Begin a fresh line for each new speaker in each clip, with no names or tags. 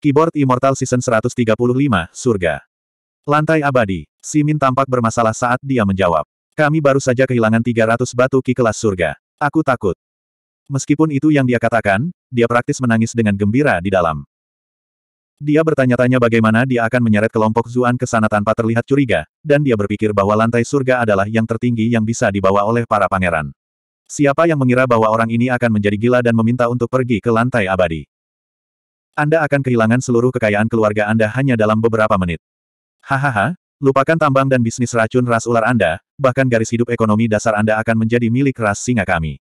Keyboard Immortal Season 135, Surga. Lantai abadi. Simin tampak bermasalah saat dia menjawab. Kami baru saja kehilangan 300 batu ki kelas surga. Aku takut. Meskipun itu yang dia katakan, dia praktis menangis dengan gembira di dalam. Dia bertanya-tanya bagaimana dia akan menyeret kelompok Zuan ke sana tanpa terlihat curiga, dan dia berpikir bahwa lantai surga adalah yang tertinggi yang bisa dibawa oleh para pangeran. Siapa yang mengira bahwa orang ini akan menjadi gila dan meminta untuk pergi ke lantai abadi? Anda akan kehilangan seluruh kekayaan keluarga Anda hanya dalam beberapa menit. Hahaha, lupakan tambang dan bisnis racun ras ular Anda, bahkan garis hidup ekonomi dasar Anda akan menjadi milik ras singa kami.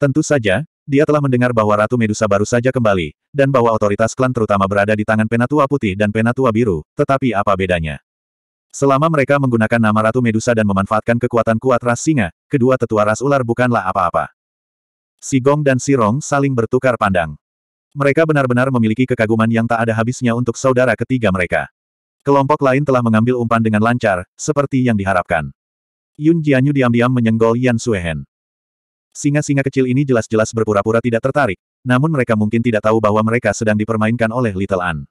Tentu saja, dia telah mendengar bahwa Ratu Medusa baru saja kembali, dan bahwa otoritas klan terutama berada di tangan Penatua Putih dan Penatua Biru, tetapi apa bedanya? Selama mereka menggunakan nama Ratu Medusa dan memanfaatkan kekuatan kuat ras singa, kedua tetua ras ular bukanlah apa-apa. Si Gong dan si Rong saling bertukar pandang. Mereka benar-benar memiliki kekaguman yang tak ada habisnya untuk saudara ketiga mereka. Kelompok lain telah mengambil umpan dengan lancar, seperti yang diharapkan. Yun Jianyu diam-diam menyenggol Yan Suehen. Singa-singa kecil ini jelas-jelas berpura-pura tidak tertarik, namun mereka mungkin tidak tahu bahwa mereka sedang dipermainkan oleh Little An.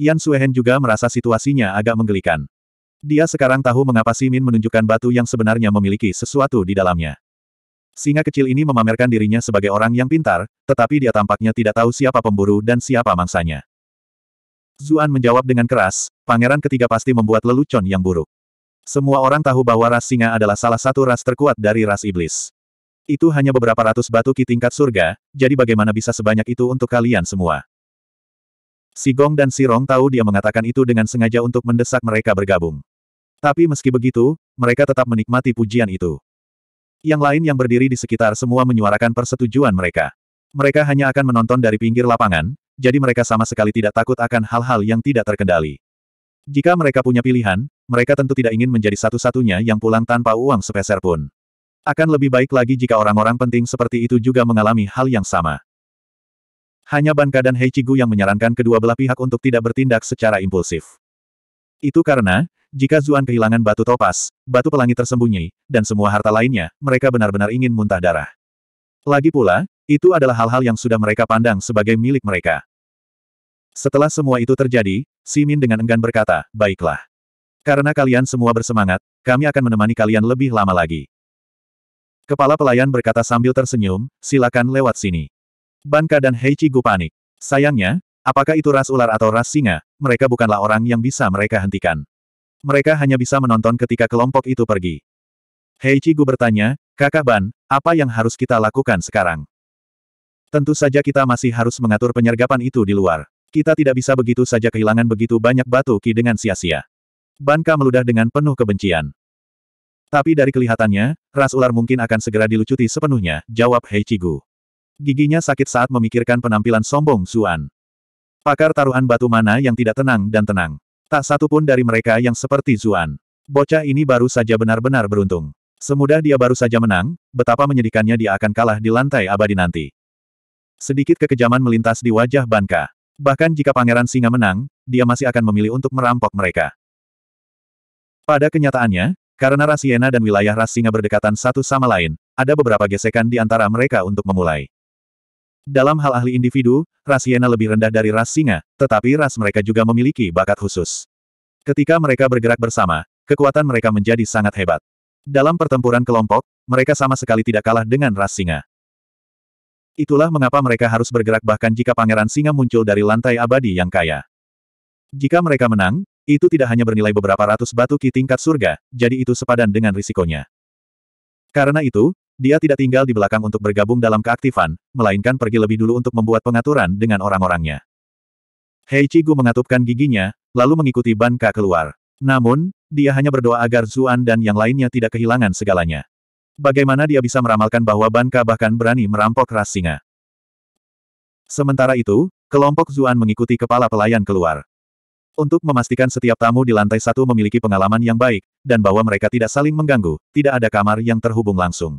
Yan Suehen juga merasa situasinya agak menggelikan. Dia sekarang tahu mengapa Simin menunjukkan batu yang sebenarnya memiliki sesuatu di dalamnya. Singa kecil ini memamerkan dirinya sebagai orang yang pintar, tetapi dia tampaknya tidak tahu siapa pemburu dan siapa mangsanya. Zuan menjawab dengan keras, pangeran ketiga pasti membuat lelucon yang buruk. Semua orang tahu bahwa ras singa adalah salah satu ras terkuat dari ras iblis. Itu hanya beberapa ratus batu ki tingkat surga, jadi bagaimana bisa sebanyak itu untuk kalian semua? Si Gong dan si Rong tahu dia mengatakan itu dengan sengaja untuk mendesak mereka bergabung. Tapi meski begitu, mereka tetap menikmati pujian itu. Yang lain yang berdiri di sekitar semua menyuarakan persetujuan mereka. Mereka hanya akan menonton dari pinggir lapangan, jadi mereka sama sekali tidak takut akan hal-hal yang tidak terkendali. Jika mereka punya pilihan, mereka tentu tidak ingin menjadi satu-satunya yang pulang tanpa uang sepeser pun. Akan lebih baik lagi jika orang-orang penting seperti itu juga mengalami hal yang sama. Hanya Banka dan Heichigu yang menyarankan kedua belah pihak untuk tidak bertindak secara impulsif. Itu karena, jika Zuan kehilangan batu topas, batu pelangi tersembunyi, dan semua harta lainnya, mereka benar-benar ingin muntah darah. Lagi pula, itu adalah hal-hal yang sudah mereka pandang sebagai milik mereka. Setelah semua itu terjadi, Simin dengan enggan berkata, baiklah. Karena kalian semua bersemangat, kami akan menemani kalian lebih lama lagi. Kepala pelayan berkata sambil tersenyum, silakan lewat sini. Banka dan Heichigu panik. Sayangnya, apakah itu ras ular atau ras singa, mereka bukanlah orang yang bisa mereka hentikan. Mereka hanya bisa menonton ketika kelompok itu pergi. Hei Cigu bertanya, Kakak Ban, apa yang harus kita lakukan sekarang? Tentu saja kita masih harus mengatur penyergapan itu di luar. Kita tidak bisa begitu saja kehilangan begitu banyak batu ki dengan sia-sia. Banka meludah dengan penuh kebencian. Tapi dari kelihatannya, ras ular mungkin akan segera dilucuti sepenuhnya, jawab Hei Cigu. Giginya sakit saat memikirkan penampilan sombong Suan. Pakar taruhan batu mana yang tidak tenang dan tenang. Tak satu pun dari mereka yang seperti Zuan. Bocah ini baru saja benar-benar beruntung. Semudah dia baru saja menang, betapa menyedihkannya dia akan kalah di lantai abadi nanti. Sedikit kekejaman melintas di wajah Banka. Bahkan jika Pangeran Singa menang, dia masih akan memilih untuk merampok mereka. Pada kenyataannya, karena Rasiena dan wilayah ras Singa berdekatan satu sama lain, ada beberapa gesekan di antara mereka untuk memulai. Dalam hal ahli individu, ras hiena lebih rendah dari ras singa, tetapi ras mereka juga memiliki bakat khusus. Ketika mereka bergerak bersama, kekuatan mereka menjadi sangat hebat. Dalam pertempuran kelompok, mereka sama sekali tidak kalah dengan ras singa. Itulah mengapa mereka harus bergerak bahkan jika pangeran singa muncul dari lantai abadi yang kaya. Jika mereka menang, itu tidak hanya bernilai beberapa ratus batu ki tingkat surga, jadi itu sepadan dengan risikonya. Karena itu, dia tidak tinggal di belakang untuk bergabung dalam keaktifan, melainkan pergi lebih dulu untuk membuat pengaturan dengan orang-orangnya. Hei Cigu mengatupkan giginya, lalu mengikuti Ban Ka keluar. Namun, dia hanya berdoa agar Zuan dan yang lainnya tidak kehilangan segalanya. Bagaimana dia bisa meramalkan bahwa Ban Ka bahkan berani merampok ras singa? Sementara itu, kelompok Zuan mengikuti kepala pelayan keluar. Untuk memastikan setiap tamu di lantai satu memiliki pengalaman yang baik, dan bahwa mereka tidak saling mengganggu, tidak ada kamar yang terhubung langsung.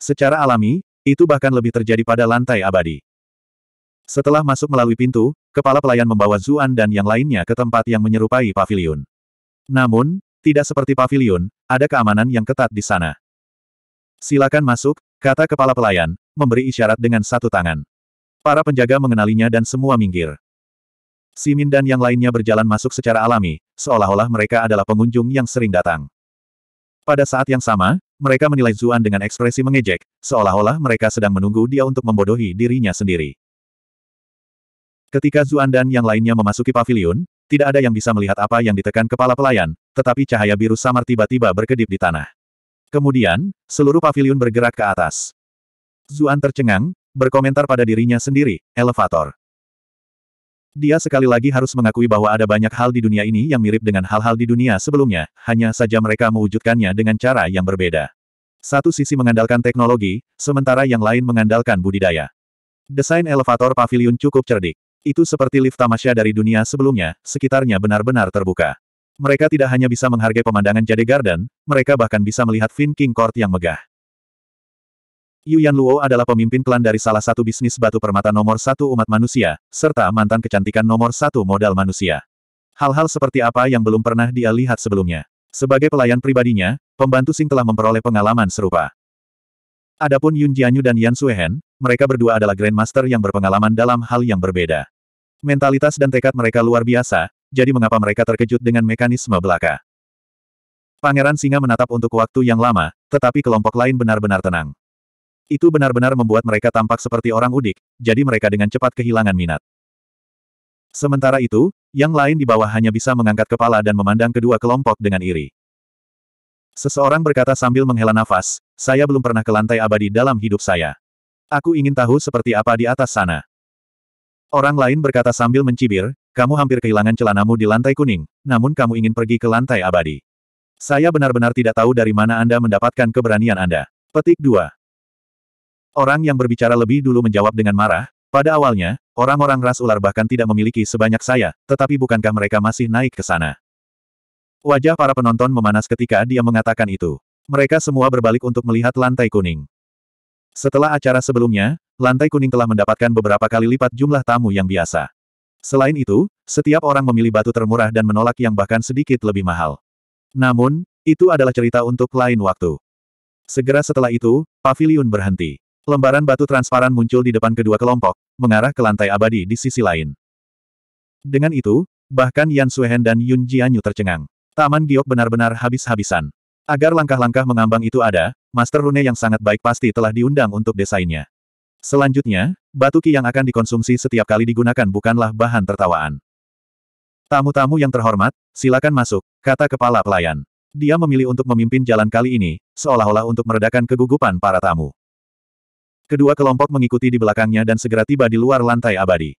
Secara alami, itu bahkan lebih terjadi pada lantai abadi. Setelah masuk melalui pintu, kepala pelayan membawa Zuan dan yang lainnya ke tempat yang menyerupai pavilion. Namun, tidak seperti pavilion, ada keamanan yang ketat di sana. Silakan masuk, kata kepala pelayan, memberi isyarat dengan satu tangan. Para penjaga mengenalinya dan semua minggir. Simin dan yang lainnya berjalan masuk secara alami, seolah-olah mereka adalah pengunjung yang sering datang. Pada saat yang sama, mereka menilai Zuan dengan ekspresi mengejek, seolah-olah mereka sedang menunggu dia untuk membodohi dirinya sendiri. Ketika Zuan dan yang lainnya memasuki pavilion, tidak ada yang bisa melihat apa yang ditekan kepala pelayan, tetapi cahaya biru samar tiba-tiba berkedip di tanah. Kemudian, seluruh pavilion bergerak ke atas. Zuan tercengang, berkomentar pada dirinya sendiri, elevator. Dia sekali lagi harus mengakui bahwa ada banyak hal di dunia ini yang mirip dengan hal-hal di dunia sebelumnya, hanya saja mereka mewujudkannya dengan cara yang berbeda. Satu sisi mengandalkan teknologi, sementara yang lain mengandalkan budidaya. Desain elevator pavilion cukup cerdik. Itu seperti lift tamasya dari dunia sebelumnya, sekitarnya benar-benar terbuka. Mereka tidak hanya bisa menghargai pemandangan Jade Garden, mereka bahkan bisa melihat Fin King Court yang megah. Yuan Luo adalah pemimpin klan dari salah satu bisnis batu permata nomor satu umat manusia, serta mantan kecantikan nomor satu modal manusia. Hal-hal seperti apa yang belum pernah dia lihat sebelumnya. Sebagai pelayan pribadinya, pembantu Sing telah memperoleh pengalaman serupa. Adapun Yun Jianyu dan Yan Suehen, mereka berdua adalah Grandmaster yang berpengalaman dalam hal yang berbeda. Mentalitas dan tekad mereka luar biasa, jadi mengapa mereka terkejut dengan mekanisme belaka. Pangeran Singa menatap untuk waktu yang lama, tetapi kelompok lain benar-benar tenang. Itu benar-benar membuat mereka tampak seperti orang udik, jadi mereka dengan cepat kehilangan minat. Sementara itu, yang lain di bawah hanya bisa mengangkat kepala dan memandang kedua kelompok dengan iri. Seseorang berkata sambil menghela nafas, saya belum pernah ke lantai abadi dalam hidup saya. Aku ingin tahu seperti apa di atas sana. Orang lain berkata sambil mencibir, kamu hampir kehilangan celanamu di lantai kuning, namun kamu ingin pergi ke lantai abadi. Saya benar-benar tidak tahu dari mana Anda mendapatkan keberanian Anda. Petik 2. Orang yang berbicara lebih dulu menjawab dengan marah, pada awalnya, orang-orang ras ular bahkan tidak memiliki sebanyak saya, tetapi bukankah mereka masih naik ke sana? Wajah para penonton memanas ketika dia mengatakan itu. Mereka semua berbalik untuk melihat lantai kuning. Setelah acara sebelumnya, lantai kuning telah mendapatkan beberapa kali lipat jumlah tamu yang biasa. Selain itu, setiap orang memilih batu termurah dan menolak yang bahkan sedikit lebih mahal. Namun, itu adalah cerita untuk lain waktu. Segera setelah itu, pavilion berhenti. Lembaran batu transparan muncul di depan kedua kelompok, mengarah ke lantai abadi di sisi lain. Dengan itu, bahkan Yan Suhen dan Yun Jianyu tercengang. Taman giok benar-benar habis-habisan. Agar langkah-langkah mengambang itu ada, Master Rune yang sangat baik pasti telah diundang untuk desainnya. Selanjutnya, batu ki yang akan dikonsumsi setiap kali digunakan bukanlah bahan tertawaan. Tamu-tamu yang terhormat, silakan masuk, kata kepala pelayan. Dia memilih untuk memimpin jalan kali ini, seolah-olah untuk meredakan kegugupan para tamu. Kedua kelompok mengikuti di belakangnya dan segera tiba di luar lantai abadi.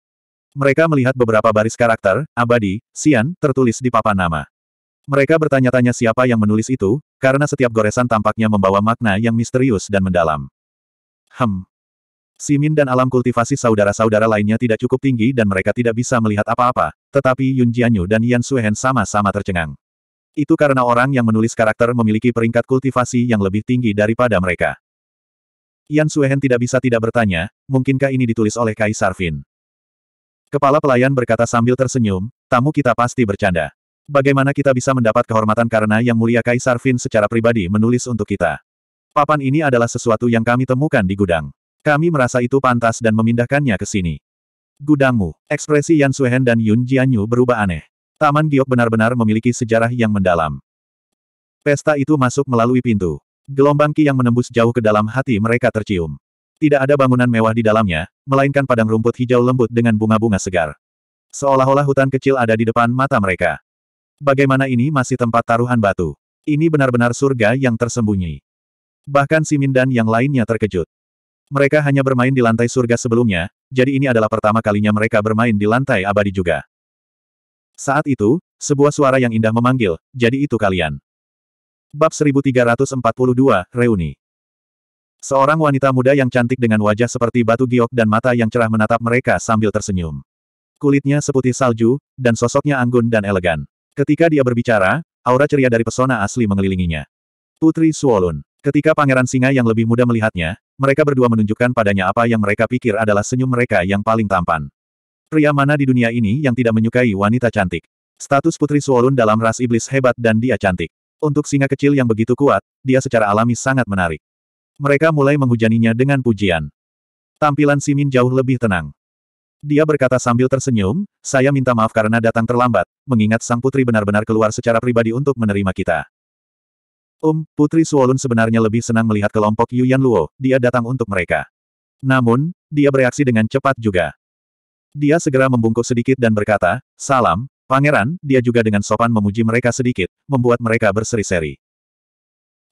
Mereka melihat beberapa baris karakter, abadi, sian, tertulis di papan nama. Mereka bertanya-tanya siapa yang menulis itu, karena setiap goresan tampaknya membawa makna yang misterius dan mendalam. Hem. Simin dan alam kultivasi saudara-saudara lainnya tidak cukup tinggi dan mereka tidak bisa melihat apa-apa, tetapi Yun Jianyu dan Yan Suhen sama-sama tercengang. Itu karena orang yang menulis karakter memiliki peringkat kultivasi yang lebih tinggi daripada mereka. Yan Suehen tidak bisa tidak bertanya, mungkinkah ini ditulis oleh Kaisar Fin? Kepala pelayan berkata sambil tersenyum, tamu kita pasti bercanda. Bagaimana kita bisa mendapat kehormatan karena Yang Mulia Kaisar Fin secara pribadi menulis untuk kita? Papan ini adalah sesuatu yang kami temukan di gudang. Kami merasa itu pantas dan memindahkannya ke sini. Gudangmu, ekspresi Yan Suehen dan Yun Jianyu berubah aneh. Taman Giok benar-benar memiliki sejarah yang mendalam. Pesta itu masuk melalui pintu. Gelombang ki yang menembus jauh ke dalam hati mereka tercium. Tidak ada bangunan mewah di dalamnya, melainkan padang rumput hijau lembut dengan bunga-bunga segar. Seolah-olah hutan kecil ada di depan mata mereka. Bagaimana ini masih tempat taruhan batu? Ini benar-benar surga yang tersembunyi. Bahkan Simin dan yang lainnya terkejut. Mereka hanya bermain di lantai surga sebelumnya, jadi ini adalah pertama kalinya mereka bermain di lantai abadi juga. Saat itu, sebuah suara yang indah memanggil, jadi itu kalian. Bab 1342, Reuni Seorang wanita muda yang cantik dengan wajah seperti batu giok dan mata yang cerah menatap mereka sambil tersenyum. Kulitnya seputih salju, dan sosoknya anggun dan elegan. Ketika dia berbicara, aura ceria dari pesona asli mengelilinginya. Putri Suolun. Ketika pangeran singa yang lebih muda melihatnya, mereka berdua menunjukkan padanya apa yang mereka pikir adalah senyum mereka yang paling tampan. Pria mana di dunia ini yang tidak menyukai wanita cantik? Status Putri Suolun dalam ras iblis hebat dan dia cantik. Untuk singa kecil yang begitu kuat, dia secara alami sangat menarik. Mereka mulai menghujaninya dengan pujian. Tampilan Simin jauh lebih tenang. Dia berkata sambil tersenyum, saya minta maaf karena datang terlambat, mengingat sang putri benar-benar keluar secara pribadi untuk menerima kita. Um, Putri Suolun sebenarnya lebih senang melihat kelompok Yuyan Luo, dia datang untuk mereka. Namun, dia bereaksi dengan cepat juga. Dia segera membungkuk sedikit dan berkata, Salam, Pangeran, dia juga dengan sopan memuji mereka sedikit, membuat mereka berseri-seri.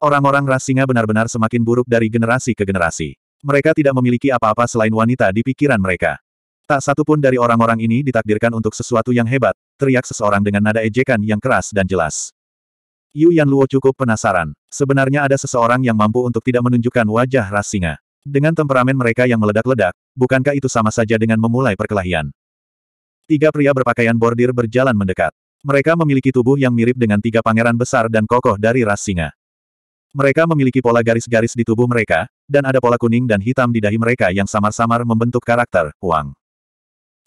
Orang-orang ras singa benar-benar semakin buruk dari generasi ke generasi. Mereka tidak memiliki apa-apa selain wanita di pikiran mereka. Tak satu pun dari orang-orang ini ditakdirkan untuk sesuatu yang hebat, teriak seseorang dengan nada ejekan yang keras dan jelas. Yu Yan Luo cukup penasaran. Sebenarnya ada seseorang yang mampu untuk tidak menunjukkan wajah ras singa. Dengan temperamen mereka yang meledak-ledak, bukankah itu sama saja dengan memulai perkelahian? Tiga pria berpakaian bordir berjalan mendekat. Mereka memiliki tubuh yang mirip dengan tiga pangeran besar dan kokoh dari ras singa. Mereka memiliki pola garis-garis di tubuh mereka, dan ada pola kuning dan hitam di dahi mereka yang samar-samar membentuk karakter, uang.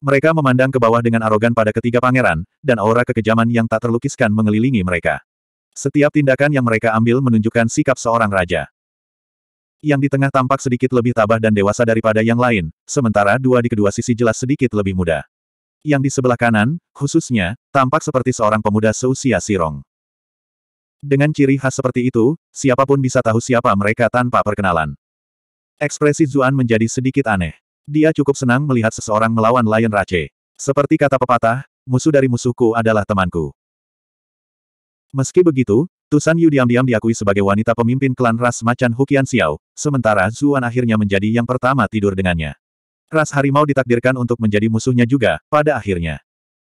Mereka memandang ke bawah dengan arogan pada ketiga pangeran, dan aura kekejaman yang tak terlukiskan mengelilingi mereka. Setiap tindakan yang mereka ambil menunjukkan sikap seorang raja. Yang di tengah tampak sedikit lebih tabah dan dewasa daripada yang lain, sementara dua di kedua sisi jelas sedikit lebih muda. Yang di sebelah kanan, khususnya, tampak seperti seorang pemuda seusia Sirong. Dengan ciri khas seperti itu, siapapun bisa tahu siapa mereka tanpa perkenalan. Ekspresi Zuan menjadi sedikit aneh. Dia cukup senang melihat seseorang melawan Lion Rache. Seperti kata pepatah, musuh dari musuhku adalah temanku. Meski begitu, Tusan Yu diam-diam diakui sebagai wanita pemimpin klan ras macan Hukian Xiao, sementara Zuan akhirnya menjadi yang pertama tidur dengannya. Ras harimau ditakdirkan untuk menjadi musuhnya juga, pada akhirnya.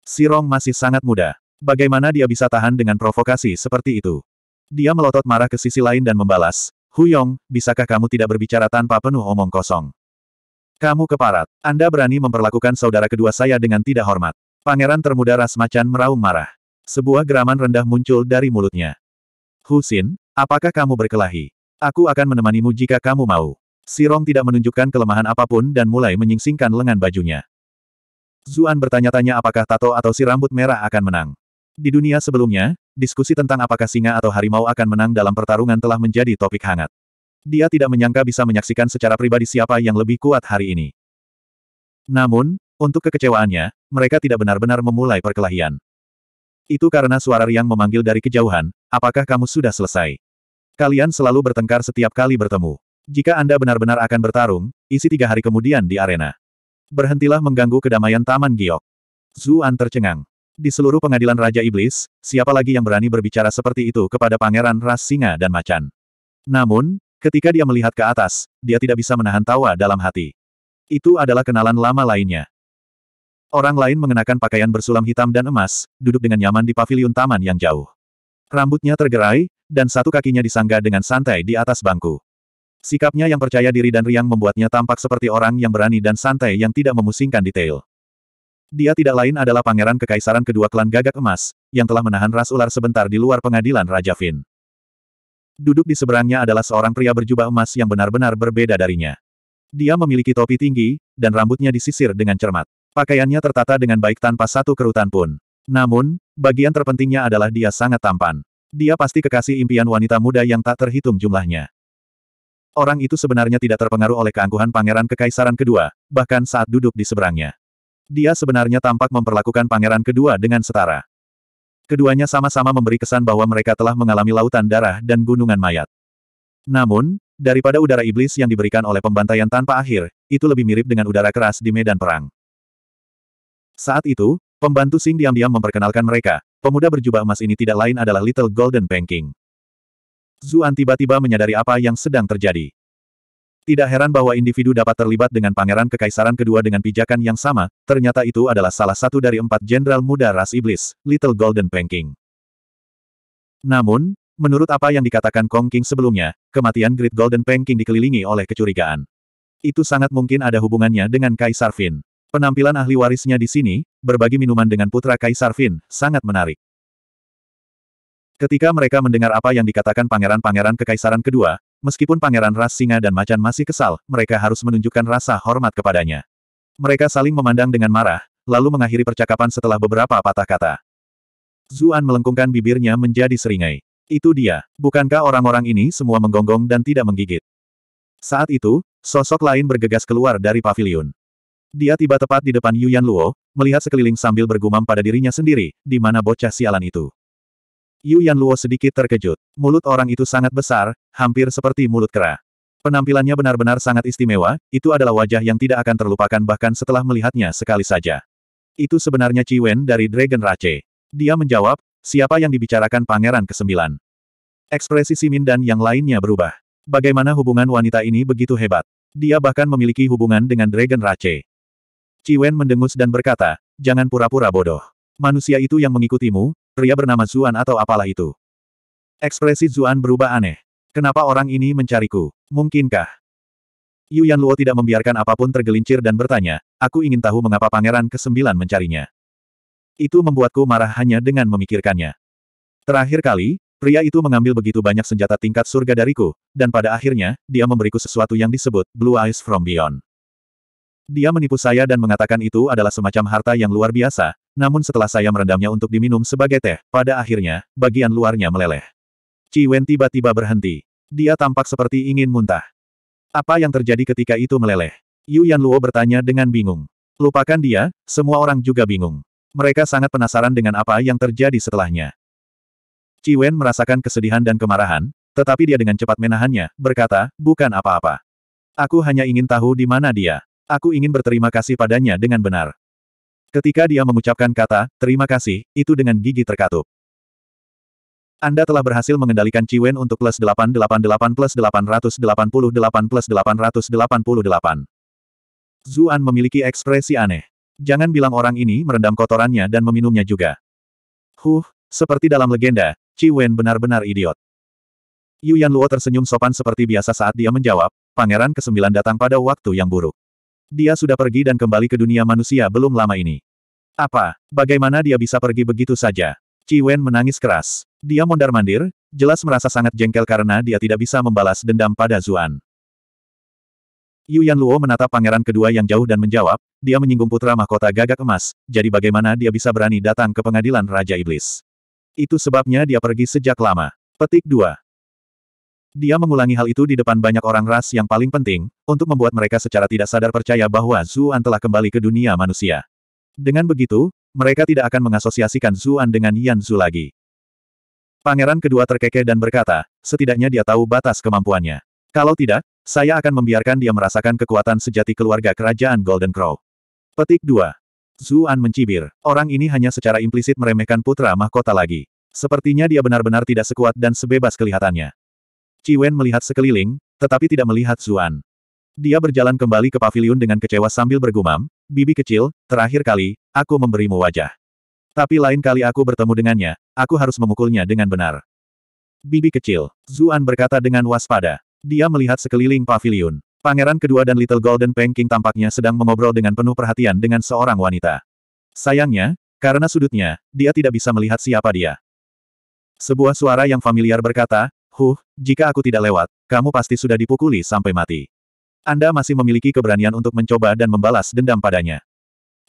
Si Rong masih sangat muda. Bagaimana dia bisa tahan dengan provokasi seperti itu? Dia melotot marah ke sisi lain dan membalas, Huyong, bisakah kamu tidak berbicara tanpa penuh omong kosong? Kamu keparat. Anda berani memperlakukan saudara kedua saya dengan tidak hormat. Pangeran termuda ras macan meraung marah. Sebuah geraman rendah muncul dari mulutnya. Husin, apakah kamu berkelahi? Aku akan menemanimu jika kamu mau. Sirong tidak menunjukkan kelemahan apapun dan mulai menyingsingkan lengan bajunya. Zuan bertanya-tanya apakah tato atau si rambut merah akan menang. Di dunia sebelumnya, diskusi tentang apakah singa atau harimau akan menang dalam pertarungan telah menjadi topik hangat. Dia tidak menyangka bisa menyaksikan secara pribadi siapa yang lebih kuat hari ini. Namun, untuk kekecewaannya, mereka tidak benar-benar memulai perkelahian. Itu karena suara Riang memanggil dari kejauhan, apakah kamu sudah selesai? Kalian selalu bertengkar setiap kali bertemu. Jika Anda benar-benar akan bertarung, isi tiga hari kemudian di arena. Berhentilah mengganggu kedamaian Taman Giok. Zuan tercengang. Di seluruh pengadilan Raja Iblis, siapa lagi yang berani berbicara seperti itu kepada pangeran ras singa dan macan. Namun, ketika dia melihat ke atas, dia tidak bisa menahan tawa dalam hati. Itu adalah kenalan lama lainnya. Orang lain mengenakan pakaian bersulam hitam dan emas, duduk dengan nyaman di paviliun taman yang jauh. Rambutnya tergerai, dan satu kakinya disangga dengan santai di atas bangku. Sikapnya yang percaya diri dan riang membuatnya tampak seperti orang yang berani dan santai yang tidak memusingkan detail. Dia tidak lain adalah pangeran kekaisaran kedua klan gagak emas, yang telah menahan ras ular sebentar di luar pengadilan Raja Fin. Duduk di seberangnya adalah seorang pria berjubah emas yang benar-benar berbeda darinya. Dia memiliki topi tinggi, dan rambutnya disisir dengan cermat. Pakaiannya tertata dengan baik tanpa satu kerutan pun. Namun, bagian terpentingnya adalah dia sangat tampan. Dia pasti kekasih impian wanita muda yang tak terhitung jumlahnya. Orang itu sebenarnya tidak terpengaruh oleh keangkuhan pangeran kekaisaran kedua, bahkan saat duduk di seberangnya. Dia sebenarnya tampak memperlakukan pangeran kedua dengan setara. Keduanya sama-sama memberi kesan bahwa mereka telah mengalami lautan darah dan gunungan mayat. Namun, daripada udara iblis yang diberikan oleh pembantaian tanpa akhir, itu lebih mirip dengan udara keras di medan perang. Saat itu, pembantu Sing diam-diam memperkenalkan mereka, pemuda berjubah emas ini tidak lain adalah Little Golden Banking. Zuan tiba-tiba menyadari apa yang sedang terjadi. Tidak heran bahwa individu dapat terlibat dengan pangeran kekaisaran kedua dengan pijakan yang sama, ternyata itu adalah salah satu dari empat jenderal muda ras iblis, Little Golden Panking. Namun, menurut apa yang dikatakan Kong King sebelumnya, kematian Great Golden Panking dikelilingi oleh kecurigaan. Itu sangat mungkin ada hubungannya dengan Kaisar Fin. Penampilan ahli warisnya di sini, berbagi minuman dengan putra Kaisar Fin, sangat menarik. Ketika mereka mendengar apa yang dikatakan pangeran-pangeran kekaisaran kedua, meskipun pangeran ras singa dan macan masih kesal, mereka harus menunjukkan rasa hormat kepadanya. Mereka saling memandang dengan marah, lalu mengakhiri percakapan setelah beberapa patah kata. Zuan melengkungkan bibirnya menjadi seringai. Itu dia, bukankah orang-orang ini semua menggonggong dan tidak menggigit? Saat itu, sosok lain bergegas keluar dari pavilion. Dia tiba tepat di depan Yuan Luo, melihat sekeliling sambil bergumam pada dirinya sendiri, di mana bocah sialan itu. Yu Yanluo sedikit terkejut. Mulut orang itu sangat besar, hampir seperti mulut kera. Penampilannya benar-benar sangat istimewa, itu adalah wajah yang tidak akan terlupakan bahkan setelah melihatnya sekali saja. Itu sebenarnya Ciwen dari Dragon Race. Dia menjawab, siapa yang dibicarakan Pangeran Kesembilan. Ekspresi Simin dan yang lainnya berubah. Bagaimana hubungan wanita ini begitu hebat? Dia bahkan memiliki hubungan dengan Dragon Rache. Ciwen mendengus dan berkata, jangan pura-pura bodoh. Manusia itu yang mengikutimu, pria bernama Zuan atau apalah itu. Ekspresi Zuan berubah aneh. Kenapa orang ini mencariku? Mungkinkah? Yu Luo tidak membiarkan apapun tergelincir dan bertanya, aku ingin tahu mengapa pangeran ke-9 mencarinya. Itu membuatku marah hanya dengan memikirkannya. Terakhir kali, pria itu mengambil begitu banyak senjata tingkat surga dariku, dan pada akhirnya, dia memberiku sesuatu yang disebut Blue Eyes from Beyond. Dia menipu saya dan mengatakan itu adalah semacam harta yang luar biasa, namun setelah saya merendamnya untuk diminum sebagai teh, pada akhirnya, bagian luarnya meleleh. Ci Wen tiba-tiba berhenti. Dia tampak seperti ingin muntah. Apa yang terjadi ketika itu meleleh? Yu Yan Luo bertanya dengan bingung. Lupakan dia, semua orang juga bingung. Mereka sangat penasaran dengan apa yang terjadi setelahnya. Ci Wen merasakan kesedihan dan kemarahan, tetapi dia dengan cepat menahannya, berkata, bukan apa-apa. Aku hanya ingin tahu di mana dia. Aku ingin berterima kasih padanya dengan benar. Ketika dia mengucapkan kata, terima kasih, itu dengan gigi terkatup. Anda telah berhasil mengendalikan Ciwen untuk plus 888 plus 888 plus 888. Zuan memiliki ekspresi aneh. Jangan bilang orang ini merendam kotorannya dan meminumnya juga. Huh, seperti dalam legenda, Ciwen benar-benar idiot. Yuan Luo tersenyum sopan seperti biasa saat dia menjawab, Pangeran ke-9 datang pada waktu yang buruk. Dia sudah pergi dan kembali ke dunia manusia belum lama ini. Apa? Bagaimana dia bisa pergi begitu saja? Qi Wen menangis keras. Dia mondar-mandir, jelas merasa sangat jengkel karena dia tidak bisa membalas dendam pada Zuan. Yu Yan Luo menatap pangeran kedua yang jauh dan menjawab, dia menyinggung putra mahkota gagak emas, jadi bagaimana dia bisa berani datang ke pengadilan Raja Iblis. Itu sebabnya dia pergi sejak lama. Petik 2. Dia mengulangi hal itu di depan banyak orang ras yang paling penting, untuk membuat mereka secara tidak sadar percaya bahwa Zuan telah kembali ke dunia manusia. Dengan begitu, mereka tidak akan mengasosiasikan Zuan dengan Yan Zu lagi. Pangeran kedua terkekeh dan berkata, setidaknya dia tahu batas kemampuannya. Kalau tidak, saya akan membiarkan dia merasakan kekuatan sejati keluarga kerajaan Golden Crow. Petik 2. Zuan mencibir. Orang ini hanya secara implisit meremehkan putra mahkota lagi. Sepertinya dia benar-benar tidak sekuat dan sebebas kelihatannya. Ciwen melihat sekeliling, tetapi tidak melihat Zuan. Dia berjalan kembali ke pavilion dengan kecewa sambil bergumam, Bibi kecil, terakhir kali, aku memberimu wajah. Tapi lain kali aku bertemu dengannya, aku harus memukulnya dengan benar. Bibi kecil, Zuan berkata dengan waspada. Dia melihat sekeliling pavilion. Pangeran kedua dan Little Golden Pengking tampaknya sedang mengobrol dengan penuh perhatian dengan seorang wanita. Sayangnya, karena sudutnya, dia tidak bisa melihat siapa dia. Sebuah suara yang familiar berkata, Huh, jika aku tidak lewat, kamu pasti sudah dipukuli sampai mati. Anda masih memiliki keberanian untuk mencoba dan membalas dendam padanya.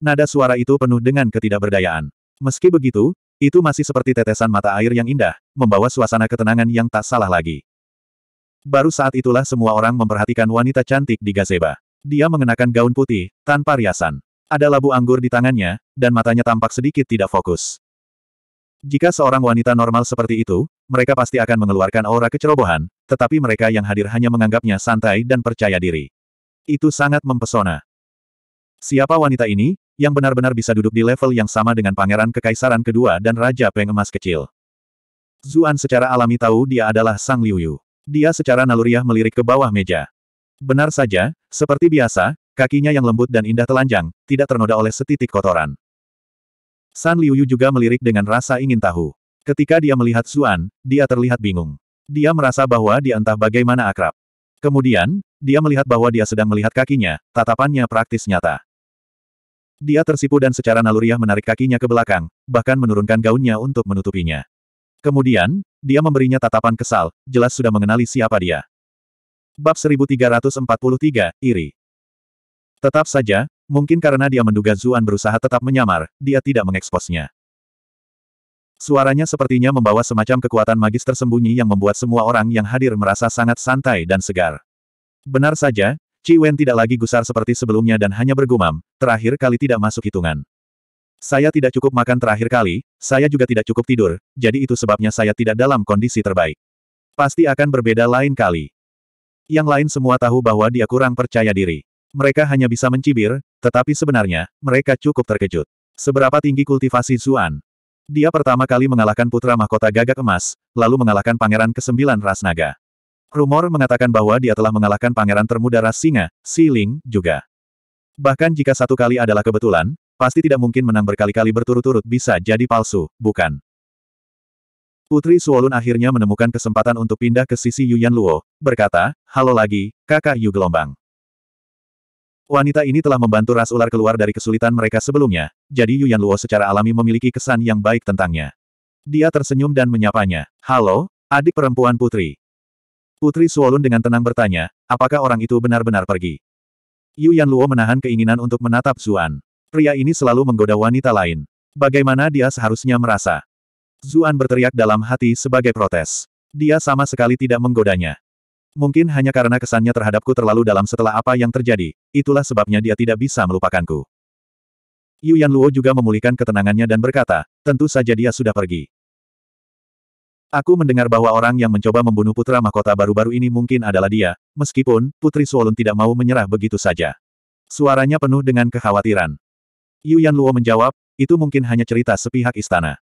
Nada suara itu penuh dengan ketidakberdayaan. Meski begitu, itu masih seperti tetesan mata air yang indah, membawa suasana ketenangan yang tak salah lagi. Baru saat itulah semua orang memperhatikan wanita cantik di gazeba. Dia mengenakan gaun putih, tanpa riasan. Ada labu anggur di tangannya, dan matanya tampak sedikit tidak fokus. Jika seorang wanita normal seperti itu, mereka pasti akan mengeluarkan aura kecerobohan, tetapi mereka yang hadir hanya menganggapnya santai dan percaya diri. Itu sangat mempesona. Siapa wanita ini, yang benar-benar bisa duduk di level yang sama dengan pangeran kekaisaran kedua dan raja pengemas kecil? Zuan secara alami tahu dia adalah Sang Liuyu. Dia secara naluriah melirik ke bawah meja. Benar saja, seperti biasa, kakinya yang lembut dan indah telanjang, tidak ternoda oleh setitik kotoran. San Liuyu juga melirik dengan rasa ingin tahu. Ketika dia melihat Zuan, dia terlihat bingung. Dia merasa bahwa dia entah bagaimana akrab. Kemudian, dia melihat bahwa dia sedang melihat kakinya, tatapannya praktis nyata. Dia tersipu dan secara naluriah menarik kakinya ke belakang, bahkan menurunkan gaunnya untuk menutupinya. Kemudian, dia memberinya tatapan kesal, jelas sudah mengenali siapa dia. Bab 1343, Iri Tetap saja, mungkin karena dia menduga Zuan berusaha tetap menyamar, dia tidak mengeksposnya. Suaranya sepertinya membawa semacam kekuatan magis tersembunyi yang membuat semua orang yang hadir merasa sangat santai dan segar. Benar saja, Ci Wen tidak lagi gusar seperti sebelumnya dan hanya bergumam, terakhir kali tidak masuk hitungan. Saya tidak cukup makan terakhir kali, saya juga tidak cukup tidur, jadi itu sebabnya saya tidak dalam kondisi terbaik. Pasti akan berbeda lain kali. Yang lain semua tahu bahwa dia kurang percaya diri. Mereka hanya bisa mencibir, tetapi sebenarnya, mereka cukup terkejut. Seberapa tinggi kultivasi Zuan? Dia pertama kali mengalahkan putra mahkota gagak emas, lalu mengalahkan pangeran kesembilan ras naga. Rumor mengatakan bahwa dia telah mengalahkan pangeran termuda ras singa, Si Ling, juga. Bahkan jika satu kali adalah kebetulan, pasti tidak mungkin menang berkali-kali berturut-turut bisa jadi palsu, bukan? Putri Suolun akhirnya menemukan kesempatan untuk pindah ke sisi Yuyan Luo, berkata, Halo lagi, kakak Yu Gelombang. Wanita ini telah membantu ras ular keluar dari kesulitan mereka sebelumnya, jadi Yuan Luo secara alami memiliki kesan yang baik tentangnya. Dia tersenyum dan menyapanya. Halo, adik perempuan putri. Putri Suolun dengan tenang bertanya, apakah orang itu benar-benar pergi? Yuan Luo menahan keinginan untuk menatap Zuan. Pria ini selalu menggoda wanita lain. Bagaimana dia seharusnya merasa? Zuan berteriak dalam hati sebagai protes. Dia sama sekali tidak menggodanya. Mungkin hanya karena kesannya terhadapku terlalu dalam setelah apa yang terjadi, itulah sebabnya dia tidak bisa melupakanku. Yu Yan Luo juga memulihkan ketenangannya dan berkata, tentu saja dia sudah pergi. Aku mendengar bahwa orang yang mencoba membunuh putra mahkota baru-baru ini mungkin adalah dia, meskipun Putri Suolun tidak mau menyerah begitu saja. Suaranya penuh dengan kekhawatiran. Yu Yan Luo menjawab, itu mungkin hanya cerita sepihak istana.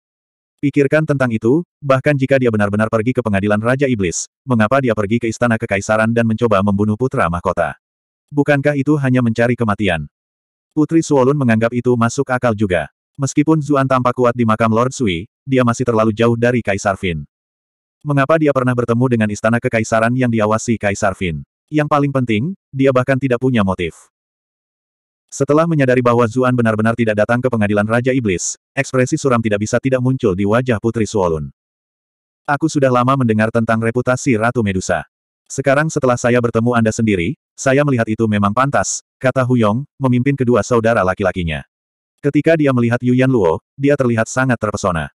Pikirkan tentang itu, bahkan jika dia benar-benar pergi ke pengadilan Raja Iblis, mengapa dia pergi ke istana kekaisaran dan mencoba membunuh putra mahkota? Bukankah itu hanya mencari kematian? Putri Suolun menganggap itu masuk akal juga. Meskipun Zuan tampak kuat di makam Lord Sui, dia masih terlalu jauh dari Kaisar Fin. Mengapa dia pernah bertemu dengan istana kekaisaran yang diawasi Kaisar Fin? Yang paling penting, dia bahkan tidak punya motif. Setelah menyadari bahwa Zuan benar-benar tidak datang ke pengadilan Raja Iblis, ekspresi suram tidak bisa tidak muncul di wajah Putri Suolun. Aku sudah lama mendengar tentang reputasi Ratu Medusa. Sekarang setelah saya bertemu Anda sendiri, saya melihat itu memang pantas, kata Huyong, memimpin kedua saudara laki-lakinya. Ketika dia melihat Yuyan Luo, dia terlihat sangat terpesona.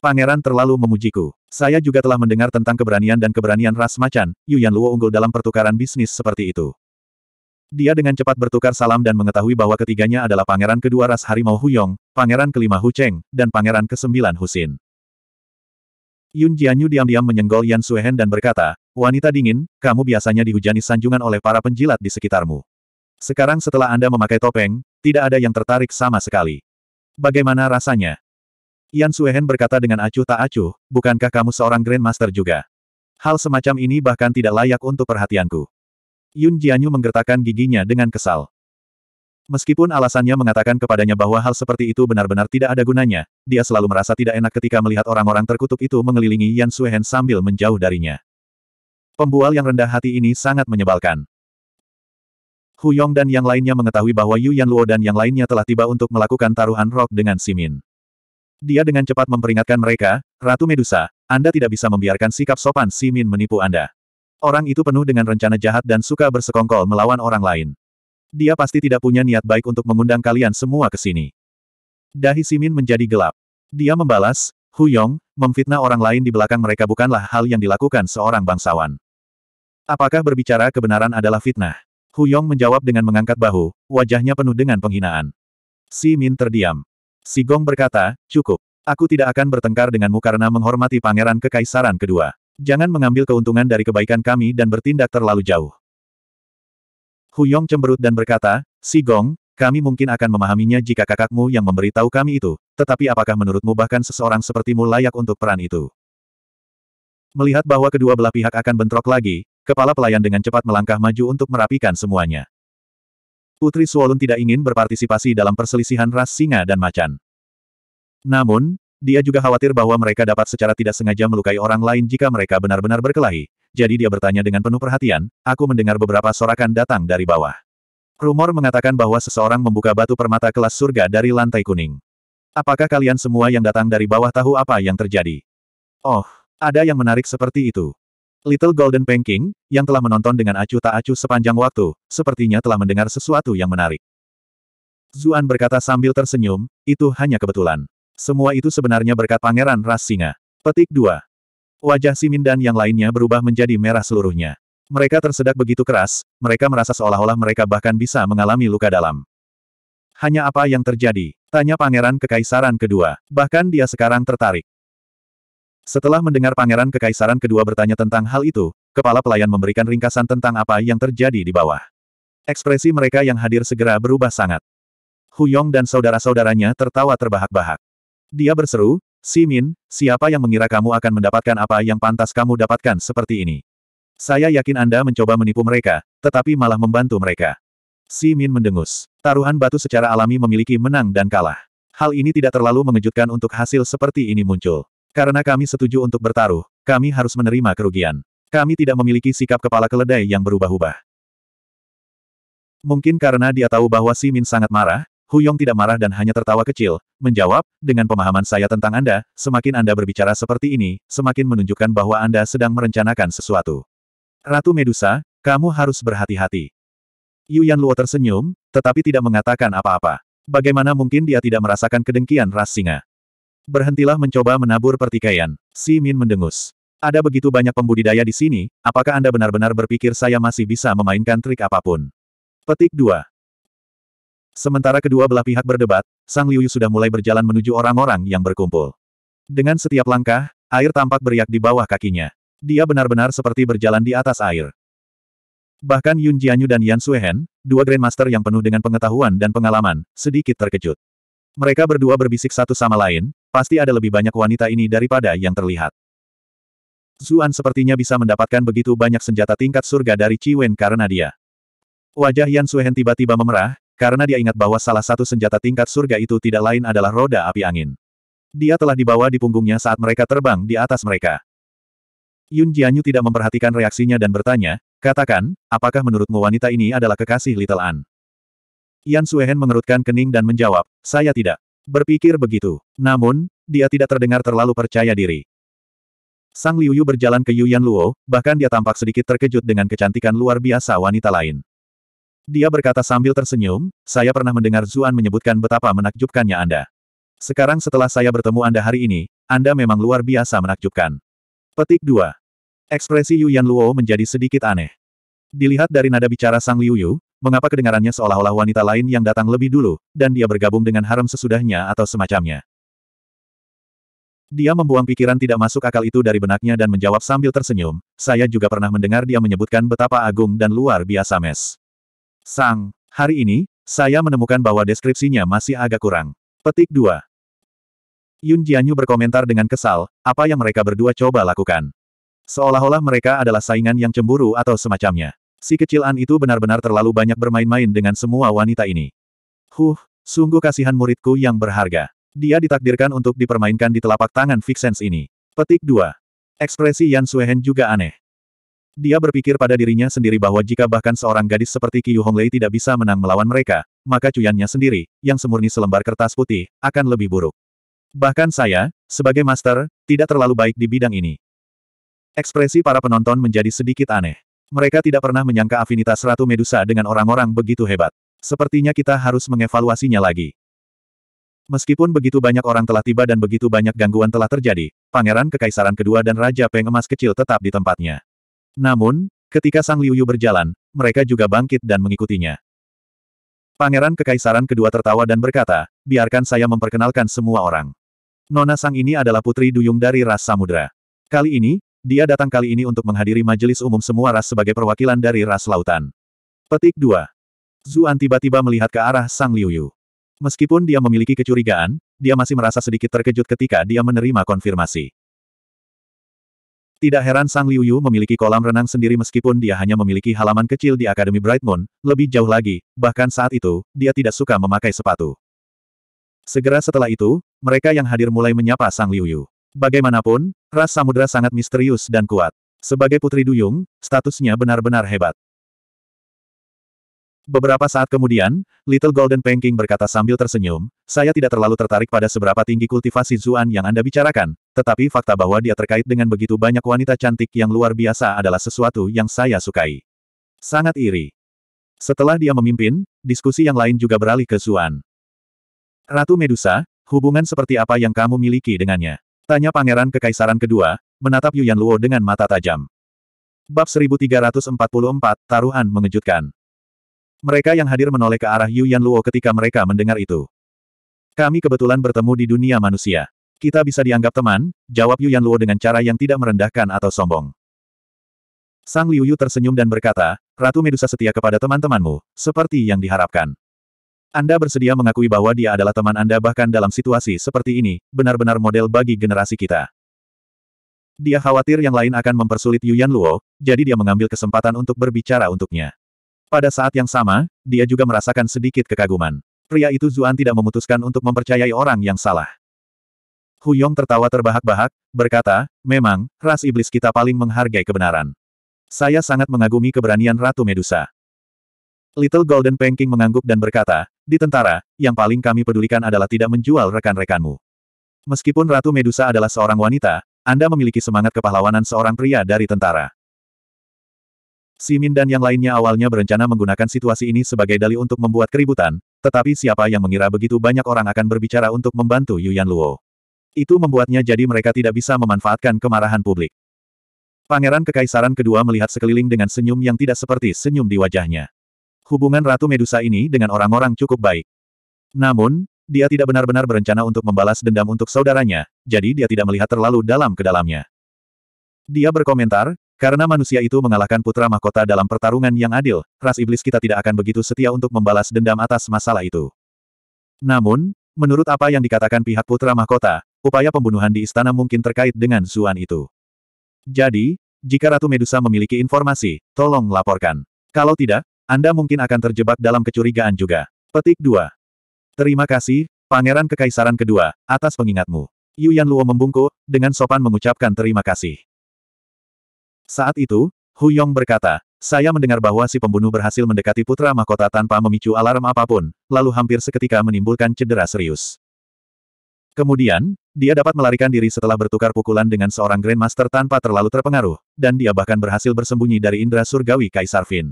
Pangeran terlalu memujiku. Saya juga telah mendengar tentang keberanian dan keberanian ras macan, Yuyan Luo unggul dalam pertukaran bisnis seperti itu. Dia dengan cepat bertukar salam dan mengetahui bahwa ketiganya adalah pangeran kedua ras harimau Huyong, pangeran kelima Hu Cheng, dan pangeran kesembilan Husin. Yun Jianyu diam-diam menyenggol Yan Suehen dan berkata, Wanita dingin, kamu biasanya dihujani sanjungan oleh para penjilat di sekitarmu. Sekarang setelah Anda memakai topeng, tidak ada yang tertarik sama sekali. Bagaimana rasanya? Yan Suehen berkata dengan acuh tak acuh, bukankah kamu seorang Grandmaster juga? Hal semacam ini bahkan tidak layak untuk perhatianku. Yun Jianyu menggertakkan giginya dengan kesal. Meskipun alasannya mengatakan kepadanya bahwa hal seperti itu benar-benar tidak ada gunanya, dia selalu merasa tidak enak ketika melihat orang-orang terkutuk itu mengelilingi Yan Suehen sambil menjauh darinya. Pembual yang rendah hati ini sangat menyebalkan. Hu Yong dan yang lainnya mengetahui bahwa Yu Yan Luo dan yang lainnya telah tiba untuk melakukan taruhan rok dengan Simin. Dia dengan cepat memperingatkan mereka, Ratu Medusa, Anda tidak bisa membiarkan sikap sopan Simin menipu Anda. Orang itu penuh dengan rencana jahat dan suka bersekongkol melawan orang lain. Dia pasti tidak punya niat baik untuk mengundang kalian semua ke sini. Dahi Simin menjadi gelap. Dia membalas, Hu Yong, memfitnah orang lain di belakang mereka bukanlah hal yang dilakukan seorang bangsawan. Apakah berbicara kebenaran adalah fitnah? Hu Yong menjawab dengan mengangkat bahu, wajahnya penuh dengan penghinaan. Si Min terdiam. Si Gong berkata, cukup. Aku tidak akan bertengkar denganmu karena menghormati pangeran kekaisaran kedua. Jangan mengambil keuntungan dari kebaikan kami dan bertindak terlalu jauh. Huyong cemberut dan berkata, Si Gong, kami mungkin akan memahaminya jika kakakmu yang memberitahu kami itu, tetapi apakah menurutmu bahkan seseorang sepertimu layak untuk peran itu? Melihat bahwa kedua belah pihak akan bentrok lagi, kepala pelayan dengan cepat melangkah maju untuk merapikan semuanya. Putri Suolun tidak ingin berpartisipasi dalam perselisihan ras singa dan macan. Namun, dia juga khawatir bahwa mereka dapat secara tidak sengaja melukai orang lain jika mereka benar-benar berkelahi. Jadi dia bertanya dengan penuh perhatian, aku mendengar beberapa sorakan datang dari bawah. Rumor mengatakan bahwa seseorang membuka batu permata kelas surga dari lantai kuning. Apakah kalian semua yang datang dari bawah tahu apa yang terjadi? Oh, ada yang menarik seperti itu. Little Golden Panking, yang telah menonton dengan acuh tak acuh sepanjang waktu, sepertinya telah mendengar sesuatu yang menarik. Zuan berkata sambil tersenyum, itu hanya kebetulan. Semua itu sebenarnya berkat pangeran ras singa. Petik 2. Wajah Simin dan yang lainnya berubah menjadi merah seluruhnya. Mereka tersedak begitu keras, mereka merasa seolah-olah mereka bahkan bisa mengalami luka dalam. Hanya apa yang terjadi? Tanya pangeran kekaisaran kedua. Bahkan dia sekarang tertarik. Setelah mendengar pangeran kekaisaran kedua bertanya tentang hal itu, kepala pelayan memberikan ringkasan tentang apa yang terjadi di bawah. Ekspresi mereka yang hadir segera berubah sangat. Huyong dan saudara-saudaranya tertawa terbahak-bahak. Dia berseru, Si Min, siapa yang mengira kamu akan mendapatkan apa yang pantas kamu dapatkan seperti ini? Saya yakin Anda mencoba menipu mereka, tetapi malah membantu mereka. Si Min mendengus. Taruhan batu secara alami memiliki menang dan kalah. Hal ini tidak terlalu mengejutkan untuk hasil seperti ini muncul. Karena kami setuju untuk bertaruh, kami harus menerima kerugian. Kami tidak memiliki sikap kepala keledai yang berubah-ubah. Mungkin karena dia tahu bahwa Si Min sangat marah, Hu Yong tidak marah dan hanya tertawa kecil, menjawab, dengan pemahaman saya tentang Anda, semakin Anda berbicara seperti ini, semakin menunjukkan bahwa Anda sedang merencanakan sesuatu. Ratu Medusa, kamu harus berhati-hati. Yuan Luo tersenyum, tetapi tidak mengatakan apa-apa. Bagaimana mungkin dia tidak merasakan kedengkian ras singa? Berhentilah mencoba menabur pertikaian. Si Min mendengus. Ada begitu banyak pembudidaya di sini, apakah Anda benar-benar berpikir saya masih bisa memainkan trik apapun? Petik 2. Sementara kedua belah pihak berdebat, Sang Liuyu sudah mulai berjalan menuju orang-orang yang berkumpul. Dengan setiap langkah, air tampak beriak di bawah kakinya. Dia benar-benar seperti berjalan di atas air. Bahkan Yun Jianyu dan Yan Suehen, dua Grandmaster yang penuh dengan pengetahuan dan pengalaman, sedikit terkejut. Mereka berdua berbisik satu sama lain, pasti ada lebih banyak wanita ini daripada yang terlihat. Zuan sepertinya bisa mendapatkan begitu banyak senjata tingkat surga dari Ciwen karena dia. Wajah Yan Suehen tiba-tiba memerah, karena dia ingat bahwa salah satu senjata tingkat surga itu tidak lain adalah roda api angin. Dia telah dibawa di punggungnya saat mereka terbang di atas mereka. Yun Jianyu tidak memperhatikan reaksinya dan bertanya, katakan, apakah menurutmu wanita ini adalah kekasih Little An? Yan Suehen mengerutkan kening dan menjawab, saya tidak. Berpikir begitu. Namun, dia tidak terdengar terlalu percaya diri. Sang Liu berjalan ke Yu Yan Luo, bahkan dia tampak sedikit terkejut dengan kecantikan luar biasa wanita lain. Dia berkata sambil tersenyum, saya pernah mendengar Zuan menyebutkan betapa menakjubkannya Anda. Sekarang setelah saya bertemu Anda hari ini, Anda memang luar biasa menakjubkan. Petik 2. Ekspresi Yu Yan Luo menjadi sedikit aneh. Dilihat dari nada bicara Sang Liu Yu, mengapa kedengarannya seolah-olah wanita lain yang datang lebih dulu, dan dia bergabung dengan harem sesudahnya atau semacamnya. Dia membuang pikiran tidak masuk akal itu dari benaknya dan menjawab sambil tersenyum, saya juga pernah mendengar dia menyebutkan betapa agung dan luar biasa mes. Sang, hari ini, saya menemukan bahwa deskripsinya masih agak kurang. Petik 2. Yun Jianyu berkomentar dengan kesal, apa yang mereka berdua coba lakukan. Seolah-olah mereka adalah saingan yang cemburu atau semacamnya. Si kecil An itu benar-benar terlalu banyak bermain-main dengan semua wanita ini. Huh, sungguh kasihan muridku yang berharga. Dia ditakdirkan untuk dipermainkan di telapak tangan Vixens ini. Petik 2. Ekspresi Yan Suehen juga aneh. Dia berpikir pada dirinya sendiri bahwa jika bahkan seorang gadis seperti Qiu Honglei tidak bisa menang melawan mereka, maka cuyannya sendiri, yang semurni selembar kertas putih, akan lebih buruk. Bahkan saya, sebagai master, tidak terlalu baik di bidang ini. Ekspresi para penonton menjadi sedikit aneh. Mereka tidak pernah menyangka afinitas Ratu Medusa dengan orang-orang begitu hebat. Sepertinya kita harus mengevaluasinya lagi. Meskipun begitu banyak orang telah tiba dan begitu banyak gangguan telah terjadi, pangeran kekaisaran kedua dan Raja Peng kecil tetap di tempatnya. Namun, ketika Sang Liuyu berjalan, mereka juga bangkit dan mengikutinya. Pangeran Kekaisaran kedua tertawa dan berkata, biarkan saya memperkenalkan semua orang. Nona Sang ini adalah putri duyung dari ras Samudra. Kali ini, dia datang kali ini untuk menghadiri majelis umum semua ras sebagai perwakilan dari ras lautan. Petik 2. Zuan tiba-tiba melihat ke arah Sang Liuyu. Meskipun dia memiliki kecurigaan, dia masih merasa sedikit terkejut ketika dia menerima konfirmasi. Tidak heran Sang Liu Yu memiliki kolam renang sendiri meskipun dia hanya memiliki halaman kecil di Akademi Bright Moon, lebih jauh lagi, bahkan saat itu, dia tidak suka memakai sepatu. Segera setelah itu, mereka yang hadir mulai menyapa Sang Liu Yu. Bagaimanapun, ras samudera sangat misterius dan kuat. Sebagai putri duyung, statusnya benar-benar hebat. Beberapa saat kemudian, Little Golden Panking berkata sambil tersenyum, saya tidak terlalu tertarik pada seberapa tinggi kultivasi Zuan yang Anda bicarakan, tetapi fakta bahwa dia terkait dengan begitu banyak wanita cantik yang luar biasa adalah sesuatu yang saya sukai. Sangat iri. Setelah dia memimpin, diskusi yang lain juga beralih ke Zuan. Ratu Medusa, hubungan seperti apa yang kamu miliki dengannya? Tanya pangeran kekaisaran kedua, menatap Yuan Luo dengan mata tajam. Bab 1344, Taruhan Mengejutkan mereka yang hadir menoleh ke arah Yu Yan Luo ketika mereka mendengar itu. Kami kebetulan bertemu di dunia manusia. Kita bisa dianggap teman, jawab Yu Yan Luo dengan cara yang tidak merendahkan atau sombong. Sang Liu Yu tersenyum dan berkata, Ratu Medusa setia kepada teman-temanmu, seperti yang diharapkan. Anda bersedia mengakui bahwa dia adalah teman Anda bahkan dalam situasi seperti ini, benar-benar model bagi generasi kita. Dia khawatir yang lain akan mempersulit Yu Yan Luo, jadi dia mengambil kesempatan untuk berbicara untuknya. Pada saat yang sama, dia juga merasakan sedikit kekaguman. Pria itu Zuan tidak memutuskan untuk mempercayai orang yang salah. Huyong tertawa terbahak-bahak, berkata, memang, ras iblis kita paling menghargai kebenaran. Saya sangat mengagumi keberanian Ratu Medusa. Little Golden Panking mengangguk dan berkata, di tentara, yang paling kami pedulikan adalah tidak menjual rekan-rekanmu. Meskipun Ratu Medusa adalah seorang wanita, Anda memiliki semangat kepahlawanan seorang pria dari tentara. Si Min dan yang lainnya awalnya berencana menggunakan situasi ini sebagai dalih untuk membuat keributan, tetapi siapa yang mengira begitu banyak orang akan berbicara untuk membantu Yuan Luo. Itu membuatnya jadi mereka tidak bisa memanfaatkan kemarahan publik. Pangeran Kekaisaran kedua melihat sekeliling dengan senyum yang tidak seperti senyum di wajahnya. Hubungan Ratu Medusa ini dengan orang-orang cukup baik. Namun, dia tidak benar-benar berencana untuk membalas dendam untuk saudaranya, jadi dia tidak melihat terlalu dalam ke dalamnya. Dia berkomentar, karena manusia itu mengalahkan putra mahkota dalam pertarungan yang adil, ras iblis kita tidak akan begitu setia untuk membalas dendam atas masalah itu. Namun, menurut apa yang dikatakan pihak putra mahkota, upaya pembunuhan di istana mungkin terkait dengan Zuan itu. Jadi, jika Ratu Medusa memiliki informasi, tolong laporkan. Kalau tidak, Anda mungkin akan terjebak dalam kecurigaan juga. Petik 2. Terima kasih, Pangeran Kekaisaran Kedua, atas pengingatmu. Yu Yan Luo membungkuk, dengan sopan mengucapkan terima kasih. Saat itu, Hu Yong berkata, saya mendengar bahwa si pembunuh berhasil mendekati putra mahkota tanpa memicu alarm apapun, lalu hampir seketika menimbulkan cedera serius. Kemudian, dia dapat melarikan diri setelah bertukar pukulan dengan seorang Grandmaster tanpa terlalu terpengaruh, dan dia bahkan berhasil bersembunyi dari Indra surgawi Kaisar Fin.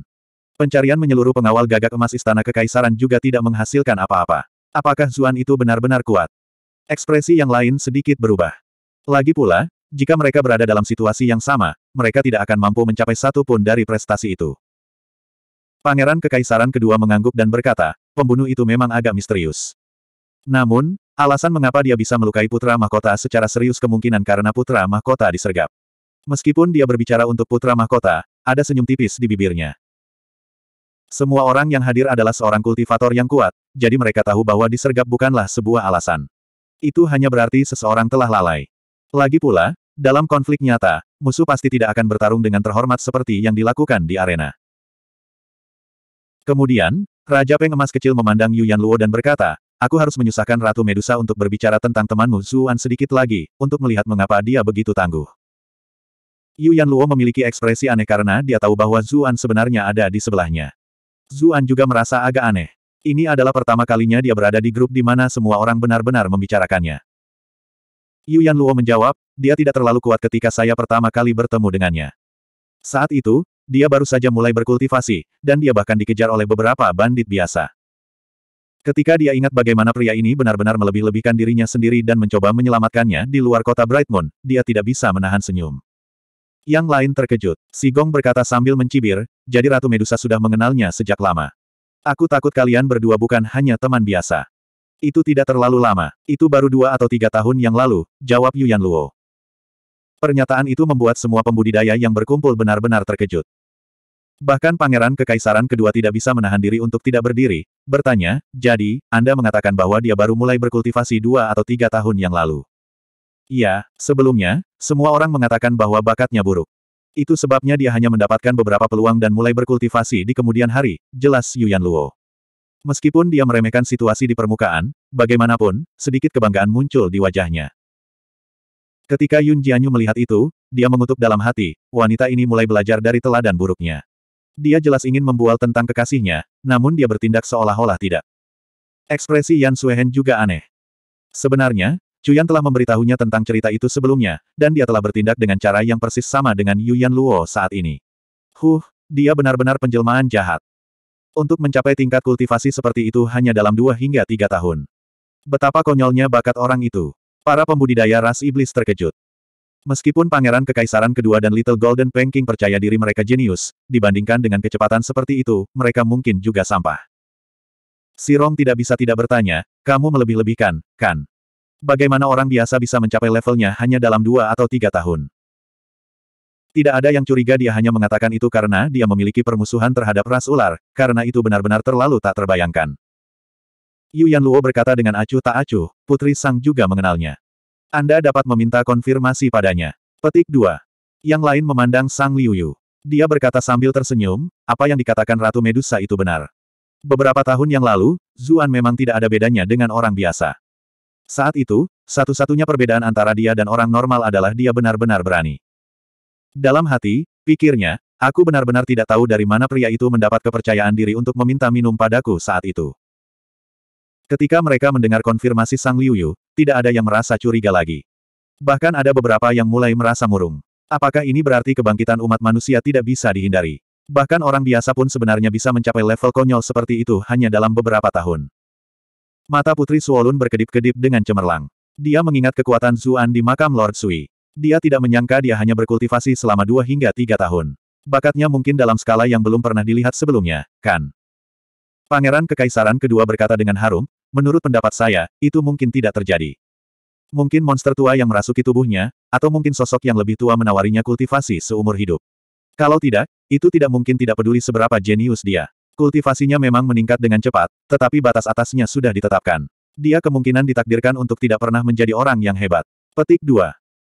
Pencarian menyeluruh pengawal gagak emas istana kekaisaran juga tidak menghasilkan apa-apa. Apakah Zuan itu benar-benar kuat? Ekspresi yang lain sedikit berubah. Lagi pula, jika mereka berada dalam situasi yang sama, mereka tidak akan mampu mencapai satu pun dari prestasi itu. Pangeran Kekaisaran kedua mengangguk dan berkata, pembunuh itu memang agak misterius. Namun, alasan mengapa dia bisa melukai putra mahkota secara serius kemungkinan karena putra mahkota disergap. Meskipun dia berbicara untuk putra mahkota, ada senyum tipis di bibirnya. Semua orang yang hadir adalah seorang kultivator yang kuat, jadi mereka tahu bahwa disergap bukanlah sebuah alasan. Itu hanya berarti seseorang telah lalai. Lagi pula, dalam konflik nyata, musuh pasti tidak akan bertarung dengan terhormat seperti yang dilakukan di arena. Kemudian, Raja Peng Emas kecil memandang Yuan Luo dan berkata, Aku harus menyusahkan Ratu Medusa untuk berbicara tentang temanmu Zuan sedikit lagi, untuk melihat mengapa dia begitu tangguh. Yuan Luo memiliki ekspresi aneh karena dia tahu bahwa Zuan sebenarnya ada di sebelahnya. Zuan juga merasa agak aneh. Ini adalah pertama kalinya dia berada di grup di mana semua orang benar-benar membicarakannya. Yu Yan Luo menjawab, dia tidak terlalu kuat ketika saya pertama kali bertemu dengannya. Saat itu, dia baru saja mulai berkultivasi, dan dia bahkan dikejar oleh beberapa bandit biasa. Ketika dia ingat bagaimana pria ini benar-benar melebih-lebihkan dirinya sendiri dan mencoba menyelamatkannya di luar kota Brightmoon, dia tidak bisa menahan senyum. Yang lain terkejut. Si Gong berkata sambil mencibir, jadi Ratu Medusa sudah mengenalnya sejak lama. Aku takut kalian berdua bukan hanya teman biasa. Itu tidak terlalu lama, itu baru dua atau tiga tahun yang lalu, jawab Yuan Luo. Pernyataan itu membuat semua pembudidaya yang berkumpul benar-benar terkejut. Bahkan pangeran kekaisaran kedua tidak bisa menahan diri untuk tidak berdiri, bertanya, jadi, Anda mengatakan bahwa dia baru mulai berkultivasi dua atau tiga tahun yang lalu. Iya, sebelumnya, semua orang mengatakan bahwa bakatnya buruk. Itu sebabnya dia hanya mendapatkan beberapa peluang dan mulai berkultivasi di kemudian hari, jelas Yuan Luo. Meskipun dia meremehkan situasi di permukaan, bagaimanapun, sedikit kebanggaan muncul di wajahnya. Ketika Yun Jianyu melihat itu, dia mengutuk dalam hati, wanita ini mulai belajar dari teladan buruknya. Dia jelas ingin membual tentang kekasihnya, namun dia bertindak seolah-olah tidak. Ekspresi Yan Suehen juga aneh. Sebenarnya, Cuyan telah memberitahunya tentang cerita itu sebelumnya, dan dia telah bertindak dengan cara yang persis sama dengan Yan Luo saat ini. Huh, dia benar-benar penjelmaan jahat. Untuk mencapai tingkat kultivasi seperti itu hanya dalam dua hingga tiga tahun. Betapa konyolnya bakat orang itu. Para pembudidaya ras iblis terkejut. Meskipun Pangeran Kekaisaran kedua dan Little Golden Panking percaya diri mereka jenius, dibandingkan dengan kecepatan seperti itu, mereka mungkin juga sampah. Sirong tidak bisa tidak bertanya, kamu melebih-lebihkan, kan? Bagaimana orang biasa bisa mencapai levelnya hanya dalam dua atau tiga tahun? Tidak ada yang curiga dia hanya mengatakan itu karena dia memiliki permusuhan terhadap ras ular, karena itu benar-benar terlalu tak terbayangkan. Yu Yan Luo berkata dengan acuh tak acuh, Putri Sang juga mengenalnya. Anda dapat meminta konfirmasi padanya. Petik 2. Yang lain memandang Sang Liuyu. Dia berkata sambil tersenyum, apa yang dikatakan Ratu Medusa itu benar. Beberapa tahun yang lalu, Zuan memang tidak ada bedanya dengan orang biasa. Saat itu, satu-satunya perbedaan antara dia dan orang normal adalah dia benar-benar berani. Dalam hati, pikirnya, aku benar-benar tidak tahu dari mana pria itu mendapat kepercayaan diri untuk meminta minum padaku saat itu. Ketika mereka mendengar konfirmasi Sang Liuyu, tidak ada yang merasa curiga lagi. Bahkan ada beberapa yang mulai merasa murung. Apakah ini berarti kebangkitan umat manusia tidak bisa dihindari? Bahkan orang biasa pun sebenarnya bisa mencapai level konyol seperti itu hanya dalam beberapa tahun. Mata Putri Suolun berkedip-kedip dengan cemerlang. Dia mengingat kekuatan Zuan di makam Lord Sui. Dia tidak menyangka dia hanya berkultivasi selama dua hingga tiga tahun. Bakatnya mungkin dalam skala yang belum pernah dilihat sebelumnya, kan? Pangeran Kekaisaran kedua berkata dengan harum, menurut pendapat saya, itu mungkin tidak terjadi. Mungkin monster tua yang merasuki tubuhnya, atau mungkin sosok yang lebih tua menawarinya kultivasi seumur hidup. Kalau tidak, itu tidak mungkin tidak peduli seberapa jenius dia. Kultivasinya memang meningkat dengan cepat, tetapi batas atasnya sudah ditetapkan. Dia kemungkinan ditakdirkan untuk tidak pernah menjadi orang yang hebat. Petik 2.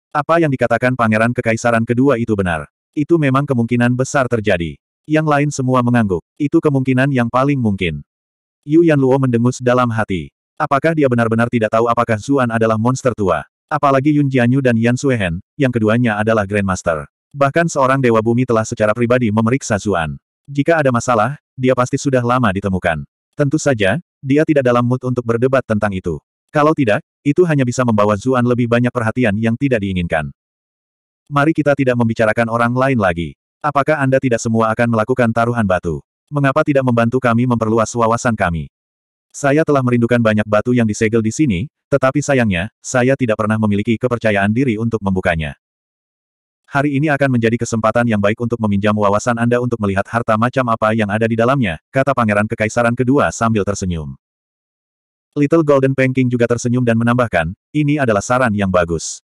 Apa yang dikatakan pangeran kekaisaran kedua itu benar. Itu memang kemungkinan besar terjadi. Yang lain semua mengangguk. Itu kemungkinan yang paling mungkin. Yu Yan Luo mendengus dalam hati. Apakah dia benar-benar tidak tahu apakah Zuan adalah monster tua? Apalagi Yun Jianyu dan Yan Suehen, yang keduanya adalah Grandmaster. Bahkan seorang Dewa Bumi telah secara pribadi memeriksa Zuan. Jika ada masalah, dia pasti sudah lama ditemukan. Tentu saja, dia tidak dalam mood untuk berdebat tentang itu. Kalau tidak, itu hanya bisa membawa Zuan lebih banyak perhatian yang tidak diinginkan. Mari kita tidak membicarakan orang lain lagi. Apakah Anda tidak semua akan melakukan taruhan batu? Mengapa tidak membantu kami memperluas wawasan kami? Saya telah merindukan banyak batu yang disegel di sini, tetapi sayangnya, saya tidak pernah memiliki kepercayaan diri untuk membukanya. Hari ini akan menjadi kesempatan yang baik untuk meminjam wawasan Anda untuk melihat harta macam apa yang ada di dalamnya, kata Pangeran Kekaisaran kedua sambil tersenyum. Little Golden Panking juga tersenyum dan menambahkan, ini adalah saran yang bagus.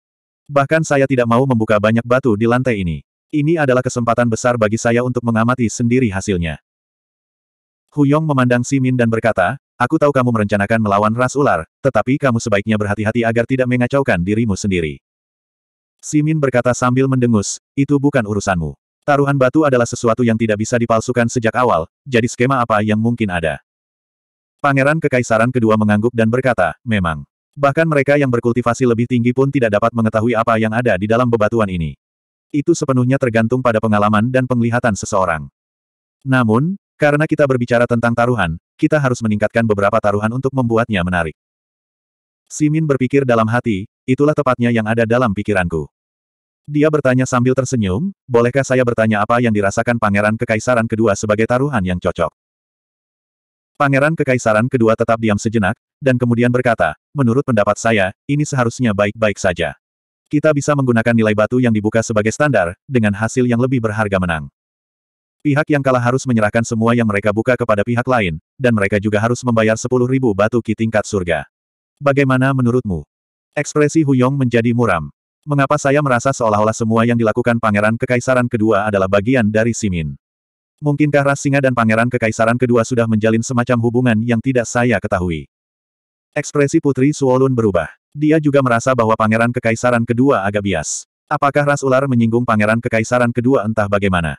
Bahkan saya tidak mau membuka banyak batu di lantai ini. Ini adalah kesempatan besar bagi saya untuk mengamati sendiri hasilnya. Huyong memandang Simin dan berkata, aku tahu kamu merencanakan melawan ras ular, tetapi kamu sebaiknya berhati-hati agar tidak mengacaukan dirimu sendiri. Simin berkata sambil mendengus, itu bukan urusanmu. Taruhan batu adalah sesuatu yang tidak bisa dipalsukan sejak awal, jadi skema apa yang mungkin ada. Pangeran Kekaisaran kedua mengangguk dan berkata, memang. Bahkan mereka yang berkultivasi lebih tinggi pun tidak dapat mengetahui apa yang ada di dalam bebatuan ini. Itu sepenuhnya tergantung pada pengalaman dan penglihatan seseorang. Namun, karena kita berbicara tentang taruhan, kita harus meningkatkan beberapa taruhan untuk membuatnya menarik. Simin berpikir dalam hati, itulah tepatnya yang ada dalam pikiranku. Dia bertanya sambil tersenyum, bolehkah saya bertanya apa yang dirasakan pangeran kekaisaran kedua sebagai taruhan yang cocok? Pangeran Kekaisaran kedua tetap diam sejenak, dan kemudian berkata, menurut pendapat saya, ini seharusnya baik-baik saja. Kita bisa menggunakan nilai batu yang dibuka sebagai standar, dengan hasil yang lebih berharga menang. Pihak yang kalah harus menyerahkan semua yang mereka buka kepada pihak lain, dan mereka juga harus membayar ribu batu ki tingkat surga. Bagaimana menurutmu? Ekspresi Huyong menjadi muram. Mengapa saya merasa seolah-olah semua yang dilakukan pangeran kekaisaran kedua adalah bagian dari Simin? Mungkinkah ras singa dan pangeran kekaisaran kedua sudah menjalin semacam hubungan yang tidak saya ketahui? Ekspresi Putri Suolun berubah. Dia juga merasa bahwa pangeran kekaisaran kedua agak bias. Apakah ras ular menyinggung pangeran kekaisaran kedua entah bagaimana?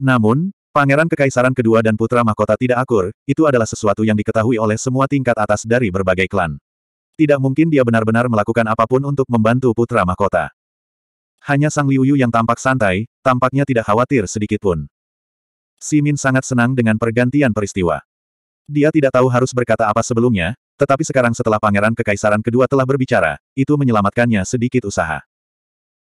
Namun, pangeran kekaisaran kedua dan putra mahkota tidak akur, itu adalah sesuatu yang diketahui oleh semua tingkat atas dari berbagai klan. Tidak mungkin dia benar-benar melakukan apapun untuk membantu putra mahkota. Hanya Sang Liuyu yang tampak santai, tampaknya tidak khawatir sedikitpun. Simin sangat senang dengan pergantian peristiwa. Dia tidak tahu harus berkata apa sebelumnya, tetapi sekarang setelah pangeran kekaisaran kedua telah berbicara, itu menyelamatkannya sedikit usaha.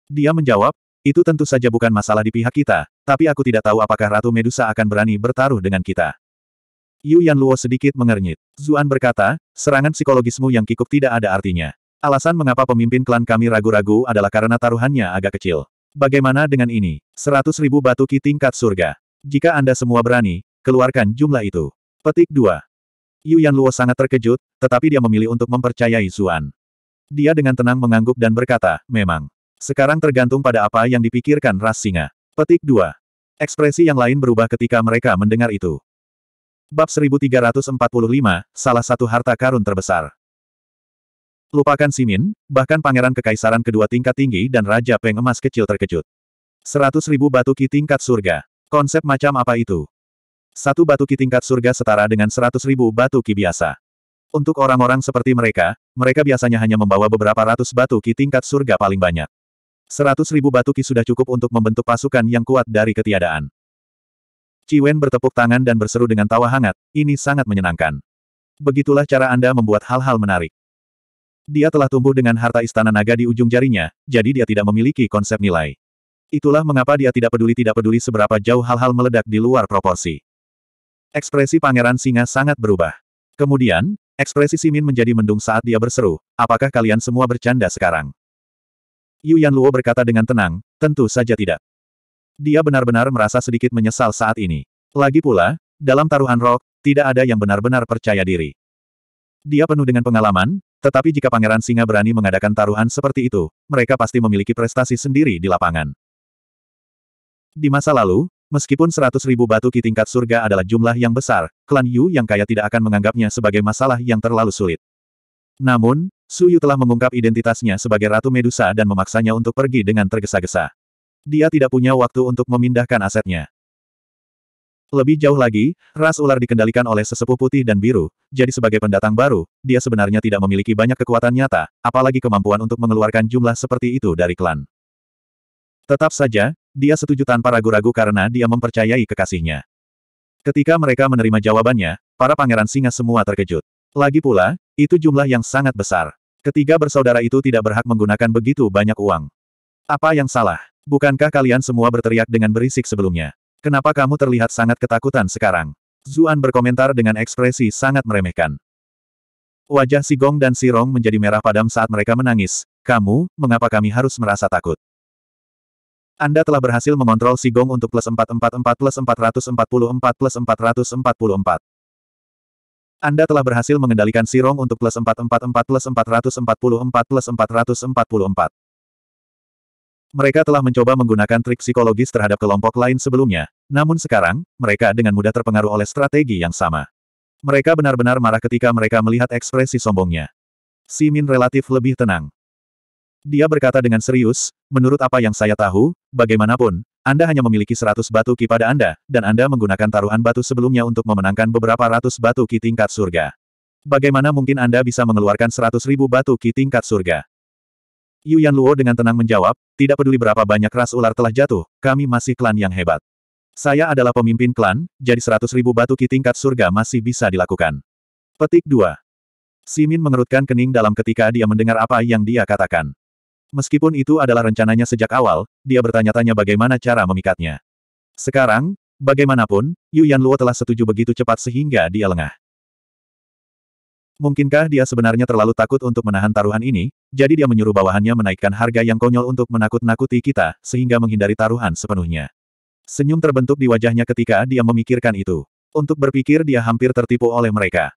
Dia menjawab, itu tentu saja bukan masalah di pihak kita, tapi aku tidak tahu apakah Ratu Medusa akan berani bertaruh dengan kita. Yu Yan Luo sedikit mengernyit. Zuan berkata, serangan psikologismu yang kikuk tidak ada artinya. Alasan mengapa pemimpin klan kami ragu-ragu adalah karena taruhannya agak kecil. Bagaimana dengan ini? Seratus ribu batu ki tingkat surga. Jika Anda semua berani, keluarkan jumlah itu. Petik 2. Yu Yan Luo sangat terkejut, tetapi dia memilih untuk mempercayai Zuan. Dia dengan tenang mengangguk dan berkata, memang. Sekarang tergantung pada apa yang dipikirkan ras singa. Petik 2. Ekspresi yang lain berubah ketika mereka mendengar itu. Bab 1345, salah satu harta karun terbesar. Lupakan Simin, bahkan pangeran kekaisaran kedua tingkat tinggi dan Raja Peng Emas kecil terkejut. Seratus ribu batu ki tingkat surga. Konsep macam apa itu? Satu batu ki tingkat surga setara dengan seratus ribu batu ki biasa. Untuk orang-orang seperti mereka, mereka biasanya hanya membawa beberapa ratus batu ki tingkat surga paling banyak. Seratus ribu batu ki sudah cukup untuk membentuk pasukan yang kuat dari ketiadaan. Ciwen bertepuk tangan dan berseru dengan tawa hangat, ini sangat menyenangkan. Begitulah cara Anda membuat hal-hal menarik. Dia telah tumbuh dengan harta istana naga di ujung jarinya, jadi dia tidak memiliki konsep nilai. Itulah mengapa dia tidak peduli tidak peduli seberapa jauh hal-hal meledak di luar proporsi. Ekspresi Pangeran Singa sangat berubah. Kemudian, ekspresi Simin menjadi mendung saat dia berseru, apakah kalian semua bercanda sekarang? Yu Yan Luo berkata dengan tenang, tentu saja tidak. Dia benar-benar merasa sedikit menyesal saat ini. Lagi pula, dalam taruhan rok, tidak ada yang benar-benar percaya diri. Dia penuh dengan pengalaman, tetapi jika Pangeran Singa berani mengadakan taruhan seperti itu, mereka pasti memiliki prestasi sendiri di lapangan. Di masa lalu, meskipun seratus ribu batu ki tingkat surga adalah jumlah yang besar, klan Yu yang kaya tidak akan menganggapnya sebagai masalah yang terlalu sulit. Namun, Su Yu telah mengungkap identitasnya sebagai Ratu Medusa dan memaksanya untuk pergi dengan tergesa-gesa. Dia tidak punya waktu untuk memindahkan asetnya. Lebih jauh lagi, ras ular dikendalikan oleh sesepuh putih dan biru, jadi sebagai pendatang baru, dia sebenarnya tidak memiliki banyak kekuatan nyata, apalagi kemampuan untuk mengeluarkan jumlah seperti itu dari klan. Tetap saja, dia setuju tanpa ragu-ragu karena dia mempercayai kekasihnya. Ketika mereka menerima jawabannya, para pangeran singa semua terkejut. Lagi pula, itu jumlah yang sangat besar. Ketiga bersaudara itu tidak berhak menggunakan begitu banyak uang. Apa yang salah? Bukankah kalian semua berteriak dengan berisik sebelumnya? Kenapa kamu terlihat sangat ketakutan sekarang? Zuan berkomentar dengan ekspresi sangat meremehkan. Wajah si Gong dan si Rong menjadi merah padam saat mereka menangis. Kamu, mengapa kami harus merasa takut? Anda telah berhasil mengontrol si Gong untuk plus 444 plus 444 plus 444. Anda telah berhasil mengendalikan si Rong untuk plus 444 plus 444 plus 444. Mereka telah mencoba menggunakan trik psikologis terhadap kelompok lain sebelumnya, namun sekarang, mereka dengan mudah terpengaruh oleh strategi yang sama. Mereka benar-benar marah ketika mereka melihat ekspresi sombongnya. Si Min relatif lebih tenang. Dia berkata dengan serius, menurut apa yang saya tahu, bagaimanapun, Anda hanya memiliki seratus batu ki pada Anda, dan Anda menggunakan taruhan batu sebelumnya untuk memenangkan beberapa ratus batu ki tingkat surga. Bagaimana mungkin Anda bisa mengeluarkan seratus ribu batu ki tingkat surga? Yu Yan Luo dengan tenang menjawab, tidak peduli berapa banyak ras ular telah jatuh, kami masih klan yang hebat. Saya adalah pemimpin klan, jadi seratus ribu batu ki tingkat surga masih bisa dilakukan. Petik 2. Simin mengerutkan kening dalam ketika dia mendengar apa yang dia katakan. Meskipun itu adalah rencananya sejak awal, dia bertanya-tanya bagaimana cara memikatnya. Sekarang, bagaimanapun, Yu Luo telah setuju begitu cepat sehingga dia lengah. Mungkinkah dia sebenarnya terlalu takut untuk menahan taruhan ini, jadi dia menyuruh bawahannya menaikkan harga yang konyol untuk menakut-nakuti kita, sehingga menghindari taruhan sepenuhnya. Senyum terbentuk di wajahnya ketika dia memikirkan itu. Untuk berpikir dia hampir tertipu oleh mereka.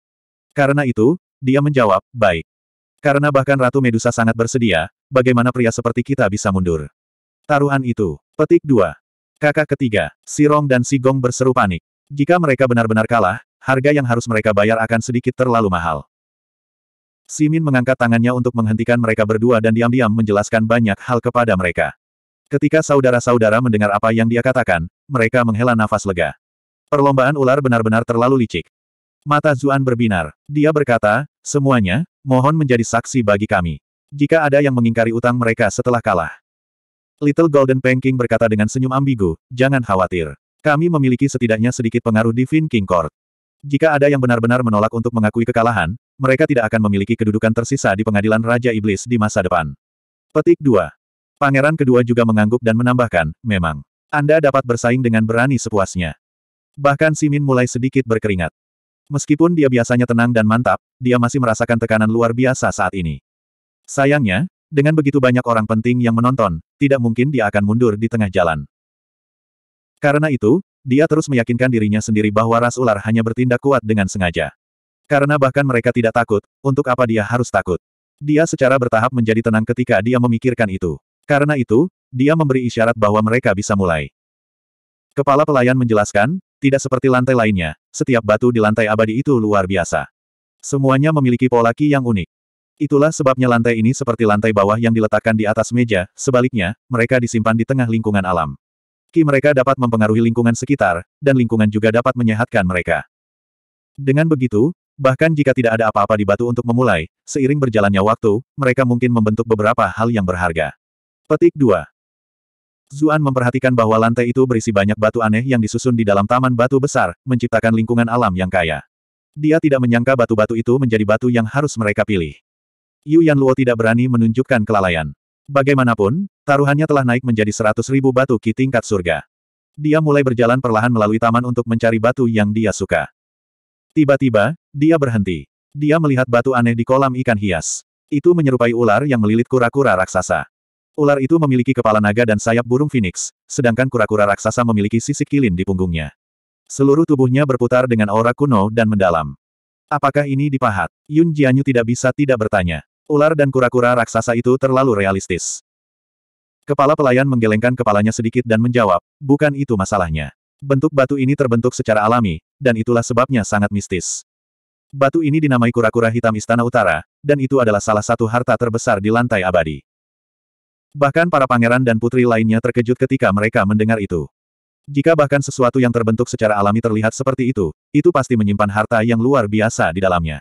Karena itu, dia menjawab, baik. Karena bahkan Ratu Medusa sangat bersedia, bagaimana pria seperti kita bisa mundur? Taruhan itu. Petik dua. Kakak ketiga, Si Rong dan Si Gong berseru panik. Jika mereka benar-benar kalah, harga yang harus mereka bayar akan sedikit terlalu mahal. Simin mengangkat tangannya untuk menghentikan mereka berdua dan diam-diam menjelaskan banyak hal kepada mereka. Ketika saudara-saudara mendengar apa yang dia katakan, mereka menghela nafas lega. Perlombaan ular benar-benar terlalu licik. Mata Zuan berbinar. Dia berkata, semuanya, mohon menjadi saksi bagi kami. Jika ada yang mengingkari utang mereka setelah kalah. Little Golden Panking berkata dengan senyum ambigu, jangan khawatir. Kami memiliki setidaknya sedikit pengaruh di Fin King Court. Jika ada yang benar-benar menolak untuk mengakui kekalahan, mereka tidak akan memiliki kedudukan tersisa di pengadilan Raja Iblis di masa depan. Petik 2. Pangeran kedua juga mengangguk dan menambahkan, memang. Anda dapat bersaing dengan berani sepuasnya. Bahkan Simin mulai sedikit berkeringat. Meskipun dia biasanya tenang dan mantap, dia masih merasakan tekanan luar biasa saat ini. Sayangnya, dengan begitu banyak orang penting yang menonton, tidak mungkin dia akan mundur di tengah jalan. Karena itu, dia terus meyakinkan dirinya sendiri bahwa ras ular hanya bertindak kuat dengan sengaja. Karena bahkan mereka tidak takut, untuk apa dia harus takut? Dia secara bertahap menjadi tenang ketika dia memikirkan itu. Karena itu, dia memberi isyarat bahwa mereka bisa mulai. Kepala pelayan menjelaskan, tidak seperti lantai lainnya, setiap batu di lantai abadi itu luar biasa. Semuanya memiliki pola ki yang unik. Itulah sebabnya lantai ini seperti lantai bawah yang diletakkan di atas meja, sebaliknya, mereka disimpan di tengah lingkungan alam. Ki mereka dapat mempengaruhi lingkungan sekitar, dan lingkungan juga dapat menyehatkan mereka. Dengan begitu, bahkan jika tidak ada apa-apa di batu untuk memulai, seiring berjalannya waktu, mereka mungkin membentuk beberapa hal yang berharga. Petik 2. Zuan memperhatikan bahwa lantai itu berisi banyak batu aneh yang disusun di dalam taman batu besar, menciptakan lingkungan alam yang kaya. Dia tidak menyangka batu-batu itu menjadi batu yang harus mereka pilih. Yu Yan Luo tidak berani menunjukkan kelalaian. Bagaimanapun, taruhannya telah naik menjadi seratus ribu batu ki tingkat surga. Dia mulai berjalan perlahan melalui taman untuk mencari batu yang dia suka. Tiba-tiba, dia berhenti. Dia melihat batu aneh di kolam ikan hias. Itu menyerupai ular yang melilit kura-kura raksasa. Ular itu memiliki kepala naga dan sayap burung phoenix, sedangkan kura-kura raksasa memiliki sisik kilin di punggungnya. Seluruh tubuhnya berputar dengan aura kuno dan mendalam. Apakah ini dipahat? Yun Jianyu tidak bisa tidak bertanya. Ular dan kura-kura raksasa itu terlalu realistis. Kepala pelayan menggelengkan kepalanya sedikit dan menjawab, bukan itu masalahnya. Bentuk batu ini terbentuk secara alami, dan itulah sebabnya sangat mistis. Batu ini dinamai kura-kura hitam Istana Utara, dan itu adalah salah satu harta terbesar di lantai abadi. Bahkan para pangeran dan putri lainnya terkejut ketika mereka mendengar itu. Jika bahkan sesuatu yang terbentuk secara alami terlihat seperti itu, itu pasti menyimpan harta yang luar biasa di dalamnya.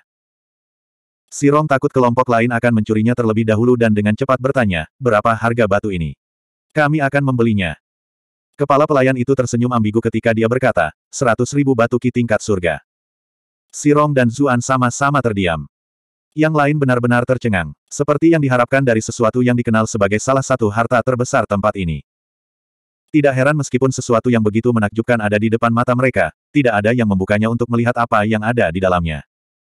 Si Rong takut kelompok lain akan mencurinya terlebih dahulu dan dengan cepat bertanya, berapa harga batu ini? Kami akan membelinya. Kepala pelayan itu tersenyum ambigu ketika dia berkata, seratus ribu batu ki tingkat surga. Rong dan Zuan sama-sama terdiam. Yang lain benar-benar tercengang, seperti yang diharapkan dari sesuatu yang dikenal sebagai salah satu harta terbesar tempat ini. Tidak heran meskipun sesuatu yang begitu menakjubkan ada di depan mata mereka, tidak ada yang membukanya untuk melihat apa yang ada di dalamnya.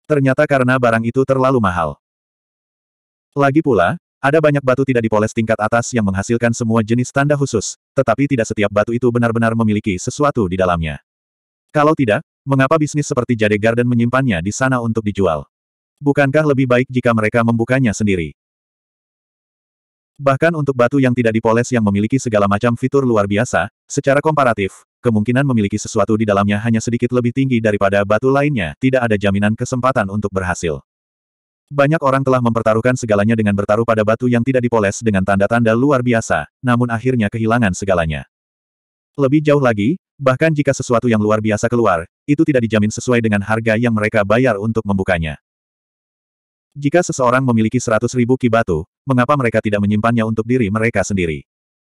Ternyata karena barang itu terlalu mahal. Lagi pula, ada banyak batu tidak dipoles tingkat atas yang menghasilkan semua jenis tanda khusus, tetapi tidak setiap batu itu benar-benar memiliki sesuatu di dalamnya. Kalau tidak, mengapa bisnis seperti Jade Garden menyimpannya di sana untuk dijual? Bukankah lebih baik jika mereka membukanya sendiri? Bahkan untuk batu yang tidak dipoles yang memiliki segala macam fitur luar biasa, secara komparatif, kemungkinan memiliki sesuatu di dalamnya hanya sedikit lebih tinggi daripada batu lainnya, tidak ada jaminan kesempatan untuk berhasil. Banyak orang telah mempertaruhkan segalanya dengan bertaruh pada batu yang tidak dipoles dengan tanda-tanda luar biasa, namun akhirnya kehilangan segalanya. Lebih jauh lagi, bahkan jika sesuatu yang luar biasa keluar, itu tidak dijamin sesuai dengan harga yang mereka bayar untuk membukanya. Jika seseorang memiliki seratus ribu kibatu, mengapa mereka tidak menyimpannya untuk diri mereka sendiri?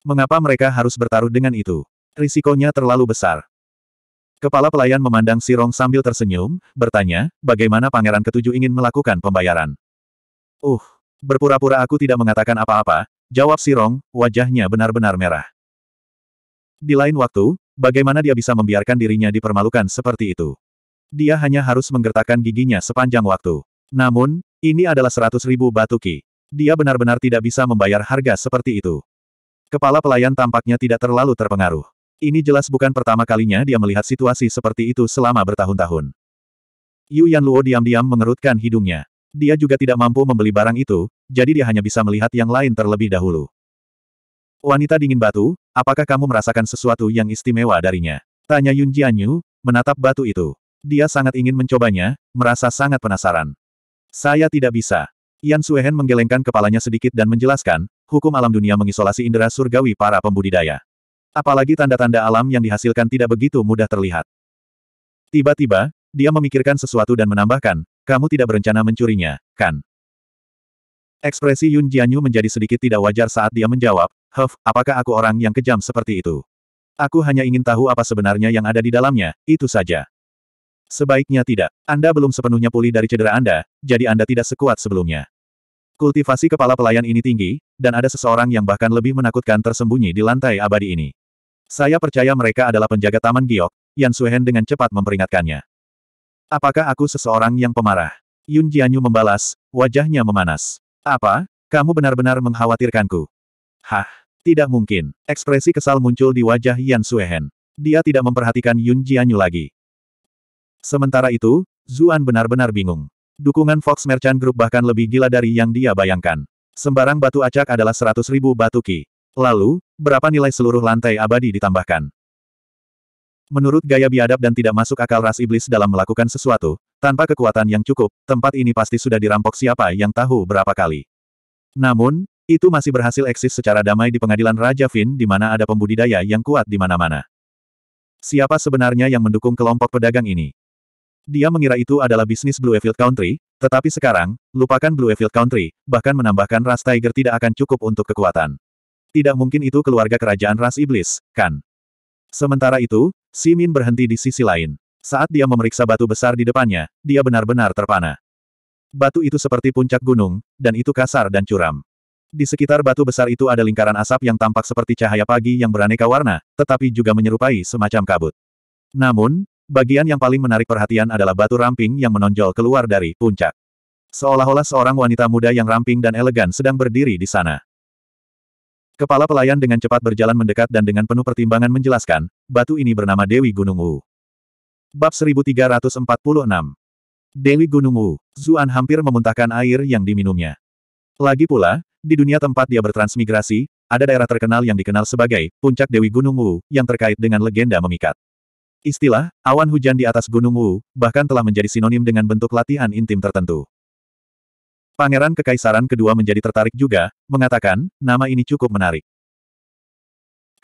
Mengapa mereka harus bertaruh dengan itu? Risikonya terlalu besar. Kepala pelayan memandang Sirong sambil tersenyum, bertanya, bagaimana pangeran ketujuh ingin melakukan pembayaran? Uh, berpura-pura aku tidak mengatakan apa-apa, jawab Sirong, wajahnya benar-benar merah. Di lain waktu, bagaimana dia bisa membiarkan dirinya dipermalukan seperti itu? Dia hanya harus menggertakkan giginya sepanjang waktu. Namun, ini adalah seratus ribu batu ki. Dia benar-benar tidak bisa membayar harga seperti itu. Kepala pelayan tampaknya tidak terlalu terpengaruh. Ini jelas bukan pertama kalinya dia melihat situasi seperti itu selama bertahun-tahun. Yu Yan Luo diam-diam mengerutkan hidungnya. Dia juga tidak mampu membeli barang itu, jadi dia hanya bisa melihat yang lain terlebih dahulu. Wanita dingin batu, apakah kamu merasakan sesuatu yang istimewa darinya? Tanya Yun Jianyu, menatap batu itu. Dia sangat ingin mencobanya, merasa sangat penasaran. Saya tidak bisa. Yan Suehen menggelengkan kepalanya sedikit dan menjelaskan, hukum alam dunia mengisolasi indera surgawi para pembudidaya. Apalagi tanda-tanda alam yang dihasilkan tidak begitu mudah terlihat. Tiba-tiba, dia memikirkan sesuatu dan menambahkan, kamu tidak berencana mencurinya, kan? Ekspresi Yun Jianyu menjadi sedikit tidak wajar saat dia menjawab, Huff, apakah aku orang yang kejam seperti itu? Aku hanya ingin tahu apa sebenarnya yang ada di dalamnya, itu saja. Sebaiknya tidak. Anda belum sepenuhnya pulih dari cedera Anda, jadi Anda tidak sekuat sebelumnya. Kultivasi kepala pelayan ini tinggi, dan ada seseorang yang bahkan lebih menakutkan tersembunyi di lantai abadi ini. Saya percaya mereka adalah penjaga Taman Giok, Yan Suhen dengan cepat memperingatkannya. Apakah aku seseorang yang pemarah? Yun Jianyu membalas, wajahnya memanas. Apa? Kamu benar-benar mengkhawatirkanku. Hah, tidak mungkin. Ekspresi kesal muncul di wajah Yan Suhen. Dia tidak memperhatikan Yun Jianyu lagi. Sementara itu, Zuan benar-benar bingung. Dukungan Fox Merchant Group bahkan lebih gila dari yang dia bayangkan. Sembarang batu acak adalah 100.000 batu ki. Lalu, berapa nilai seluruh lantai abadi ditambahkan? Menurut gaya biadab dan tidak masuk akal ras iblis dalam melakukan sesuatu, tanpa kekuatan yang cukup, tempat ini pasti sudah dirampok siapa yang tahu berapa kali. Namun, itu masih berhasil eksis secara damai di pengadilan Raja Fin di mana ada pembudidaya yang kuat di mana-mana. Siapa sebenarnya yang mendukung kelompok pedagang ini? Dia mengira itu adalah bisnis Bluefield Country, tetapi sekarang, lupakan Bluefield Country, bahkan menambahkan ras Tiger tidak akan cukup untuk kekuatan. Tidak mungkin itu keluarga kerajaan ras iblis, kan? Sementara itu, Simin berhenti di sisi lain. Saat dia memeriksa batu besar di depannya, dia benar-benar terpana. Batu itu seperti puncak gunung, dan itu kasar dan curam. Di sekitar batu besar itu ada lingkaran asap yang tampak seperti cahaya pagi yang beraneka warna, tetapi juga menyerupai semacam kabut. Namun, Bagian yang paling menarik perhatian adalah batu ramping yang menonjol keluar dari puncak. Seolah-olah seorang wanita muda yang ramping dan elegan sedang berdiri di sana. Kepala pelayan dengan cepat berjalan mendekat dan dengan penuh pertimbangan menjelaskan, batu ini bernama Dewi Gunung Wu. Bab 1346 Dewi Gunung Wu, Zuan hampir memuntahkan air yang diminumnya. Lagi pula, di dunia tempat dia bertransmigrasi, ada daerah terkenal yang dikenal sebagai Puncak Dewi Gunung Wu, yang terkait dengan legenda memikat. Istilah, awan hujan di atas Gunung Wu, bahkan telah menjadi sinonim dengan bentuk latihan intim tertentu. Pangeran Kekaisaran kedua menjadi tertarik juga, mengatakan, nama ini cukup menarik.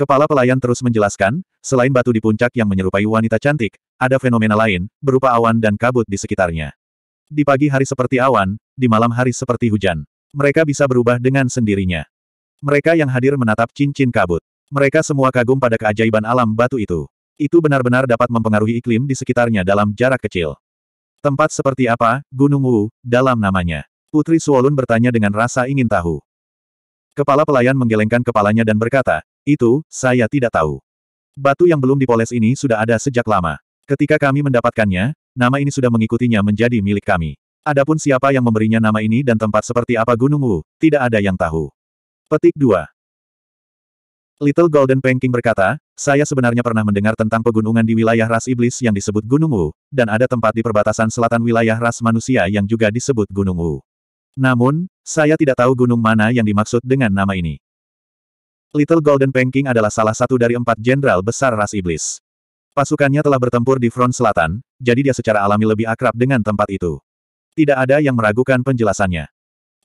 Kepala pelayan terus menjelaskan, selain batu di puncak yang menyerupai wanita cantik, ada fenomena lain, berupa awan dan kabut di sekitarnya. Di pagi hari seperti awan, di malam hari seperti hujan. Mereka bisa berubah dengan sendirinya. Mereka yang hadir menatap cincin kabut. Mereka semua kagum pada keajaiban alam batu itu. Itu benar-benar dapat mempengaruhi iklim di sekitarnya dalam jarak kecil. Tempat seperti apa, Gunung Wu, dalam namanya. Putri Suolun bertanya dengan rasa ingin tahu. Kepala pelayan menggelengkan kepalanya dan berkata, itu, saya tidak tahu. Batu yang belum dipoles ini sudah ada sejak lama. Ketika kami mendapatkannya, nama ini sudah mengikutinya menjadi milik kami. Adapun siapa yang memberinya nama ini dan tempat seperti apa Gunung Wu, tidak ada yang tahu. Petik 2. Little Golden Penking berkata, saya sebenarnya pernah mendengar tentang pegunungan di wilayah ras iblis yang disebut Gunung Wu, dan ada tempat di perbatasan selatan wilayah ras manusia yang juga disebut Gunung Wu. Namun, saya tidak tahu gunung mana yang dimaksud dengan nama ini. Little Golden Penking adalah salah satu dari empat jenderal besar ras iblis. Pasukannya telah bertempur di front selatan, jadi dia secara alami lebih akrab dengan tempat itu. Tidak ada yang meragukan penjelasannya.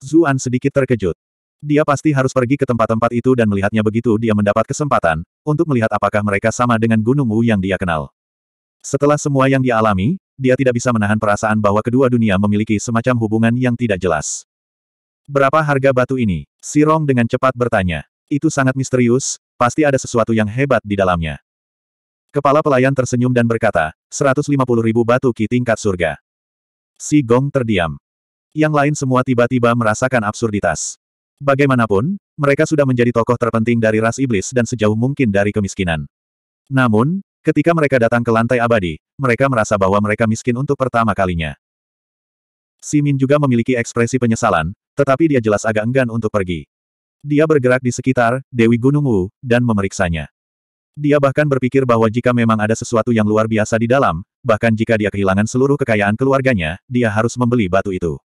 Zuan sedikit terkejut. Dia pasti harus pergi ke tempat-tempat itu dan melihatnya begitu dia mendapat kesempatan, untuk melihat apakah mereka sama dengan Gunung Wu yang dia kenal. Setelah semua yang dia alami, dia tidak bisa menahan perasaan bahwa kedua dunia memiliki semacam hubungan yang tidak jelas. Berapa harga batu ini? Sirong dengan cepat bertanya. Itu sangat misterius, pasti ada sesuatu yang hebat di dalamnya. Kepala pelayan tersenyum dan berkata, 150 ribu batu ki tingkat surga. Si Gong terdiam. Yang lain semua tiba-tiba merasakan absurditas. Bagaimanapun, mereka sudah menjadi tokoh terpenting dari ras iblis dan sejauh mungkin dari kemiskinan. Namun, ketika mereka datang ke lantai abadi, mereka merasa bahwa mereka miskin untuk pertama kalinya. Simin juga memiliki ekspresi penyesalan, tetapi dia jelas agak enggan untuk pergi. Dia bergerak di sekitar Dewi Gunung Wu dan memeriksanya. Dia bahkan berpikir bahwa jika memang ada sesuatu yang luar biasa di dalam, bahkan jika dia kehilangan seluruh kekayaan keluarganya, dia harus membeli batu itu.